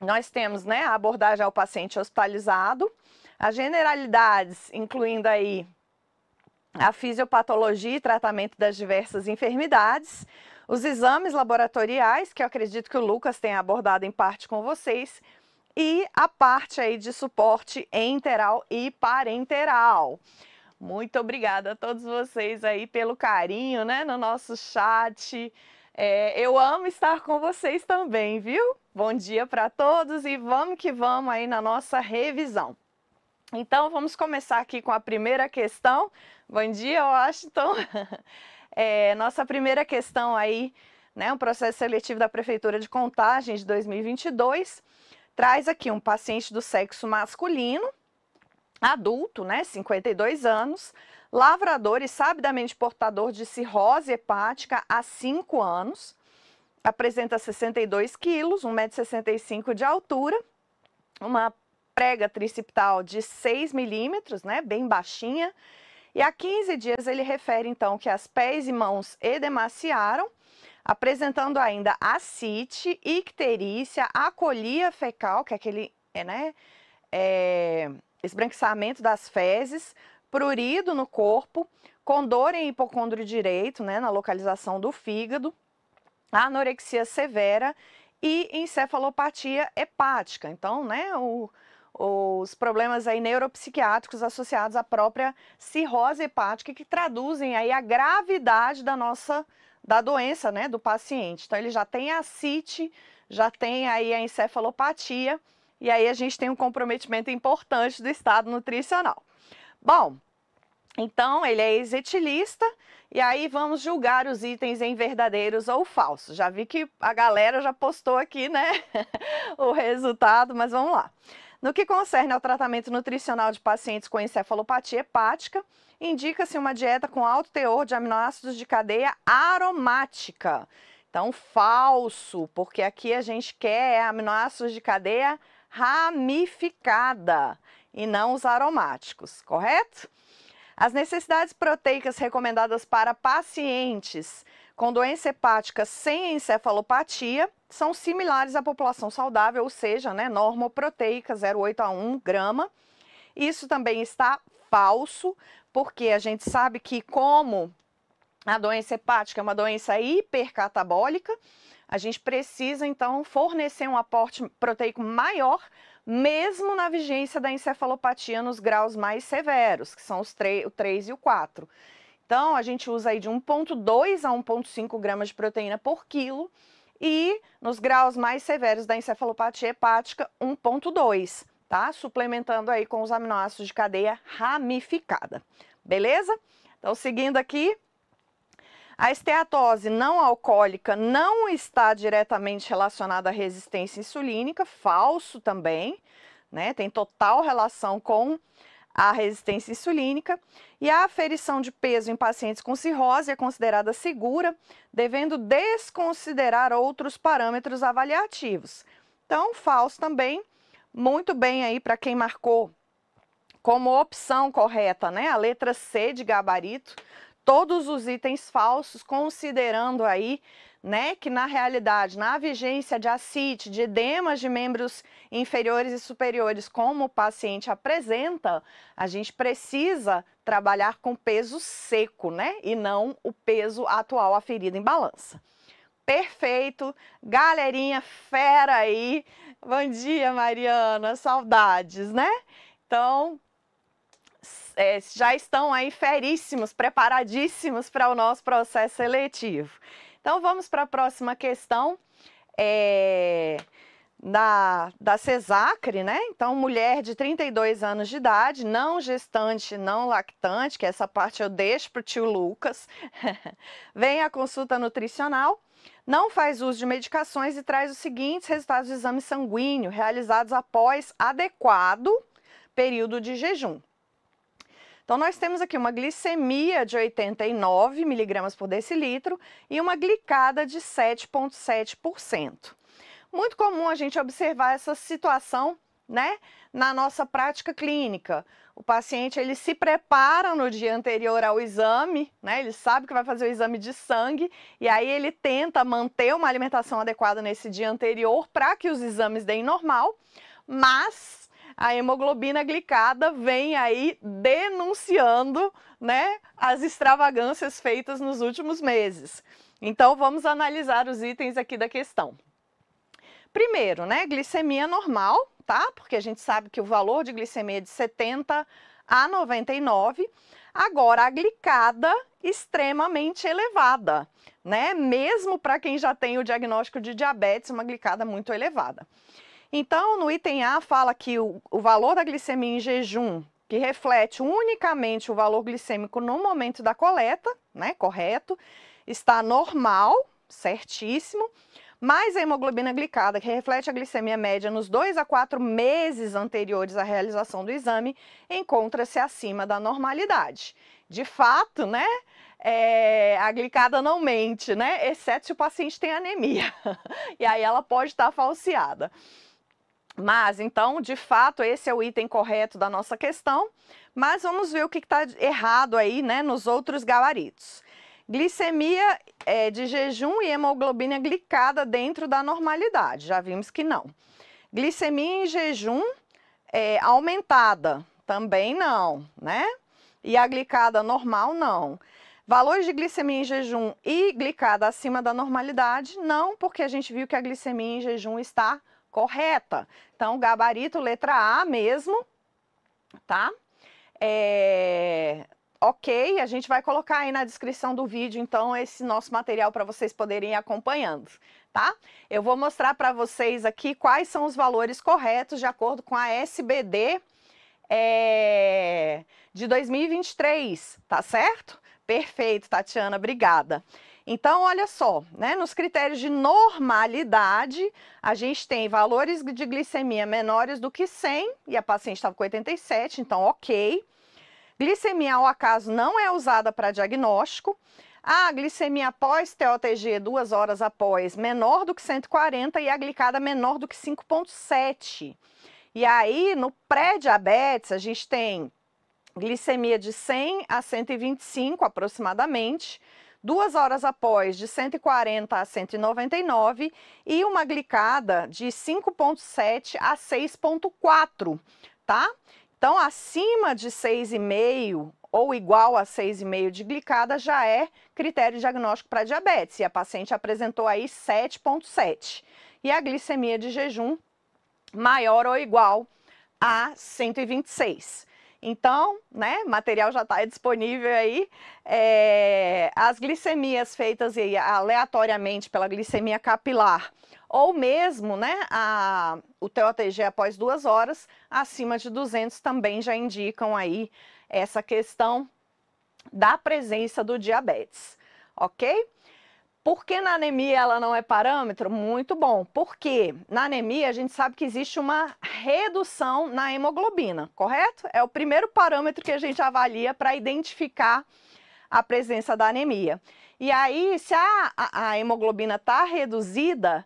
nós temos né, a abordagem ao paciente hospitalizado, as generalidades, incluindo aí a fisiopatologia e tratamento das diversas enfermidades, os exames laboratoriais, que eu acredito que o Lucas tenha abordado em parte com vocês, e a parte aí de suporte enteral e parenteral. Muito obrigada a todos vocês aí pelo carinho, né, no nosso chat. É, eu amo estar com vocês também, viu? Bom dia para todos e vamos que vamos aí na nossa revisão. Então, vamos começar aqui com a primeira questão. Bom dia, Washington. É, nossa primeira questão aí, né, um processo seletivo da Prefeitura de Contagem de 2022 traz aqui um paciente do sexo masculino, adulto, né, 52 anos, lavrador e sabidamente portador de cirrose hepática há 5 anos, apresenta 62 quilos, 1,65m de altura, uma prega tricipital de 6 milímetros, né, bem baixinha, e há 15 dias ele refere então que as pés e mãos edemaciaram, apresentando ainda acite, icterícia, acolia fecal, que é aquele é, né, é, esbranquiçamento das fezes, prurido no corpo, com dor em hipocôndrio direito, né, na localização do fígado, anorexia severa e encefalopatia hepática. Então, né, o, os problemas aí neuropsiquiátricos associados à própria cirrose hepática que traduzem aí a gravidade da nossa da doença, né, do paciente. Então ele já tem a CIT, já tem aí a encefalopatia e aí a gente tem um comprometimento importante do estado nutricional. Bom, então ele é exetilista e aí vamos julgar os itens em verdadeiros ou falsos. Já vi que a galera já postou aqui, né, o resultado, mas vamos lá. No que concerne ao tratamento nutricional de pacientes com encefalopatia hepática, indica-se uma dieta com alto teor de aminoácidos de cadeia aromática. Então, falso, porque aqui a gente quer é aminoácidos de cadeia ramificada e não os aromáticos, correto? As necessidades proteicas recomendadas para pacientes com doença hepática sem encefalopatia são similares à população saudável, ou seja, né, normoproteica 0,8 a 1 grama. Isso também está falso, porque a gente sabe que como a doença hepática é uma doença hipercatabólica, a gente precisa então fornecer um aporte proteico maior, mesmo na vigência da encefalopatia nos graus mais severos, que são os 3, o 3 e o 4. Então, a gente usa aí de 1,2 a 1,5 gramas de proteína por quilo e nos graus mais severos da encefalopatia hepática, 1,2 tá? Suplementando aí com os aminoácidos de cadeia ramificada, beleza? Então, seguindo aqui, a esteatose não alcoólica não está diretamente relacionada à resistência insulínica, falso também, né? Tem total relação com a resistência insulínica. E a aferição de peso em pacientes com cirrose é considerada segura, devendo desconsiderar outros parâmetros avaliativos. Então, falso também, muito bem aí para quem marcou como opção correta, né? A letra C de gabarito, todos os itens falsos, considerando aí, né, que na realidade, na vigência de acite, de edemas de membros inferiores e superiores, como o paciente apresenta, a gente precisa trabalhar com peso seco, né, e não o peso atual aferido em balança. Perfeito, galerinha fera aí, Bom dia, Mariana. Saudades, né? Então, é, já estão aí feríssimos, preparadíssimos para o nosso processo seletivo. Então, vamos para a próxima questão é, da, da CESACRE, né? Então, mulher de 32 anos de idade, não gestante, não lactante, que essa parte eu deixo para o tio Lucas, vem à consulta nutricional não faz uso de medicações e traz os seguintes resultados de exame sanguíneo realizados após adequado período de jejum. Então, nós temos aqui uma glicemia de 89 miligramas por decilitro e uma glicada de 7,7%. Muito comum a gente observar essa situação né, na nossa prática clínica o paciente ele se prepara no dia anterior ao exame, né? Ele sabe que vai fazer o exame de sangue e aí ele tenta manter uma alimentação adequada nesse dia anterior para que os exames deem normal, mas a hemoglobina glicada vem aí denunciando, né, as extravagâncias feitas nos últimos meses. Então vamos analisar os itens aqui da questão. Primeiro, né, glicemia normal, aumentar, porque a gente sabe que o valor de glicemia é de 70 a 99. Agora, a glicada extremamente elevada, né? Mesmo para quem já tem o diagnóstico de diabetes, uma glicada muito elevada. Então, no item A fala que o, o valor da glicemia em jejum, que reflete unicamente o valor glicêmico no momento da coleta, né, correto, está normal, certíssimo, mais a hemoglobina glicada, que reflete a glicemia média nos 2 a 4 meses anteriores à realização do exame, encontra-se acima da normalidade. De fato, né? É, a glicada não mente, né? Exceto se o paciente tem anemia. e aí ela pode estar falseada. Mas então, de fato, esse é o item correto da nossa questão. Mas vamos ver o que está errado aí, né, nos outros gabaritos. Glicemia é, de jejum e hemoglobina glicada dentro da normalidade, já vimos que não. Glicemia em jejum é, aumentada, também não, né? E a glicada normal, não. Valores de glicemia em jejum e glicada acima da normalidade, não, porque a gente viu que a glicemia em jejum está correta. Então, gabarito letra A mesmo, tá? É, ok, a gente vai colocar aí na descrição do vídeo, então, esse nosso material para vocês poderem ir acompanhando, tá? Eu vou mostrar para vocês aqui quais são os valores corretos de acordo com a SBD é, de 2023, tá certo? Perfeito, Tatiana, obrigada. Então, olha só, né, nos critérios de normalidade, a gente tem valores de glicemia menores do que 100, e a paciente estava tá com 87, então ok. Glicemia ao acaso não é usada para diagnóstico. A glicemia após TOTG, duas horas após, menor do que 140 e a glicada menor do que 5,7. E aí, no pré-diabetes, a gente tem glicemia de 100 a 125 aproximadamente, duas horas após de 140 a 199 e uma glicada de 5,7 a 6,4, tá? Então, acima de 6,5 ou igual a 6,5 de glicada já é critério diagnóstico para diabetes. E a paciente apresentou aí 7,7. E a glicemia de jejum maior ou igual a 126. Então, né, material já está disponível aí. É, as glicemias feitas aí aleatoriamente pela glicemia capilar, ou mesmo, né, a, o TOTG após duas horas, acima de 200 também já indicam aí essa questão da presença do diabetes, ok? Por que na anemia ela não é parâmetro? Muito bom. Porque na anemia a gente sabe que existe uma redução na hemoglobina, correto? É o primeiro parâmetro que a gente avalia para identificar a presença da anemia. E aí, se a, a hemoglobina está reduzida,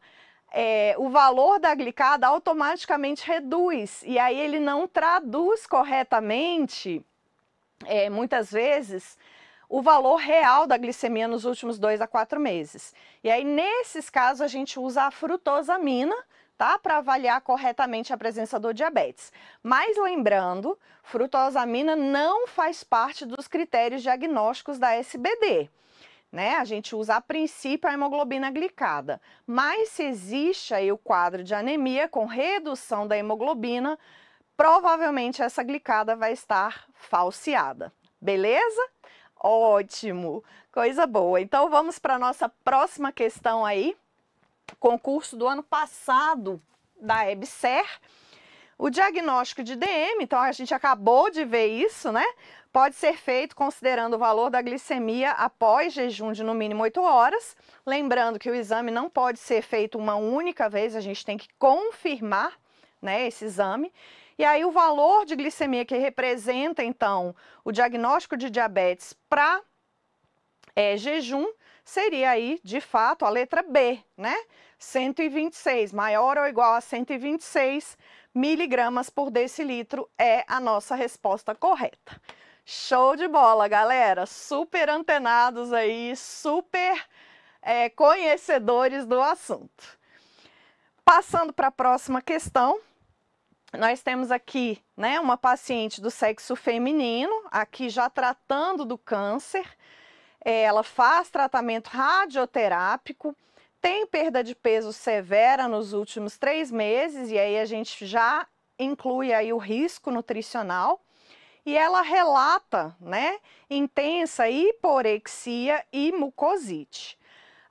é, o valor da glicada automaticamente reduz. E aí ele não traduz corretamente, é, muitas vezes, o valor real da glicemia nos últimos dois a quatro meses. E aí, nesses casos, a gente usa a frutosamina, tá? Para avaliar corretamente a presença do diabetes. Mas lembrando, frutosamina não faz parte dos critérios diagnósticos da SBD. Né? A gente usa a princípio a hemoglobina glicada, mas se existe aí o quadro de anemia com redução da hemoglobina, provavelmente essa glicada vai estar falseada. Beleza? Ótimo, coisa boa. Então vamos para a nossa próxima questão aí. Concurso do ano passado da EBSER. O diagnóstico de DM, então a gente acabou de ver isso, né? Pode ser feito considerando o valor da glicemia após jejum de no mínimo 8 horas. Lembrando que o exame não pode ser feito uma única vez, a gente tem que confirmar né, esse exame. E aí o valor de glicemia que representa, então, o diagnóstico de diabetes para é, jejum seria aí, de fato, a letra B, né? 126, maior ou igual a 126 miligramas por decilitro é a nossa resposta correta. Show de bola, galera! Super antenados aí, super é, conhecedores do assunto. Passando para a próxima questão, nós temos aqui né, uma paciente do sexo feminino, aqui já tratando do câncer. É, ela faz tratamento radioterápico, tem perda de peso severa nos últimos três meses, e aí a gente já inclui aí o risco nutricional. E ela relata né, intensa hiporexia e mucosite.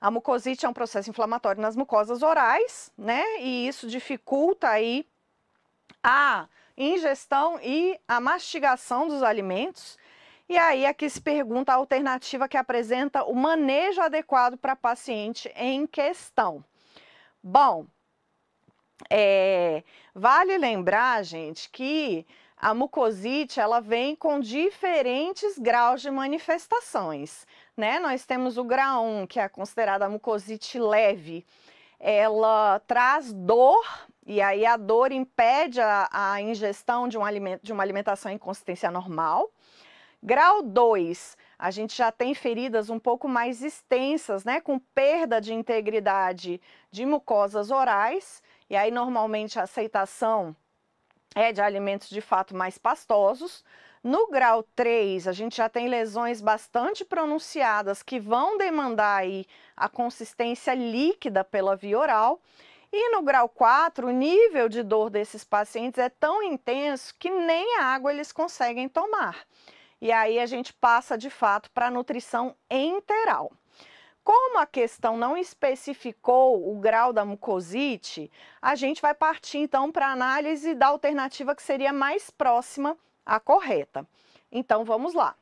A mucosite é um processo inflamatório nas mucosas orais, né? E isso dificulta aí a ingestão e a mastigação dos alimentos. E aí aqui é se pergunta a alternativa que apresenta o manejo adequado para paciente em questão. Bom, é, vale lembrar, gente, que a mucosite ela vem com diferentes graus de manifestações, né? Nós temos o grau 1, que é considerada a mucosite leve. Ela traz dor e aí a dor impede a, a ingestão de, um alimento, de uma alimentação em consistência normal. Grau 2, a gente já tem feridas um pouco mais extensas, né, com perda de integridade de mucosas orais, e aí normalmente a aceitação é de alimentos de fato mais pastosos. No grau 3, a gente já tem lesões bastante pronunciadas que vão demandar aí a consistência líquida pela via oral. E no grau 4, o nível de dor desses pacientes é tão intenso que nem a água eles conseguem tomar. E aí a gente passa de fato para a nutrição enteral. Como a questão não especificou o grau da mucosite, a gente vai partir então para a análise da alternativa que seria mais próxima à correta. Então vamos lá.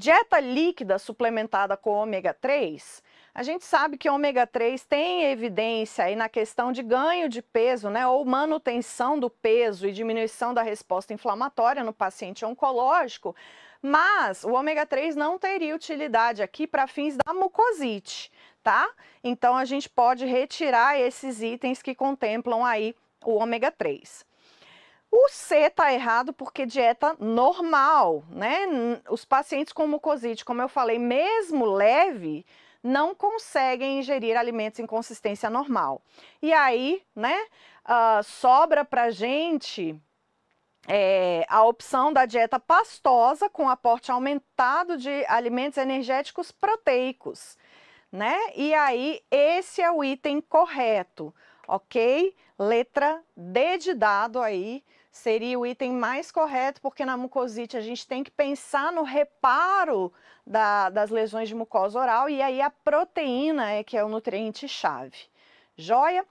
Dieta líquida suplementada com ômega 3, a gente sabe que ômega 3 tem evidência aí na questão de ganho de peso, né, ou manutenção do peso e diminuição da resposta inflamatória no paciente oncológico, mas o ômega 3 não teria utilidade aqui para fins da mucosite, tá? Então a gente pode retirar esses itens que contemplam aí o ômega 3. O C está errado porque dieta normal, né? Os pacientes com mucosite, como eu falei, mesmo leve, não conseguem ingerir alimentos em consistência normal. E aí, né, uh, sobra para gente é, a opção da dieta pastosa com aporte aumentado de alimentos energéticos proteicos, né? E aí, esse é o item correto, ok? Letra D de dado aí, seria o item mais correto, porque na mucosite a gente tem que pensar no reparo da, das lesões de mucosa oral e aí a proteína é que é o nutriente-chave. Joia?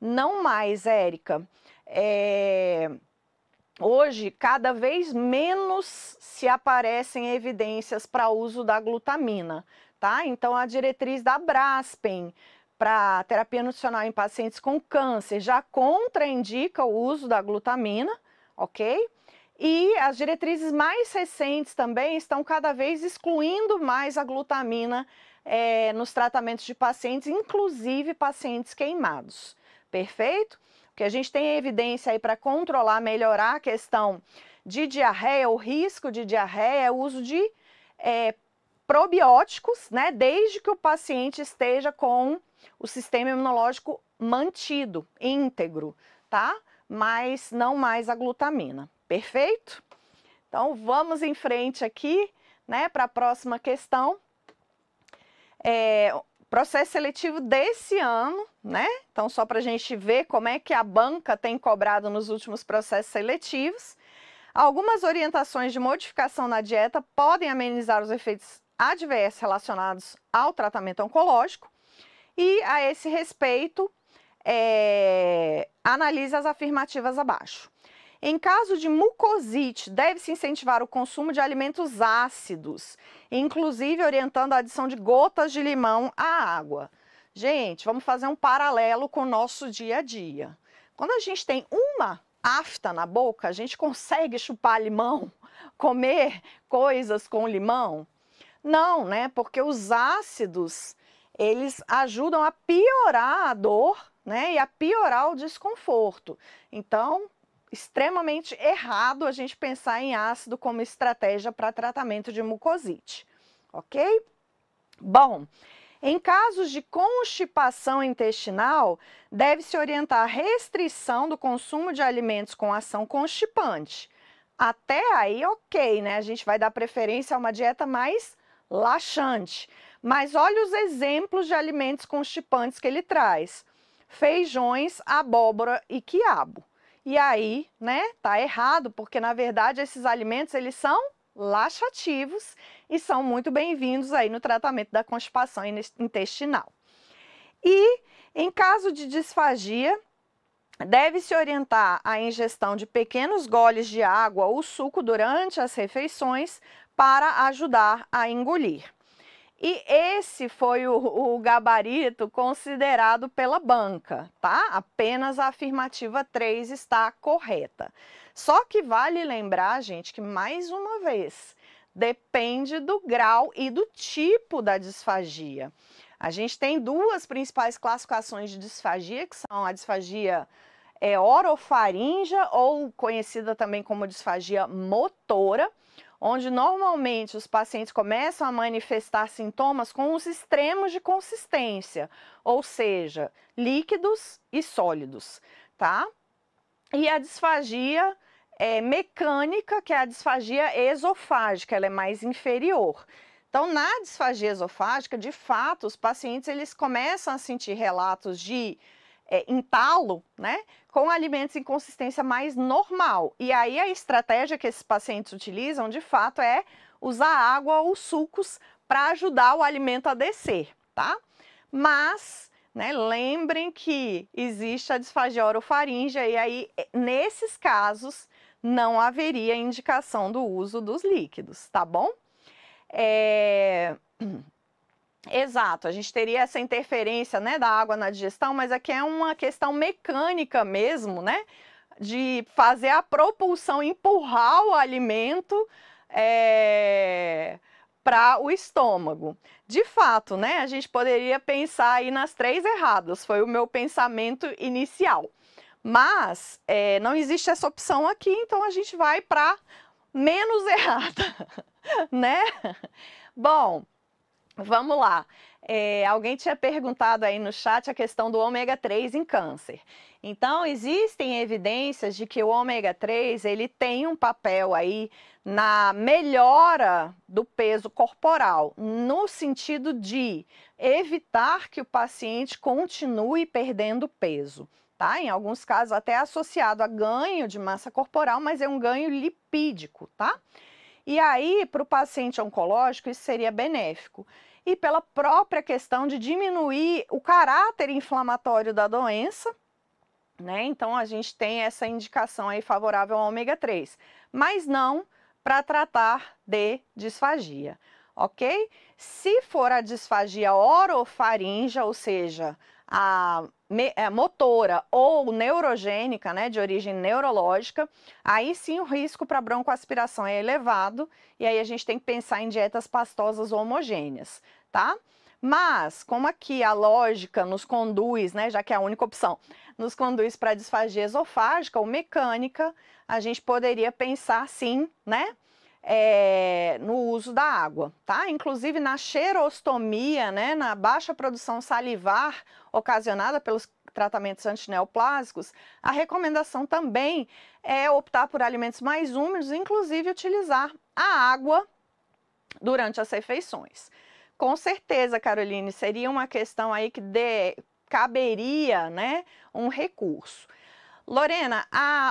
Não mais, Érica. É... Hoje, cada vez menos se aparecem evidências para uso da glutamina, tá? Então, a diretriz da Braspen para terapia nutricional em pacientes com câncer já contraindica o uso da glutamina, ok? E as diretrizes mais recentes também estão cada vez excluindo mais a glutamina é, nos tratamentos de pacientes, inclusive pacientes queimados. Perfeito? O que a gente tem é evidência aí para controlar, melhorar a questão de diarreia, o risco de diarreia, é o uso de é, probióticos, né? Desde que o paciente esteja com o sistema imunológico mantido, íntegro, tá? mas não mais a glutamina. Perfeito? Então vamos em frente aqui, né, para a próxima questão. É, processo seletivo desse ano, né? Então só para a gente ver como é que a banca tem cobrado nos últimos processos seletivos. Algumas orientações de modificação na dieta podem amenizar os efeitos adversos relacionados ao tratamento oncológico. E a esse respeito, é, analise as afirmativas abaixo. Em caso de mucosite, deve-se incentivar o consumo de alimentos ácidos, inclusive orientando a adição de gotas de limão à água. Gente, vamos fazer um paralelo com o nosso dia a dia. Quando a gente tem uma afta na boca, a gente consegue chupar limão, comer coisas com limão? Não, né? Porque os ácidos, eles ajudam a piorar a dor né, e a piorar o desconforto. Então, extremamente errado a gente pensar em ácido como estratégia para tratamento de mucosite, ok? Bom, em casos de constipação intestinal, deve-se orientar a restrição do consumo de alimentos com ação constipante. Até aí, ok, né? A gente vai dar preferência a uma dieta mais laxante. Mas olha os exemplos de alimentos constipantes que ele traz feijões, abóbora e quiabo. E aí, né, tá errado, porque na verdade esses alimentos eles são laxativos e são muito bem-vindos aí no tratamento da constipação intestinal. E em caso de disfagia, deve-se orientar a ingestão de pequenos goles de água ou suco durante as refeições para ajudar a engolir. E esse foi o, o, gabarito considerado pela banca, tá? Apenas a afirmativa 3 está correta. Só que vale lembrar, gente, que mais uma vez, depende do grau e do tipo da disfagia. A gente tem duas principais classificações de disfagia, que são a disfagia é, ou conhecida também como disfagia motora, onde normalmente os pacientes começam a manifestar sintomas com os extremos de consistência, ou seja, líquidos e sólidos, tá? E a disfagia é, mecânica, que é a disfagia esofágica, ela é mais inferior. Então, na disfagia esofágica, de fato, os pacientes eles começam a sentir relatos de é, entalo, né, com alimentos em consistência mais normal. E aí a estratégia que esses pacientes utilizam, de fato, é usar água ou sucos para ajudar o alimento a descer, tá? Mas né, lembrem que existe a disfagia orofaríngea e aí, é, nesses casos, não haveria indicação do uso dos líquidos, tá bom? É... Exato, a gente teria essa interferência né, da água na digestão, mas aqui é uma questão mecânica mesmo, né? De fazer a propulsão, empurrar o alimento é, eh, para o estômago. De fato, né? A gente poderia pensar aí nas três erradas, foi o meu pensamento inicial. Mas é, não existe essa opção aqui, então a gente vai para menos errada, né? Bom. Vamos lá. É, alguém tinha perguntado aí no chat a questão do ômega 3 em câncer. Então, existem evidências de que o ômega 3 ele tem um papel aí na melhora do peso corporal, no sentido de evitar que o paciente continue perdendo peso. Tá? Em alguns casos, até associado a ganho de massa corporal, mas é um ganho lipídico, tá? E aí, para o paciente oncológico, isso seria benéfico. E pela própria questão de diminuir o caráter inflamatório da doença, né? Então a gente tem essa indicação aí favorável ao ômega 3, mas não para tratar de disfagia, ok? Se for a disfagia orofaringe, ou seja, a, a é, motora ou neurogênica, né, de origem neurológica, aí sim o risco para broncoaspiração é elevado e aí a gente tem que pensar em dietas pastosas homogêneas, tá? Mas, como aqui a lógica nos conduz, né, já que é a única opção, nos conduz para disfagia esofágica ou mecânica, a gente poderia pensar sim, né, é, no uso da água, tá? Inclusive na xerostomia, né, na baixa produção salivar ocasionada pelos tratamentos antineoplásicos, a recomendação também é optar por alimentos mais úmidos, inclusive utilizar a água durante as refeições. Com certeza, Caroline, seria uma questão aí que dê caberia né, um recurso. Lorena,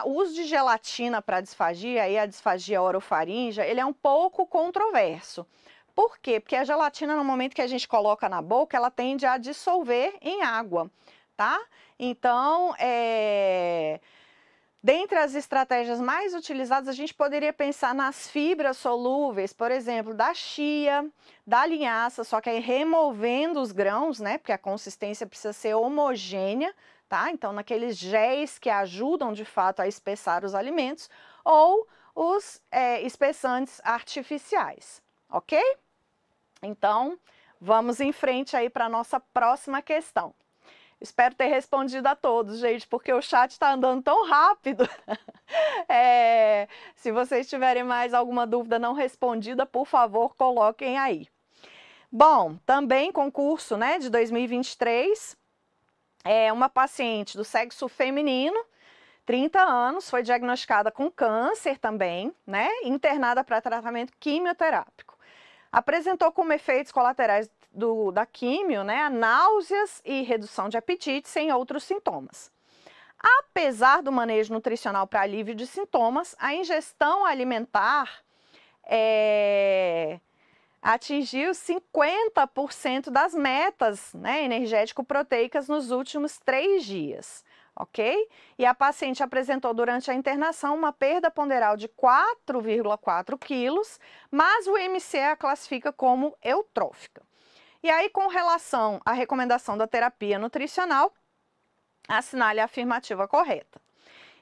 o uso de gelatina para disfagia e a disfagia orofaringe, ele é um pouco controverso. Por quê? Porque a gelatina, no momento que a gente coloca na boca, ela tende a dissolver em água, tá? Então, é... Dentre as estratégias mais utilizadas, a gente poderia pensar nas fibras solúveis, por exemplo, da chia, da linhaça, só que aí removendo os grãos, né? Porque a consistência precisa ser homogênea, tá? Então, naqueles géis que ajudam de fato a espessar os alimentos, ou os é, espessantes artificiais ok? Então, vamos em frente aí para a nossa próxima questão. Espero ter respondido a todos, gente, porque o chat está andando tão rápido. é, se vocês tiverem mais alguma dúvida não respondida, por favor, coloquem aí. Bom, também concurso né, de 2023, é uma paciente do sexo feminino, 30 anos, foi diagnosticada com câncer também, né? Internada para tratamento quimioterápico apresentou como efeitos colaterais do, da químio né, náuseas e redução de apetite, sem outros sintomas. Apesar do manejo nutricional para alívio de sintomas, a ingestão alimentar é, atingiu 50% das metas né, energético-proteicas nos últimos três dias ok? E a paciente apresentou durante a internação uma perda ponderal de 4,4 quilos, mas o MCE a classifica como eutrófica. E aí, com relação à recomendação da terapia nutricional, assinale a afirmativa correta.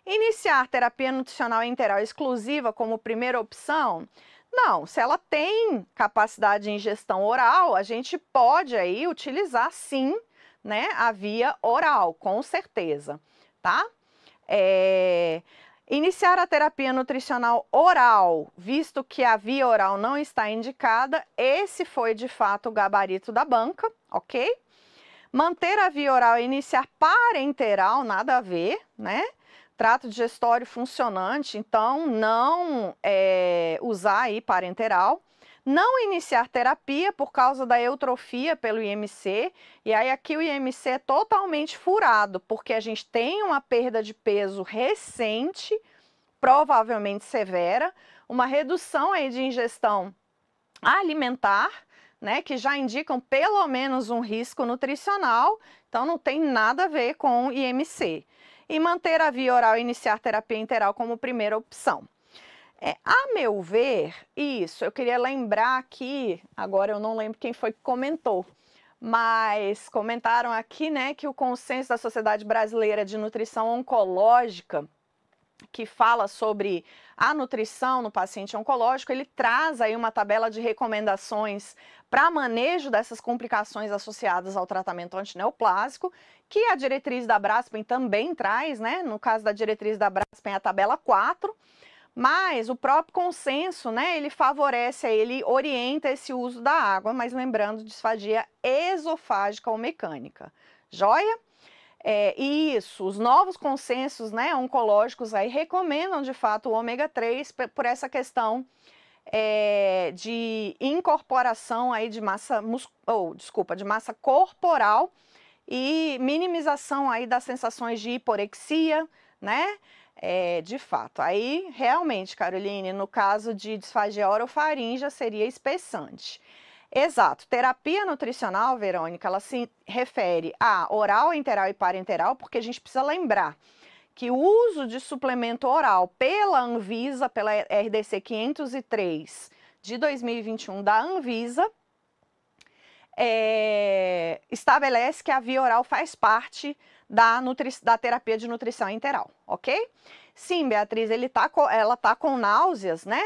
Iniciar terapia nutricional enteral exclusiva como primeira opção? Não, se ela tem capacidade de ingestão oral, a gente pode aí utilizar sim né, a via oral, com certeza, tá? É... Iniciar a terapia nutricional oral, visto que a via oral não está indicada, esse foi de fato o gabarito da banca, ok? Manter a via oral e iniciar parenteral, nada a ver, né? Trato digestório funcionante, então não é, usar aí parenteral não iniciar terapia por causa da eutrofia pelo IMC, e aí aqui o IMC é totalmente furado, porque a gente tem uma perda de peso recente, provavelmente severa, uma redução aí de ingestão alimentar, né, que já indicam pelo menos um risco nutricional, então não tem nada a ver com IMC. E manter a via oral e iniciar terapia interal como primeira opção. É, a meu ver, isso, eu queria lembrar aqui, agora eu não lembro quem foi que comentou, mas comentaram aqui né, que o consenso da Sociedade Brasileira de Nutrição Oncológica, que fala sobre a nutrição no paciente oncológico, ele traz aí uma tabela de recomendações para manejo dessas complicações associadas ao tratamento antineoplásico, que a diretriz da Braspen também traz, né? No caso da diretriz da Braspen, a tabela 4. Mas o próprio consenso, né, ele favorece, ele orienta esse uso da água, mas lembrando, disfagia esofágica ou mecânica. Joia? É, e isso, os novos consensos né, oncológicos aí recomendam de fato o ômega 3 por essa questão é, de incorporação aí de massa ou desculpa, de massa corporal e minimização aí das sensações de hiporexia, né? É, de fato. Aí, realmente, Caroline, no caso de disfagia orofaringe, seria espessante. Exato. Terapia nutricional, Verônica, ela se refere a oral, enteral e parenteral, porque a gente precisa lembrar que o uso de suplemento oral pela Anvisa, pela RDC 503 de 2021 da Anvisa, é, estabelece que a via oral faz parte da, da terapia de nutrição integral, ok? Sim, Beatriz, ele tá com, ela tá com náuseas, né?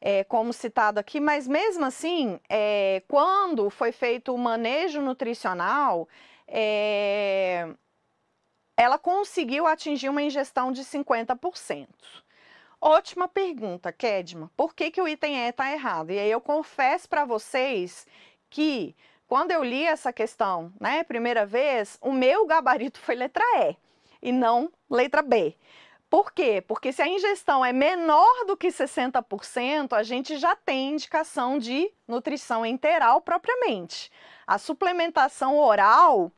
É, como citado aqui, mas mesmo assim, é, quando foi feito o manejo nutricional, é, ela conseguiu atingir uma ingestão de 50%. Ótima pergunta, Kedma. Por que, que o item E está errado? E aí eu confesso para vocês que quando eu li essa questão, né, primeira vez, o meu gabarito foi letra E e não letra B. Por quê? Porque se a ingestão é menor do que 60%, a gente já tem indicação de nutrição enteral propriamente. A suplementação oral,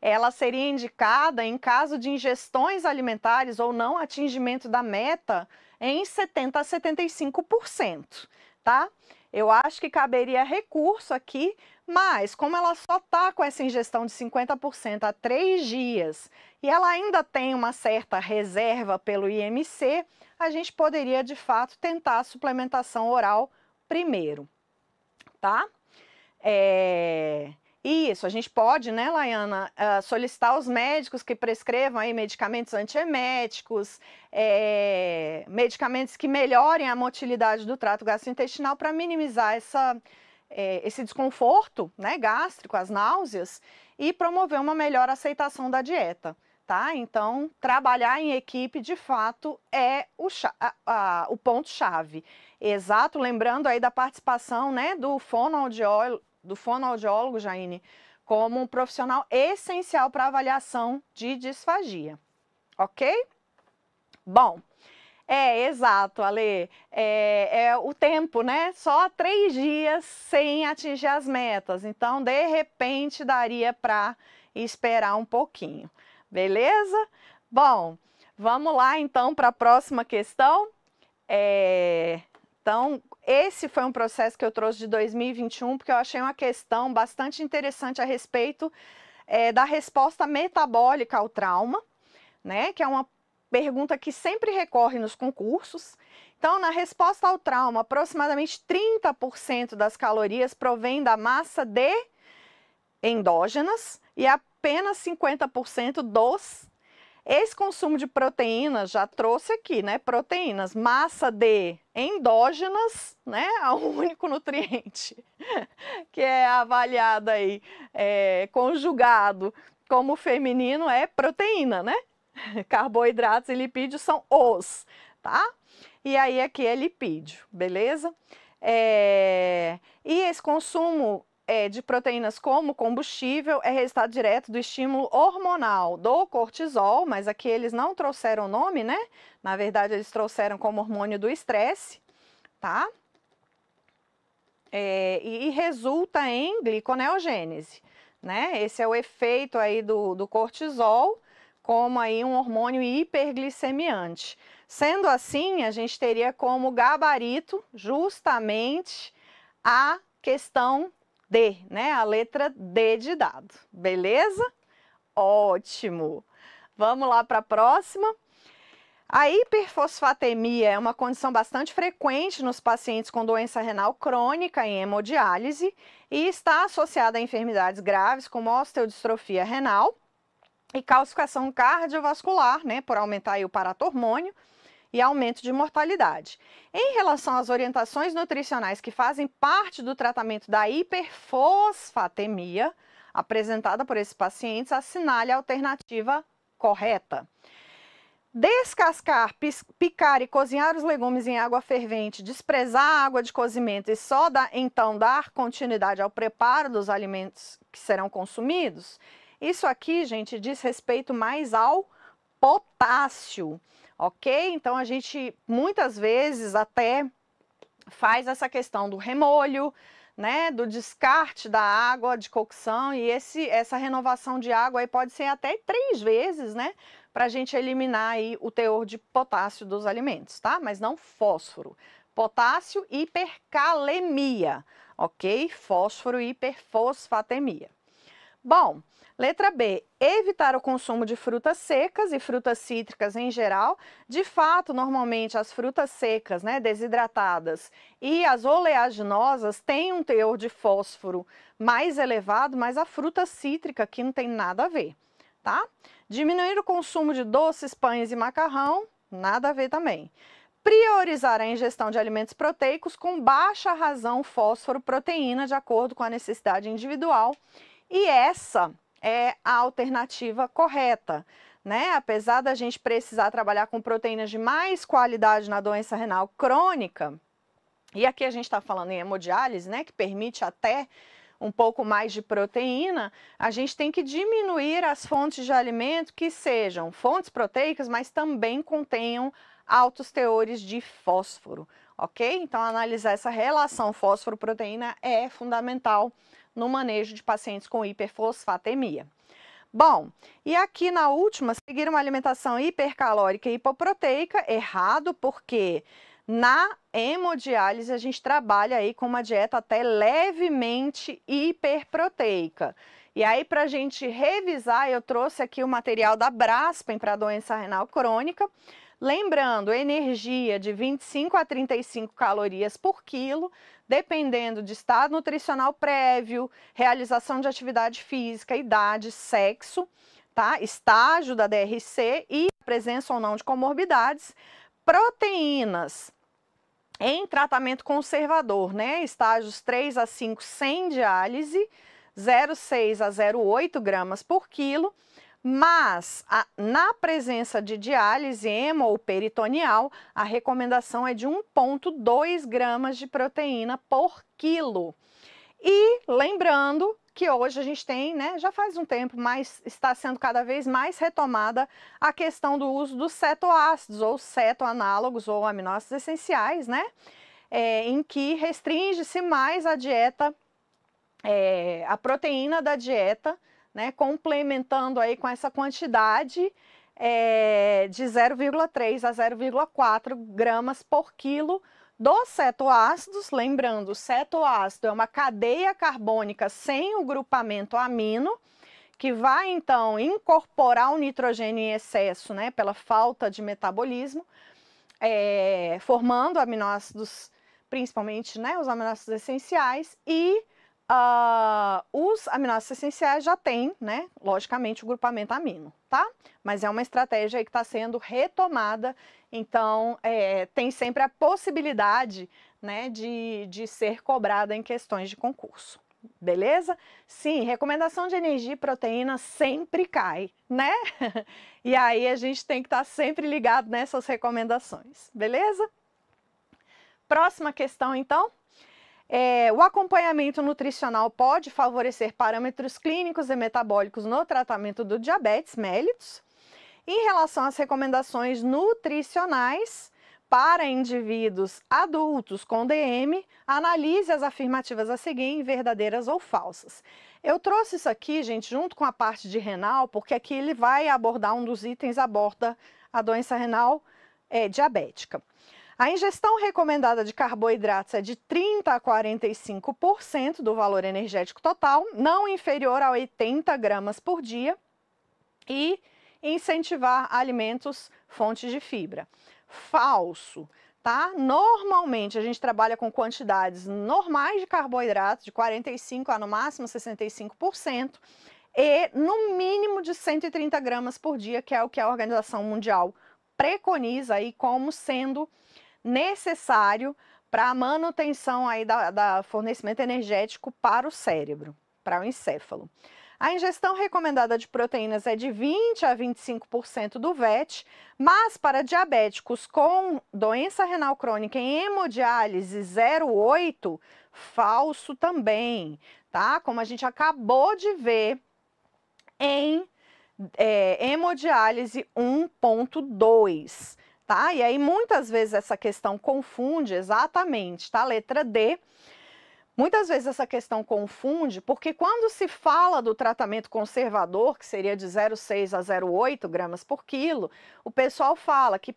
ela seria indicada em caso de ingestões alimentares ou não atingimento da meta em 70 a 75%, tá? Eu acho que caberia recurso aqui, mas como ela só está com essa ingestão de 50% há três dias e ela ainda tem uma certa reserva pelo IMC, a gente poderia de fato tentar a suplementação oral primeiro, tá? É... Isso, a gente pode, né, Laiana, uh, solicitar os médicos que prescrevam aí medicamentos antieméticos, é, medicamentos que melhorem a motilidade do trato gastrointestinal para minimizar essa, é, esse desconforto né, gástrico, as náuseas, e promover uma melhor aceitação da dieta. Tá? Então, trabalhar em equipe, de fato, é o, o ponto-chave. Exato, lembrando aí da participação né, do fonoaudiólogo, do fonoaudiólogo, Jaine, como um profissional essencial para avaliação de disfagia, ok? Bom, é, exato, Ale. É, é, o tempo, né? Só três dias sem atingir as metas. Então, de repente, daria para esperar um pouquinho. Beleza? Bom, vamos lá então para a próxima questão. É, então, esse foi um processo que eu trouxe de 2021, porque eu achei uma questão bastante interessante a respeito é, da resposta metabólica ao trauma, né? Que é uma pergunta que sempre recorre nos concursos. Então, na resposta ao trauma, aproximadamente 30% das calorias provém da massa de endógenas e apenas 50% dos esse consumo de proteínas já trouxe aqui, né? Proteínas, massa de endógenas, né? O único nutriente que é avaliado aí, é, conjugado como feminino é proteína, né? Carboidratos e lipídios são os, tá? E aí aqui é lipídio, beleza? É... E esse consumo é, de proteínas como combustível é resultado direto do estímulo hormonal do cortisol, mas aqui eles não trouxeram o nome, né? Na verdade, eles trouxeram como hormônio do estresse, tá? É, e, e resulta em gliconeogênese, né? Esse é o efeito aí do, do cortisol como aí um hormônio hiperglicemiante. Sendo assim, a gente teria como gabarito justamente a questão D, né? A letra D de dado. Beleza? Ótimo. Vamos lá para a próxima. A hiperfosfatemia é uma condição bastante frequente nos pacientes com doença renal crônica em hemodiálise e está associada a enfermidades graves como osteodistrofia renal e calcificação cardiovascular, né, por aumentar o paratormônio, e aumento de mortalidade. Em relação às orientações nutricionais que fazem parte do tratamento da hiperfosfatemia, apresentada por esses pacientes, assinale a alternativa correta. Descascar, picar e cozinhar os legumes em água fervente, desprezar a água de cozimento e só da então dar continuidade ao preparo dos alimentos que serão consumidos. Isso aqui, gente, diz respeito mais ao potássio ok? Então a gente muitas vezes até faz essa questão do remolho, né, do descarte da água de cocção e esse, essa renovação de água aí pode ser até três vezes, né, para a gente eliminar aí o teor de potássio dos alimentos, tá? Mas não fósforo. Potássio e hipercalemia, ok? Fósforo e hiperfosfatemia. Bom, Letra B, evitar o consumo de frutas secas e frutas cítricas em geral. De fato, normalmente as frutas secas, né, desidratadas e as oleaginosas têm um teor de fósforo mais elevado, mas a fruta cítrica aqui não tem nada a ver, tá? Diminuir o consumo de doces, pães e macarrão, nada a ver também priorizar a ingestão de alimentos proteicos com baixa razão fósforo proteína de acordo com a necessidade individual. E essa é a alternativa correta. Né? Apesar da gente precisar trabalhar com proteínas de mais qualidade na doença renal crônica, e aqui a gente está falando em hemodiálise, né, que permite até um pouco mais de proteína, a gente tem que diminuir as fontes de alimento que sejam fontes proteicas, mas também contenham altos teores de fósforo, ok? Então, analisar essa relação fósforo-proteína é fundamental no manejo de pacientes com hiperfosfatemia. Bom, e aqui na última, seguir uma alimentação hipercalórica e hipoproteica, errado, porque na hemodiálise a gente trabalha aí com uma dieta até levemente hiperproteica. E aí, para a gente revisar, eu trouxe aqui o material da Braspen para doença renal crônica. Lembrando, energia de 25 a 35 calorias por quilo, dependendo de estado nutricional prévio, realização de atividade física, idade, sexo, tá? estágio da DRC e presença ou não de comorbidades. Proteínas em tratamento conservador, né? Estágios 3 a 5 sem diálise, 0,6 a 0,8 gramas por quilo mas, a, na presença de diálise hemo ou peritoneal, a recomendação é de 1,2 gramas de proteína por quilo. E lembrando que hoje a gente tem, né, já faz um tempo, mas está sendo cada vez mais retomada a questão do uso dos cetoácidos ou cetoanálogos ou aminoácidos essenciais, né, é, em que restringe-se mais a dieta, é, a proteína da dieta né, complementando aí com essa quantidade é, de 0,3 a 0,4 gramas por quilo dos cetoácidos. Lembrando, o cetoácido é uma cadeia carbônica sem o grupamento amino, que vai então incorporar o nitrogênio em excesso, né, pela falta de metabolismo, é, formando aminoácidos, principalmente né, os aminoácidos essenciais, e Uh, os aminoácidos essenciais já têm, né, logicamente, o grupamento amino, tá? Mas é uma estratégia aí que está sendo retomada, então é, tem sempre a possibilidade né, de, de ser cobrada em questões de concurso. Beleza? Sim, recomendação de energia e proteína sempre cai, né? e aí a gente tem que estar tá sempre ligado nessas recomendações, beleza? Próxima questão, então. É, o acompanhamento nutricional pode favorecer parâmetros clínicos e metabólicos no tratamento do diabetes mellitus. Em relação às recomendações nutricionais para indivíduos adultos com DM, analise as afirmativas a seguir, verdadeiras ou falsas. Eu trouxe isso aqui, gente, junto com a parte de renal, porque aqui ele vai abordar um dos itens aborda a doença renal é, diabética. A ingestão recomendada de carboidratos é de 30 a 45% do valor energético total, não inferior a 80 gramas por dia, e incentivar alimentos fontes de fibra. Falso tá? Normalmente a gente trabalha com quantidades normais de carboidratos, de 45 a no máximo 65%, e no mínimo de 130 gramas por dia, que é o que a Organização Mundial preconiza aí como sendo necessário para a manutenção aí da, da fornecimento energético para o cérebro, para o encéfalo. A ingestão recomendada de proteínas é de 20 a 25% do VET, mas para diabéticos com doença renal crônica em hemodiálise 08, falso também, tá? Como a gente acabou de ver em é, hemodiálise 1.2 tá? E aí muitas vezes essa questão confunde exatamente, tá? Letra D. Muitas vezes essa questão confunde, porque quando se fala do tratamento conservador, que seria de 0,6 a 0,8 gramas por quilo, o pessoal fala que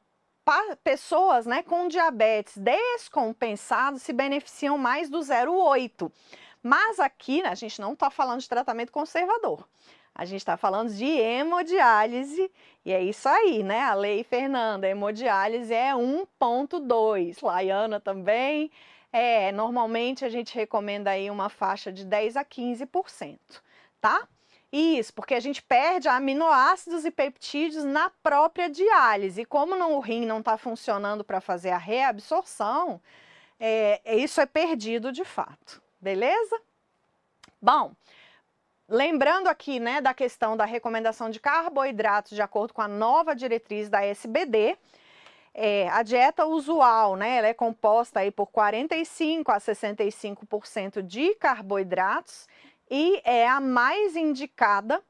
pessoas né, com diabetes descompensado se beneficiam mais do 0,8. Mas aqui né, a gente não está falando de tratamento conservador. A gente está falando de hemodiálise e é isso aí, né? A lei Fernanda, hemodiálise é 1.2. Laiana também. É, normalmente a gente recomenda aí uma faixa de 10 a 15%, tá? Isso, porque a gente perde aminoácidos e peptídeos na própria diálise. E como não, o rim não está funcionando para fazer a reabsorção, é, isso é perdido de fato, beleza? Bom, Lembrando aqui, né, da questão da recomendação de carboidratos de acordo com a nova diretriz da SBD, é, a dieta usual, né, ela é composta aí por 45 a 65% de carboidratos e é a mais indicada,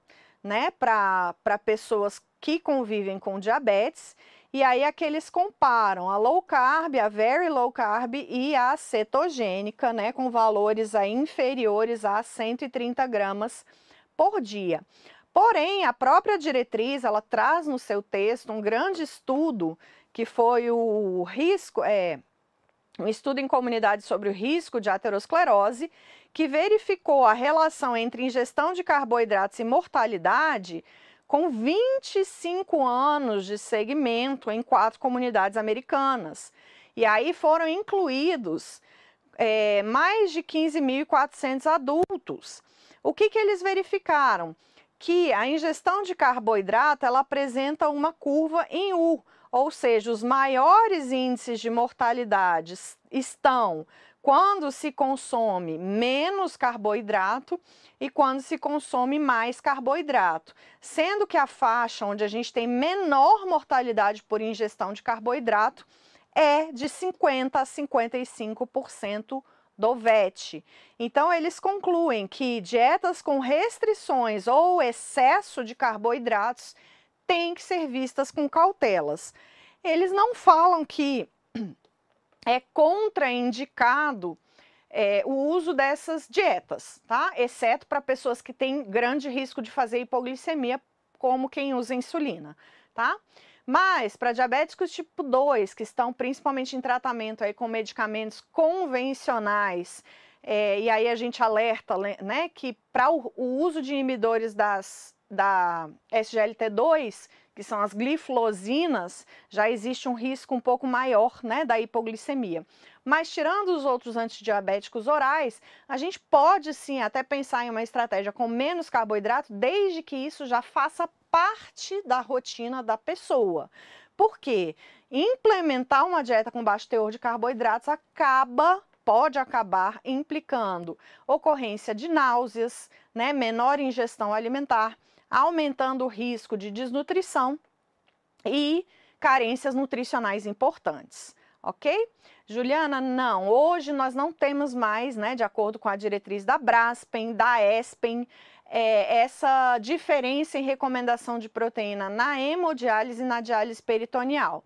né, para pessoas que convivem com diabetes e aí aqueles comparam a low carb, a very low carb e a cetogênica, né, com valores aí inferiores a 130 gramas por dia. Porém, a própria diretriz, ela traz no seu texto um grande estudo que foi o risco, é, um estudo em comunidade sobre o risco de aterosclerose, que verificou a relação entre ingestão de carboidratos e mortalidade com 25 anos de segmento em quatro comunidades americanas. E aí foram incluídos é, mais de 15.400 adultos. O que, que eles verificaram? Que a ingestão de carboidrato ela apresenta uma curva em U, ou seja, os maiores índices de mortalidade estão quando se consome menos carboidrato e quando se consome mais carboidrato, sendo que a faixa onde a gente tem menor mortalidade por ingestão de carboidrato é de 50 a 55% do VET. Então eles concluem que dietas com restrições ou excesso de carboidratos têm que ser vistas com cautelas. Eles não falam que é contraindicado é, o uso dessas dietas, tá? Exceto para pessoas que têm grande risco de fazer hipoglicemia, como quem usa insulina, tá? Mas para diabéticos tipo 2, que estão principalmente em tratamento aí com medicamentos convencionais, é, e aí a gente alerta né, que para o, o, uso de inibidores das, da SGLT2 que são as gliflozinas já existe um risco um pouco maior né, da hipoglicemia. Mas tirando os outros antidiabéticos orais, a gente pode sim até pensar em uma estratégia com menos carboidrato, desde que isso já faça parte da rotina da pessoa. Por quê? Implementar uma dieta com baixo teor de carboidratos acaba pode acabar implicando ocorrência de náuseas, né, menor ingestão alimentar, aumentando o risco de desnutrição e carências nutricionais importantes ok? Juliana, não, hoje nós não temos mais, né, de acordo com a diretriz da Braspen, da Espen, é, essa diferença em recomendação de proteína na hemodiálise e na diálise peritoneal.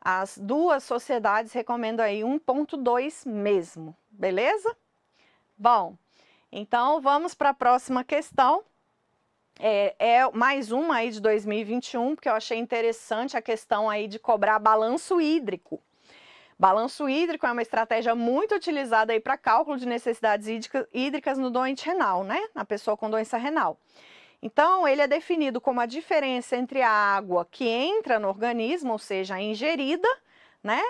As duas sociedades recomendam aí 1.2 mesmo, beleza? Bom, então vamos para a próxima questão. É, é, mais uma aí de 2021, porque eu achei interessante a questão aí de cobrar balanço hídrico. Balanço hídrico é uma estratégia muito utilizada aí para cálculo de necessidades hídricas no doente renal, né? Na pessoa com doença renal. Então, ele é definido como a diferença entre a água que entra no organismo, ou seja, ingerida, né?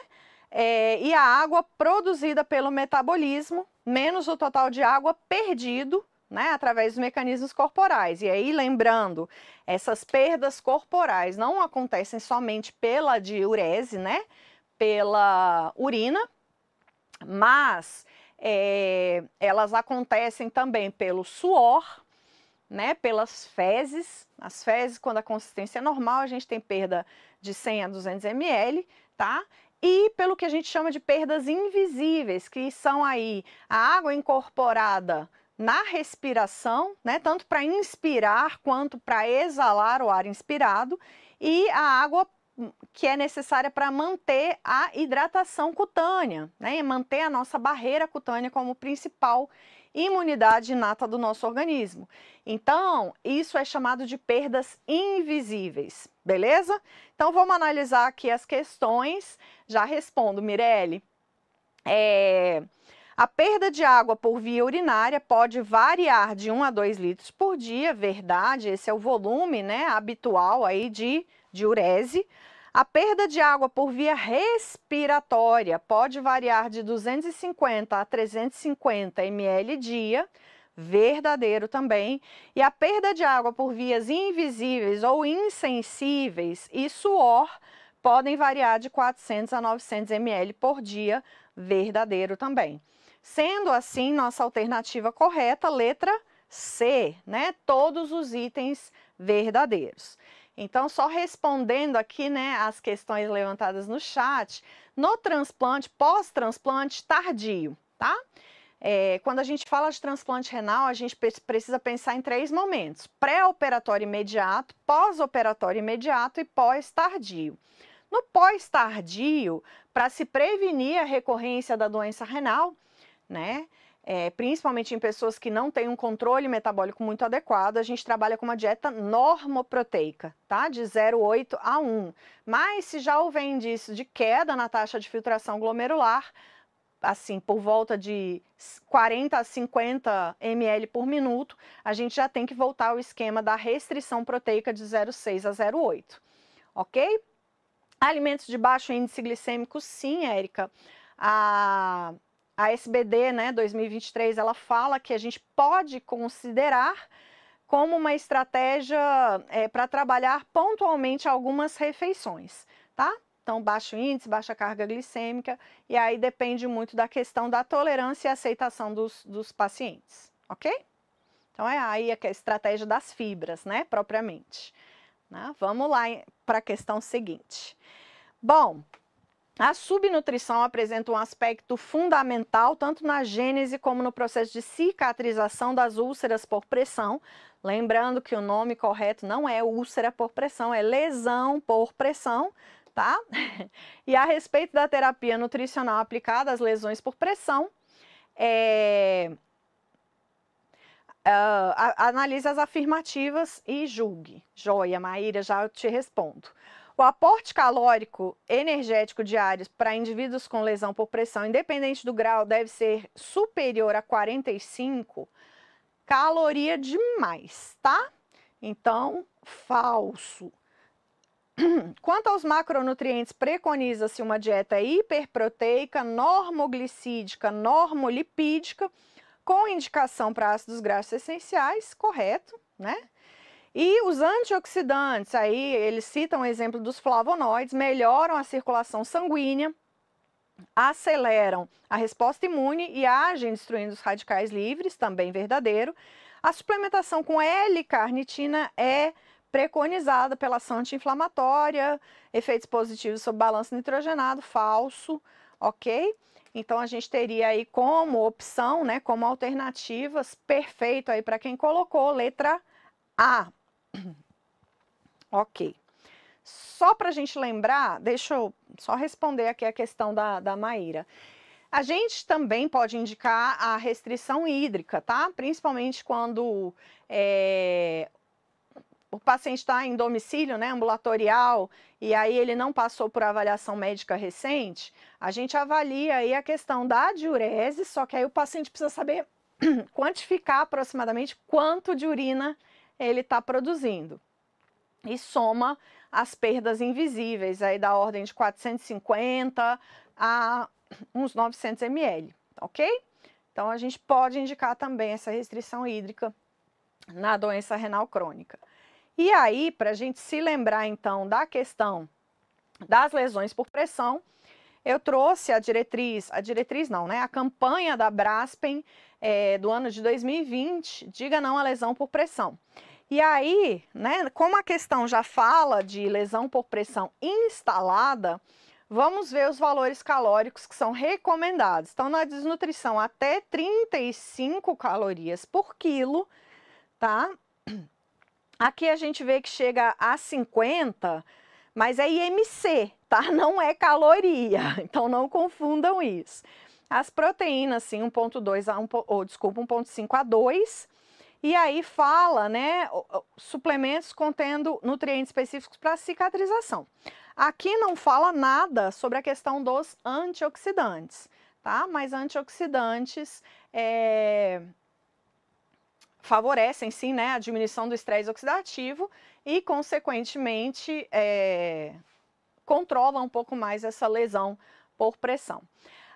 É, e a água produzida pelo metabolismo, menos o total de água perdido né, através dos mecanismos corporais. E aí, lembrando, essas perdas corporais não acontecem somente pela diurese, né, pela urina, mas é, elas acontecem também pelo suor, né, pelas fezes. As fezes, quando a consistência é normal, a gente tem perda de 100 a 200 ml, tá? E pelo que a gente chama de perdas invisíveis, que são aí a água incorporada na respiração, né, tanto para inspirar quanto para exalar o ar inspirado, e a água hum, que é necessária para manter a hidratação cutânea, né, manter a nossa barreira cutânea como principal imunidade inata do nosso organismo. Então, isso é chamado de perdas invisíveis, beleza? Então, vamos analisar aqui as questões. Já respondo, Mirelle. É, a perda de água por via urinária pode variar de 1 a 2 litros por dia, verdade, esse é o volume né, habitual aí de diurese. A perda de água por via respiratória pode variar de 250 a 350 ml dia, verdadeiro também. E a perda de água por vias invisíveis ou insensíveis e suor podem variar de 400 a 900 ml por dia, verdadeiro também. Sendo assim, nossa alternativa correta, letra C, né? Todos os itens verdadeiros. Então, só respondendo aqui, né, as questões levantadas no chat, no transplante, pós-transplante tardio, tá? É, quando a gente fala de transplante renal, a gente precisa pensar em três momentos: pré-operatório imediato, pós-operatório imediato e pós-tardio. No pós-tardio, para se prevenir a recorrência da doença renal, né? É, principalmente em pessoas que não têm um controle metabólico muito adequado, a gente trabalha com uma dieta normoproteica, tá? De 0,8 a 1. Mas se já houver indício de queda na taxa de filtração glomerular, assim, por volta de 40 a 50 ml por minuto, a gente já tem que voltar ao esquema da restrição proteica de 0,6 a 0,8, ok? Alimentos de baixo índice glicêmico, sim, Érica. A ah, a SBD, né, 2023, ela fala que a gente pode considerar como uma estratégia é, para trabalhar pontualmente algumas refeições, tá? Então, baixo índice, baixa carga glicêmica, e aí depende muito da questão da tolerância e aceitação dos, dos pacientes, ok? Então, é aí a estratégia das fibras, né, propriamente. Né? Vamos lá para a questão seguinte. Bom, a subnutrição apresenta um aspecto fundamental tanto na gênese como no processo de cicatrização das úlceras por pressão. Lembrando que o nome correto não é úlcera por pressão, é lesão por pressão, tá? E a respeito da terapia nutricional aplicada às lesões por pressão, é... Uh, analise as afirmativas e julgue. Joia, Maíra, já eu te respondo. O aporte calórico energético diário para indivíduos com lesão por pressão, independente do grau, deve ser superior a 45 caloria demais, tá? Então, falso. Quanto aos macronutrientes, preconiza-se uma dieta hiperproteica, normoglicídica, normolipídica, com indicação para ácidos graxos essenciais, correto, né? E os antioxidantes, aí eles citam o exemplo dos flavonoides, melhoram a circulação sanguínea, aceleram a resposta imune e agem destruindo os radicais livres, também verdadeiro. A suplementação com L-carnitina é preconizada pela ação anti-inflamatória, efeitos positivos sobre balanço nitrogenado, falso, ok? Então a gente teria aí como opção, né, como alternativas, perfeito aí para quem colocou letra A. ok. Só para a gente lembrar, deixa eu só responder aqui a questão da, da Maíra. A gente também pode indicar a restrição hídrica, tá? Principalmente quando é, o paciente está em domicílio, né, ambulatorial, e aí ele não passou por avaliação médica recente, a gente avalia aí a questão da diurese, só que aí o paciente precisa saber quantificar aproximadamente quanto de urina ele está produzindo. E soma as perdas invisíveis, aí da ordem de 450 a uns 900 ml, ok? Então, a gente pode indicar também essa restrição hídrica na doença renal crônica. E aí, para a gente se lembrar então da questão das lesões por pressão, eu trouxe a diretriz, a diretriz não, né? A campanha da Braspen é, do ano de 2020, diga não à lesão por pressão. E aí, né, como a questão já fala de lesão por pressão instalada, vamos ver os valores calóricos que são recomendados. Então, na desnutrição, até 35 calorias por quilo, tá? Aqui a gente vê que chega a 50, mas é IMC, tá? Não é caloria, então não confundam isso. As proteínas, sim, 1.2 a 1, ou desculpa, 1.5 a 2 e aí fala, né, suplementos contendo nutrientes específicos para cicatrização. Aqui não fala nada sobre a questão dos antioxidantes, tá? Mas antioxidantes é, favorecem, sim, né, a diminuição do estresse oxidativo e, consequentemente, é, controla um pouco mais essa lesão por pressão.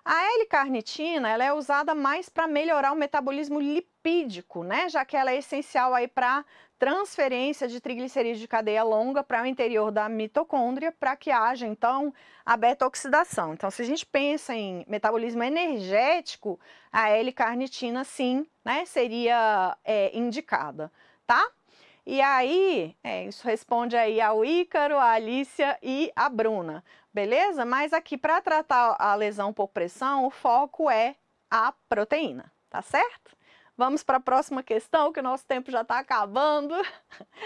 A L-carnitina ela é usada mais para melhorar o metabolismo lipídico, né? Já que ela é essencial aí para transferência de triglicerídeos de cadeia longa para o interior da mitocôndria para que haja então a beta-oxidação. Então, se a gente pensa em metabolismo energético, a L-carnitina sim, né? Seria é, indicada, tá? E aí, é, isso responde aí ao Ícaro, a Alícia e a Bruna beleza? Mas aqui para tratar a lesão por pressão, o foco é a proteína, tá certo? Vamos para a próxima questão, que o nosso tempo já está acabando.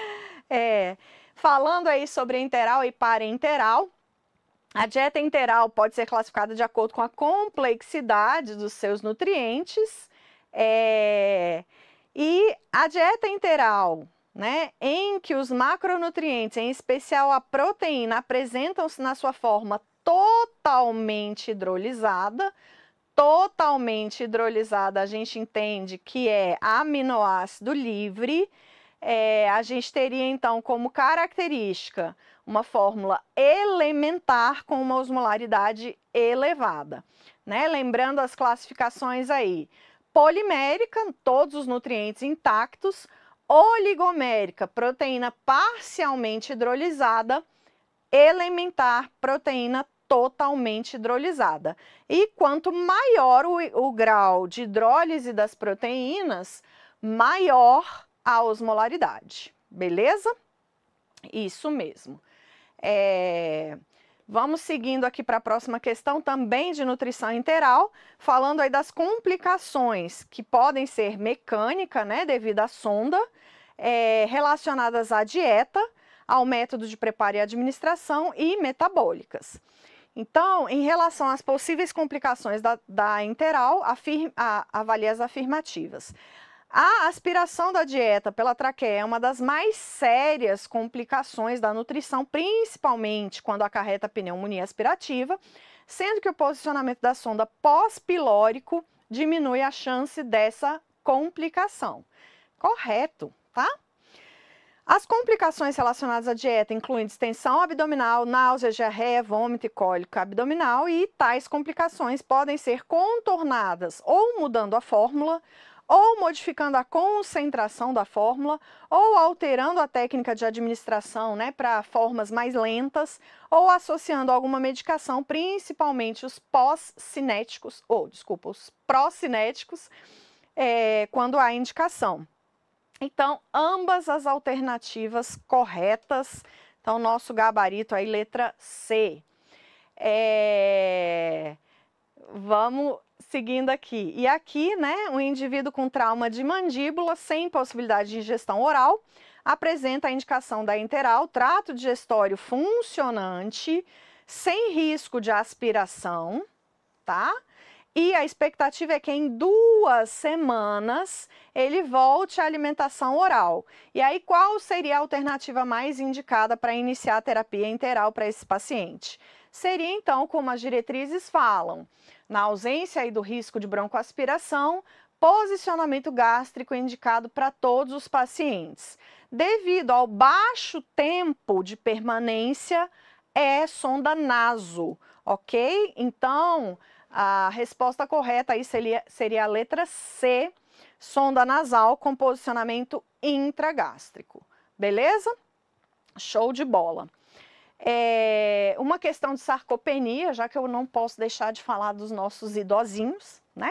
É, falando aí sobre interal e parenteral, a dieta interal pode ser classificada de acordo com a complexidade dos seus nutrientes. É, e a dieta interal né, em que os macronutrientes, em especial a proteína, apresentam-se na sua forma totalmente hidrolisada. Totalmente hidrolisada, a gente entende que é aminoácido livre. É, a gente teria então como característica uma fórmula elementar com uma osmolaridade elevada. Né? Lembrando as classificações aí: polimérica, todos os nutrientes intactos, oligomérica, proteína parcialmente hidrolisada, elementar, proteína totalmente hidrolisada. E quanto maior o, o grau de hidrólise das proteínas, maior a osmolaridade, beleza? Isso mesmo. É... Vamos seguindo aqui para a próxima questão, também de nutrição interal, falando aí das complicações que podem ser mecânica, né, devido à sonda, é, relacionadas à dieta, ao método de preparo e administração e metabólicas. Então, em relação às possíveis complicações da, da interal, afirma, a, avalie as afirmativas. A aspiração da dieta pela traqueia é uma das mais sérias complicações da nutrição, principalmente quando acarreta pneumonia aspirativa, sendo que o posicionamento da sonda pós-pilórico diminui a chance dessa complicação. Correto, tá? As complicações relacionadas à dieta incluem distensão abdominal, náusea, diarreia, vômito e cólica abdominal, e tais complicações podem ser contornadas ou mudando a fórmula ou modificando a concentração da fórmula, ou alterando a técnica de administração né, para formas mais lentas, ou associando alguma medicação, principalmente os pós-cinéticos, ou desculpa, os pró-cinéticos, é, quando há indicação. Então, ambas as alternativas corretas. Então, nosso gabarito aí, letra C. É... Vamos seguindo aqui. E aqui, né, um indivíduo com trauma de mandíbula sem possibilidade de ingestão oral apresenta a indicação da enteral, trato digestório funcionante, sem risco de aspiração, tá? E a expectativa é que em duas semanas ele volte à alimentação oral. E aí, qual seria a alternativa mais indicada para iniciar a terapia enteral para esse paciente? Seria então, como as diretrizes falam, na ausência aí do risco de broncoaspiração, posicionamento gástrico é indicado para todos os pacientes. Devido ao baixo tempo de permanência, é sonda naso, ok? Então, a resposta correta aí seria, seria a letra C, sonda nasal com posicionamento intragástrico, beleza? Show de bola. É, uma questão de sarcopenia, já que eu não posso deixar de falar dos nossos idosinhos, né?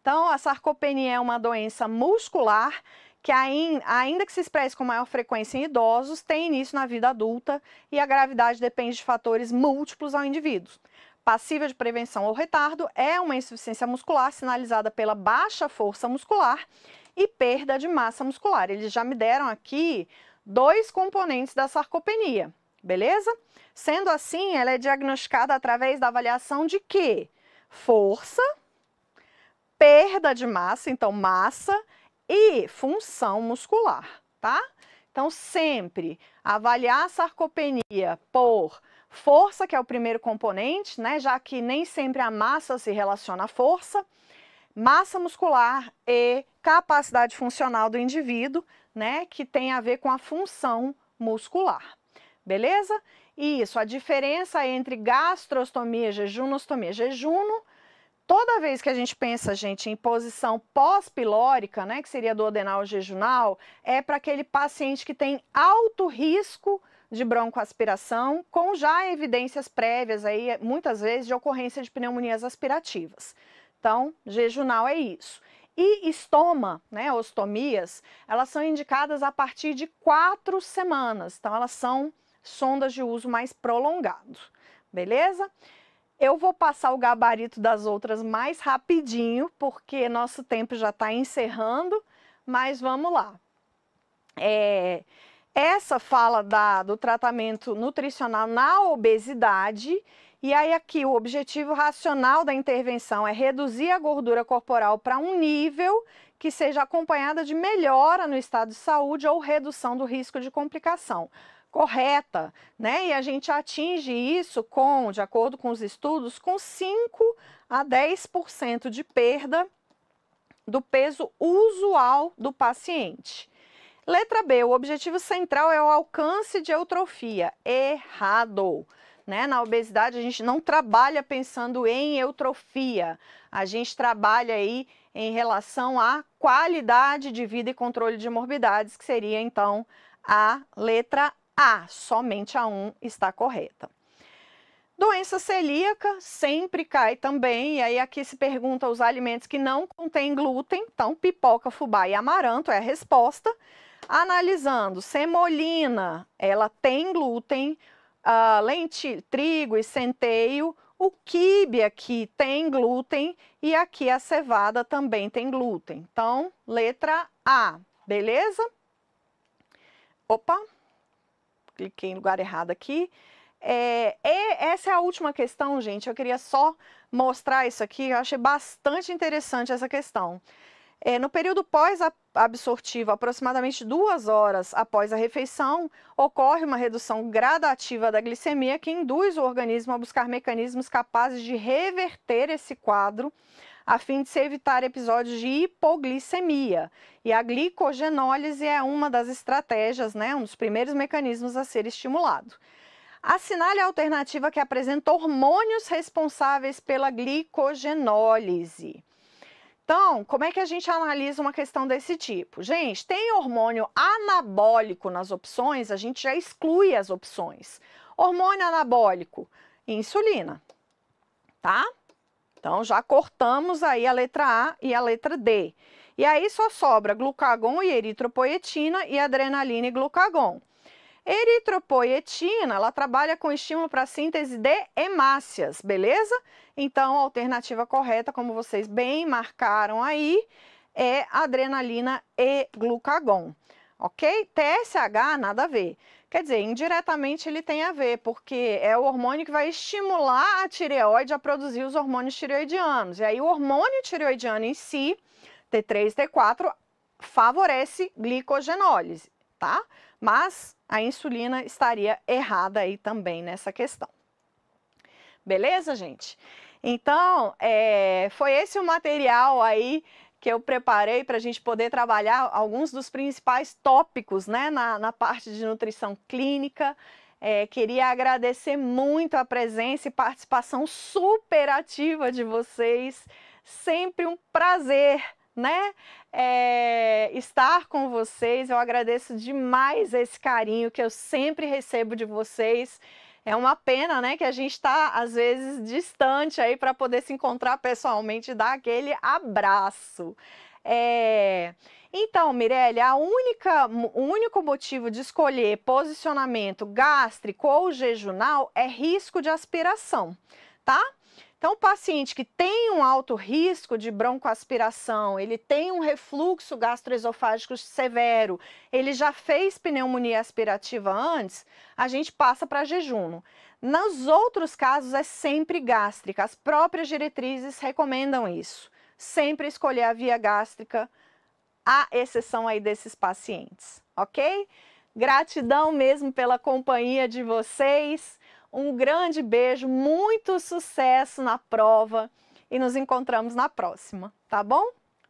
Então, a sarcopenia é uma doença muscular que ainda que se expresse com maior frequência em idosos, tem início na vida adulta e a gravidade depende de fatores múltiplos ao indivíduo. Passível de prevenção ou retardo é uma insuficiência muscular sinalizada pela baixa força muscular e perda de massa muscular. Eles já me deram aqui dois componentes da sarcopenia beleza? Sendo assim, ela é diagnosticada através da avaliação de quê? Força, perda de massa, então massa, e função muscular, tá? Então, sempre avaliar a sarcopenia por força, que é o primeiro componente, né? Já que nem sempre a massa se relaciona à força, massa muscular e capacidade funcional do indivíduo, né? Que tem a ver com a função muscular beleza? Isso, a diferença entre gastrostomia, jejunostomia, jejuno, toda vez que a gente pensa, gente, em posição pós-pilórica, né, que seria do adenal jejunal, é para aquele paciente que tem alto risco de broncoaspiração, com já evidências prévias aí, muitas vezes, de ocorrência de pneumonias aspirativas. Então, jejunal é isso. E estoma, né, ostomias, elas são indicadas a partir de quatro semanas. Então, elas são sondas de uso mais prolongado, beleza? Eu vou passar o gabarito das outras mais rapidinho, porque nosso tempo já está encerrando, mas vamos lá. É, essa fala da, do tratamento nutricional na obesidade. E aí, aqui, o objetivo racional da intervenção é reduzir a gordura corporal para um nível que seja acompanhada de melhora no estado de saúde ou redução do risco de complicação correta, né? E a gente atinge isso com, de acordo com os estudos, com 5 a 10% de perda do peso usual do paciente. Letra B, o objetivo central é o alcance de eutrofia. Errado. Né? Na obesidade, a gente não trabalha pensando em eutrofia, a gente trabalha aí em relação à qualidade de vida e controle de morbidades, que seria então a letra a, somente a 1 está correta. Doença celíaca sempre cai também, e aí aqui se pergunta os alimentos que não contêm glúten, então pipoca, fubá e amaranto é a resposta. Analisando, semolina, ela tem glúten, uh, trigo e centeio, o quibe aqui tem glúten e aqui a cevada também tem glúten. Então, letra A, beleza? Opa, cliquei em lugar errado aqui. É, essa é a última questão, gente. Eu queria só mostrar isso aqui. Eu achei bastante interessante essa questão. É, no período pós-absortivo, aproximadamente duas horas após a refeição, ocorre uma redução gradativa da glicemia que induz o organismo a buscar mecanismos capazes de reverter esse quadro a fim de se evitar episódios de hipoglicemia. E a glicogenólise é uma das estratégias, né, um dos primeiros mecanismos a ser estimulado. Assinale a alternativa que apresenta hormônios responsáveis pela glicogenólise. Então, como é que a gente analisa uma questão desse tipo? Gente, tem hormônio anabólico nas opções, a gente já exclui as opções. Hormônio anabólico, insulina, tá? Então, já cortamos aí a letra A e a letra D. E aí só sobra glucagon e eritropoietina e adrenalina e glucagon. Eritropoietina, ela trabalha com estímulo para síntese de hemácias, beleza? Então, a alternativa correta, como vocês bem marcaram aí, é adrenalina e glucagon, ok? TSH, nada a ver. Quer dizer, indiretamente ele tem a ver, porque é o hormônio que vai estimular a tireoide a produzir os hormônios tireoidianos. E aí o hormônio tireoidiano em si, T3 T4, favorece glicogenólise, tá? Mas a insulina estaria errada aí também nessa questão. Beleza, gente? Então, é, foi esse o material aí que eu preparei para a gente poder trabalhar alguns dos principais tópicos né, na, na parte de nutrição clínica. É, queria agradecer muito a presença e participação super ativa de vocês. Sempre um prazer né, é, estar com vocês. Eu agradeço demais esse carinho que eu sempre recebo de vocês é uma pena, né, que a gente está às vezes distante aí para poder se encontrar pessoalmente e dar aquele abraço. É... Então, Mirelle, a única, o único motivo de escolher posicionamento gástrico ou jejunal é risco de aspiração, tá? Então, o paciente que tem um alto risco de broncoaspiração, ele tem um refluxo gastroesofágico severo, ele já fez pneumonia aspirativa antes, a gente passa para jejum. Nos outros casos, é sempre gástrica. As próprias diretrizes recomendam isso. Sempre escolher a via gástrica, a exceção aí desses pacientes, ok? Gratidão mesmo pela companhia de vocês. Um grande beijo, muito sucesso na prova e nos encontramos na próxima, tá bom?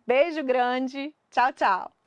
Beijo grande, tchau, tchau!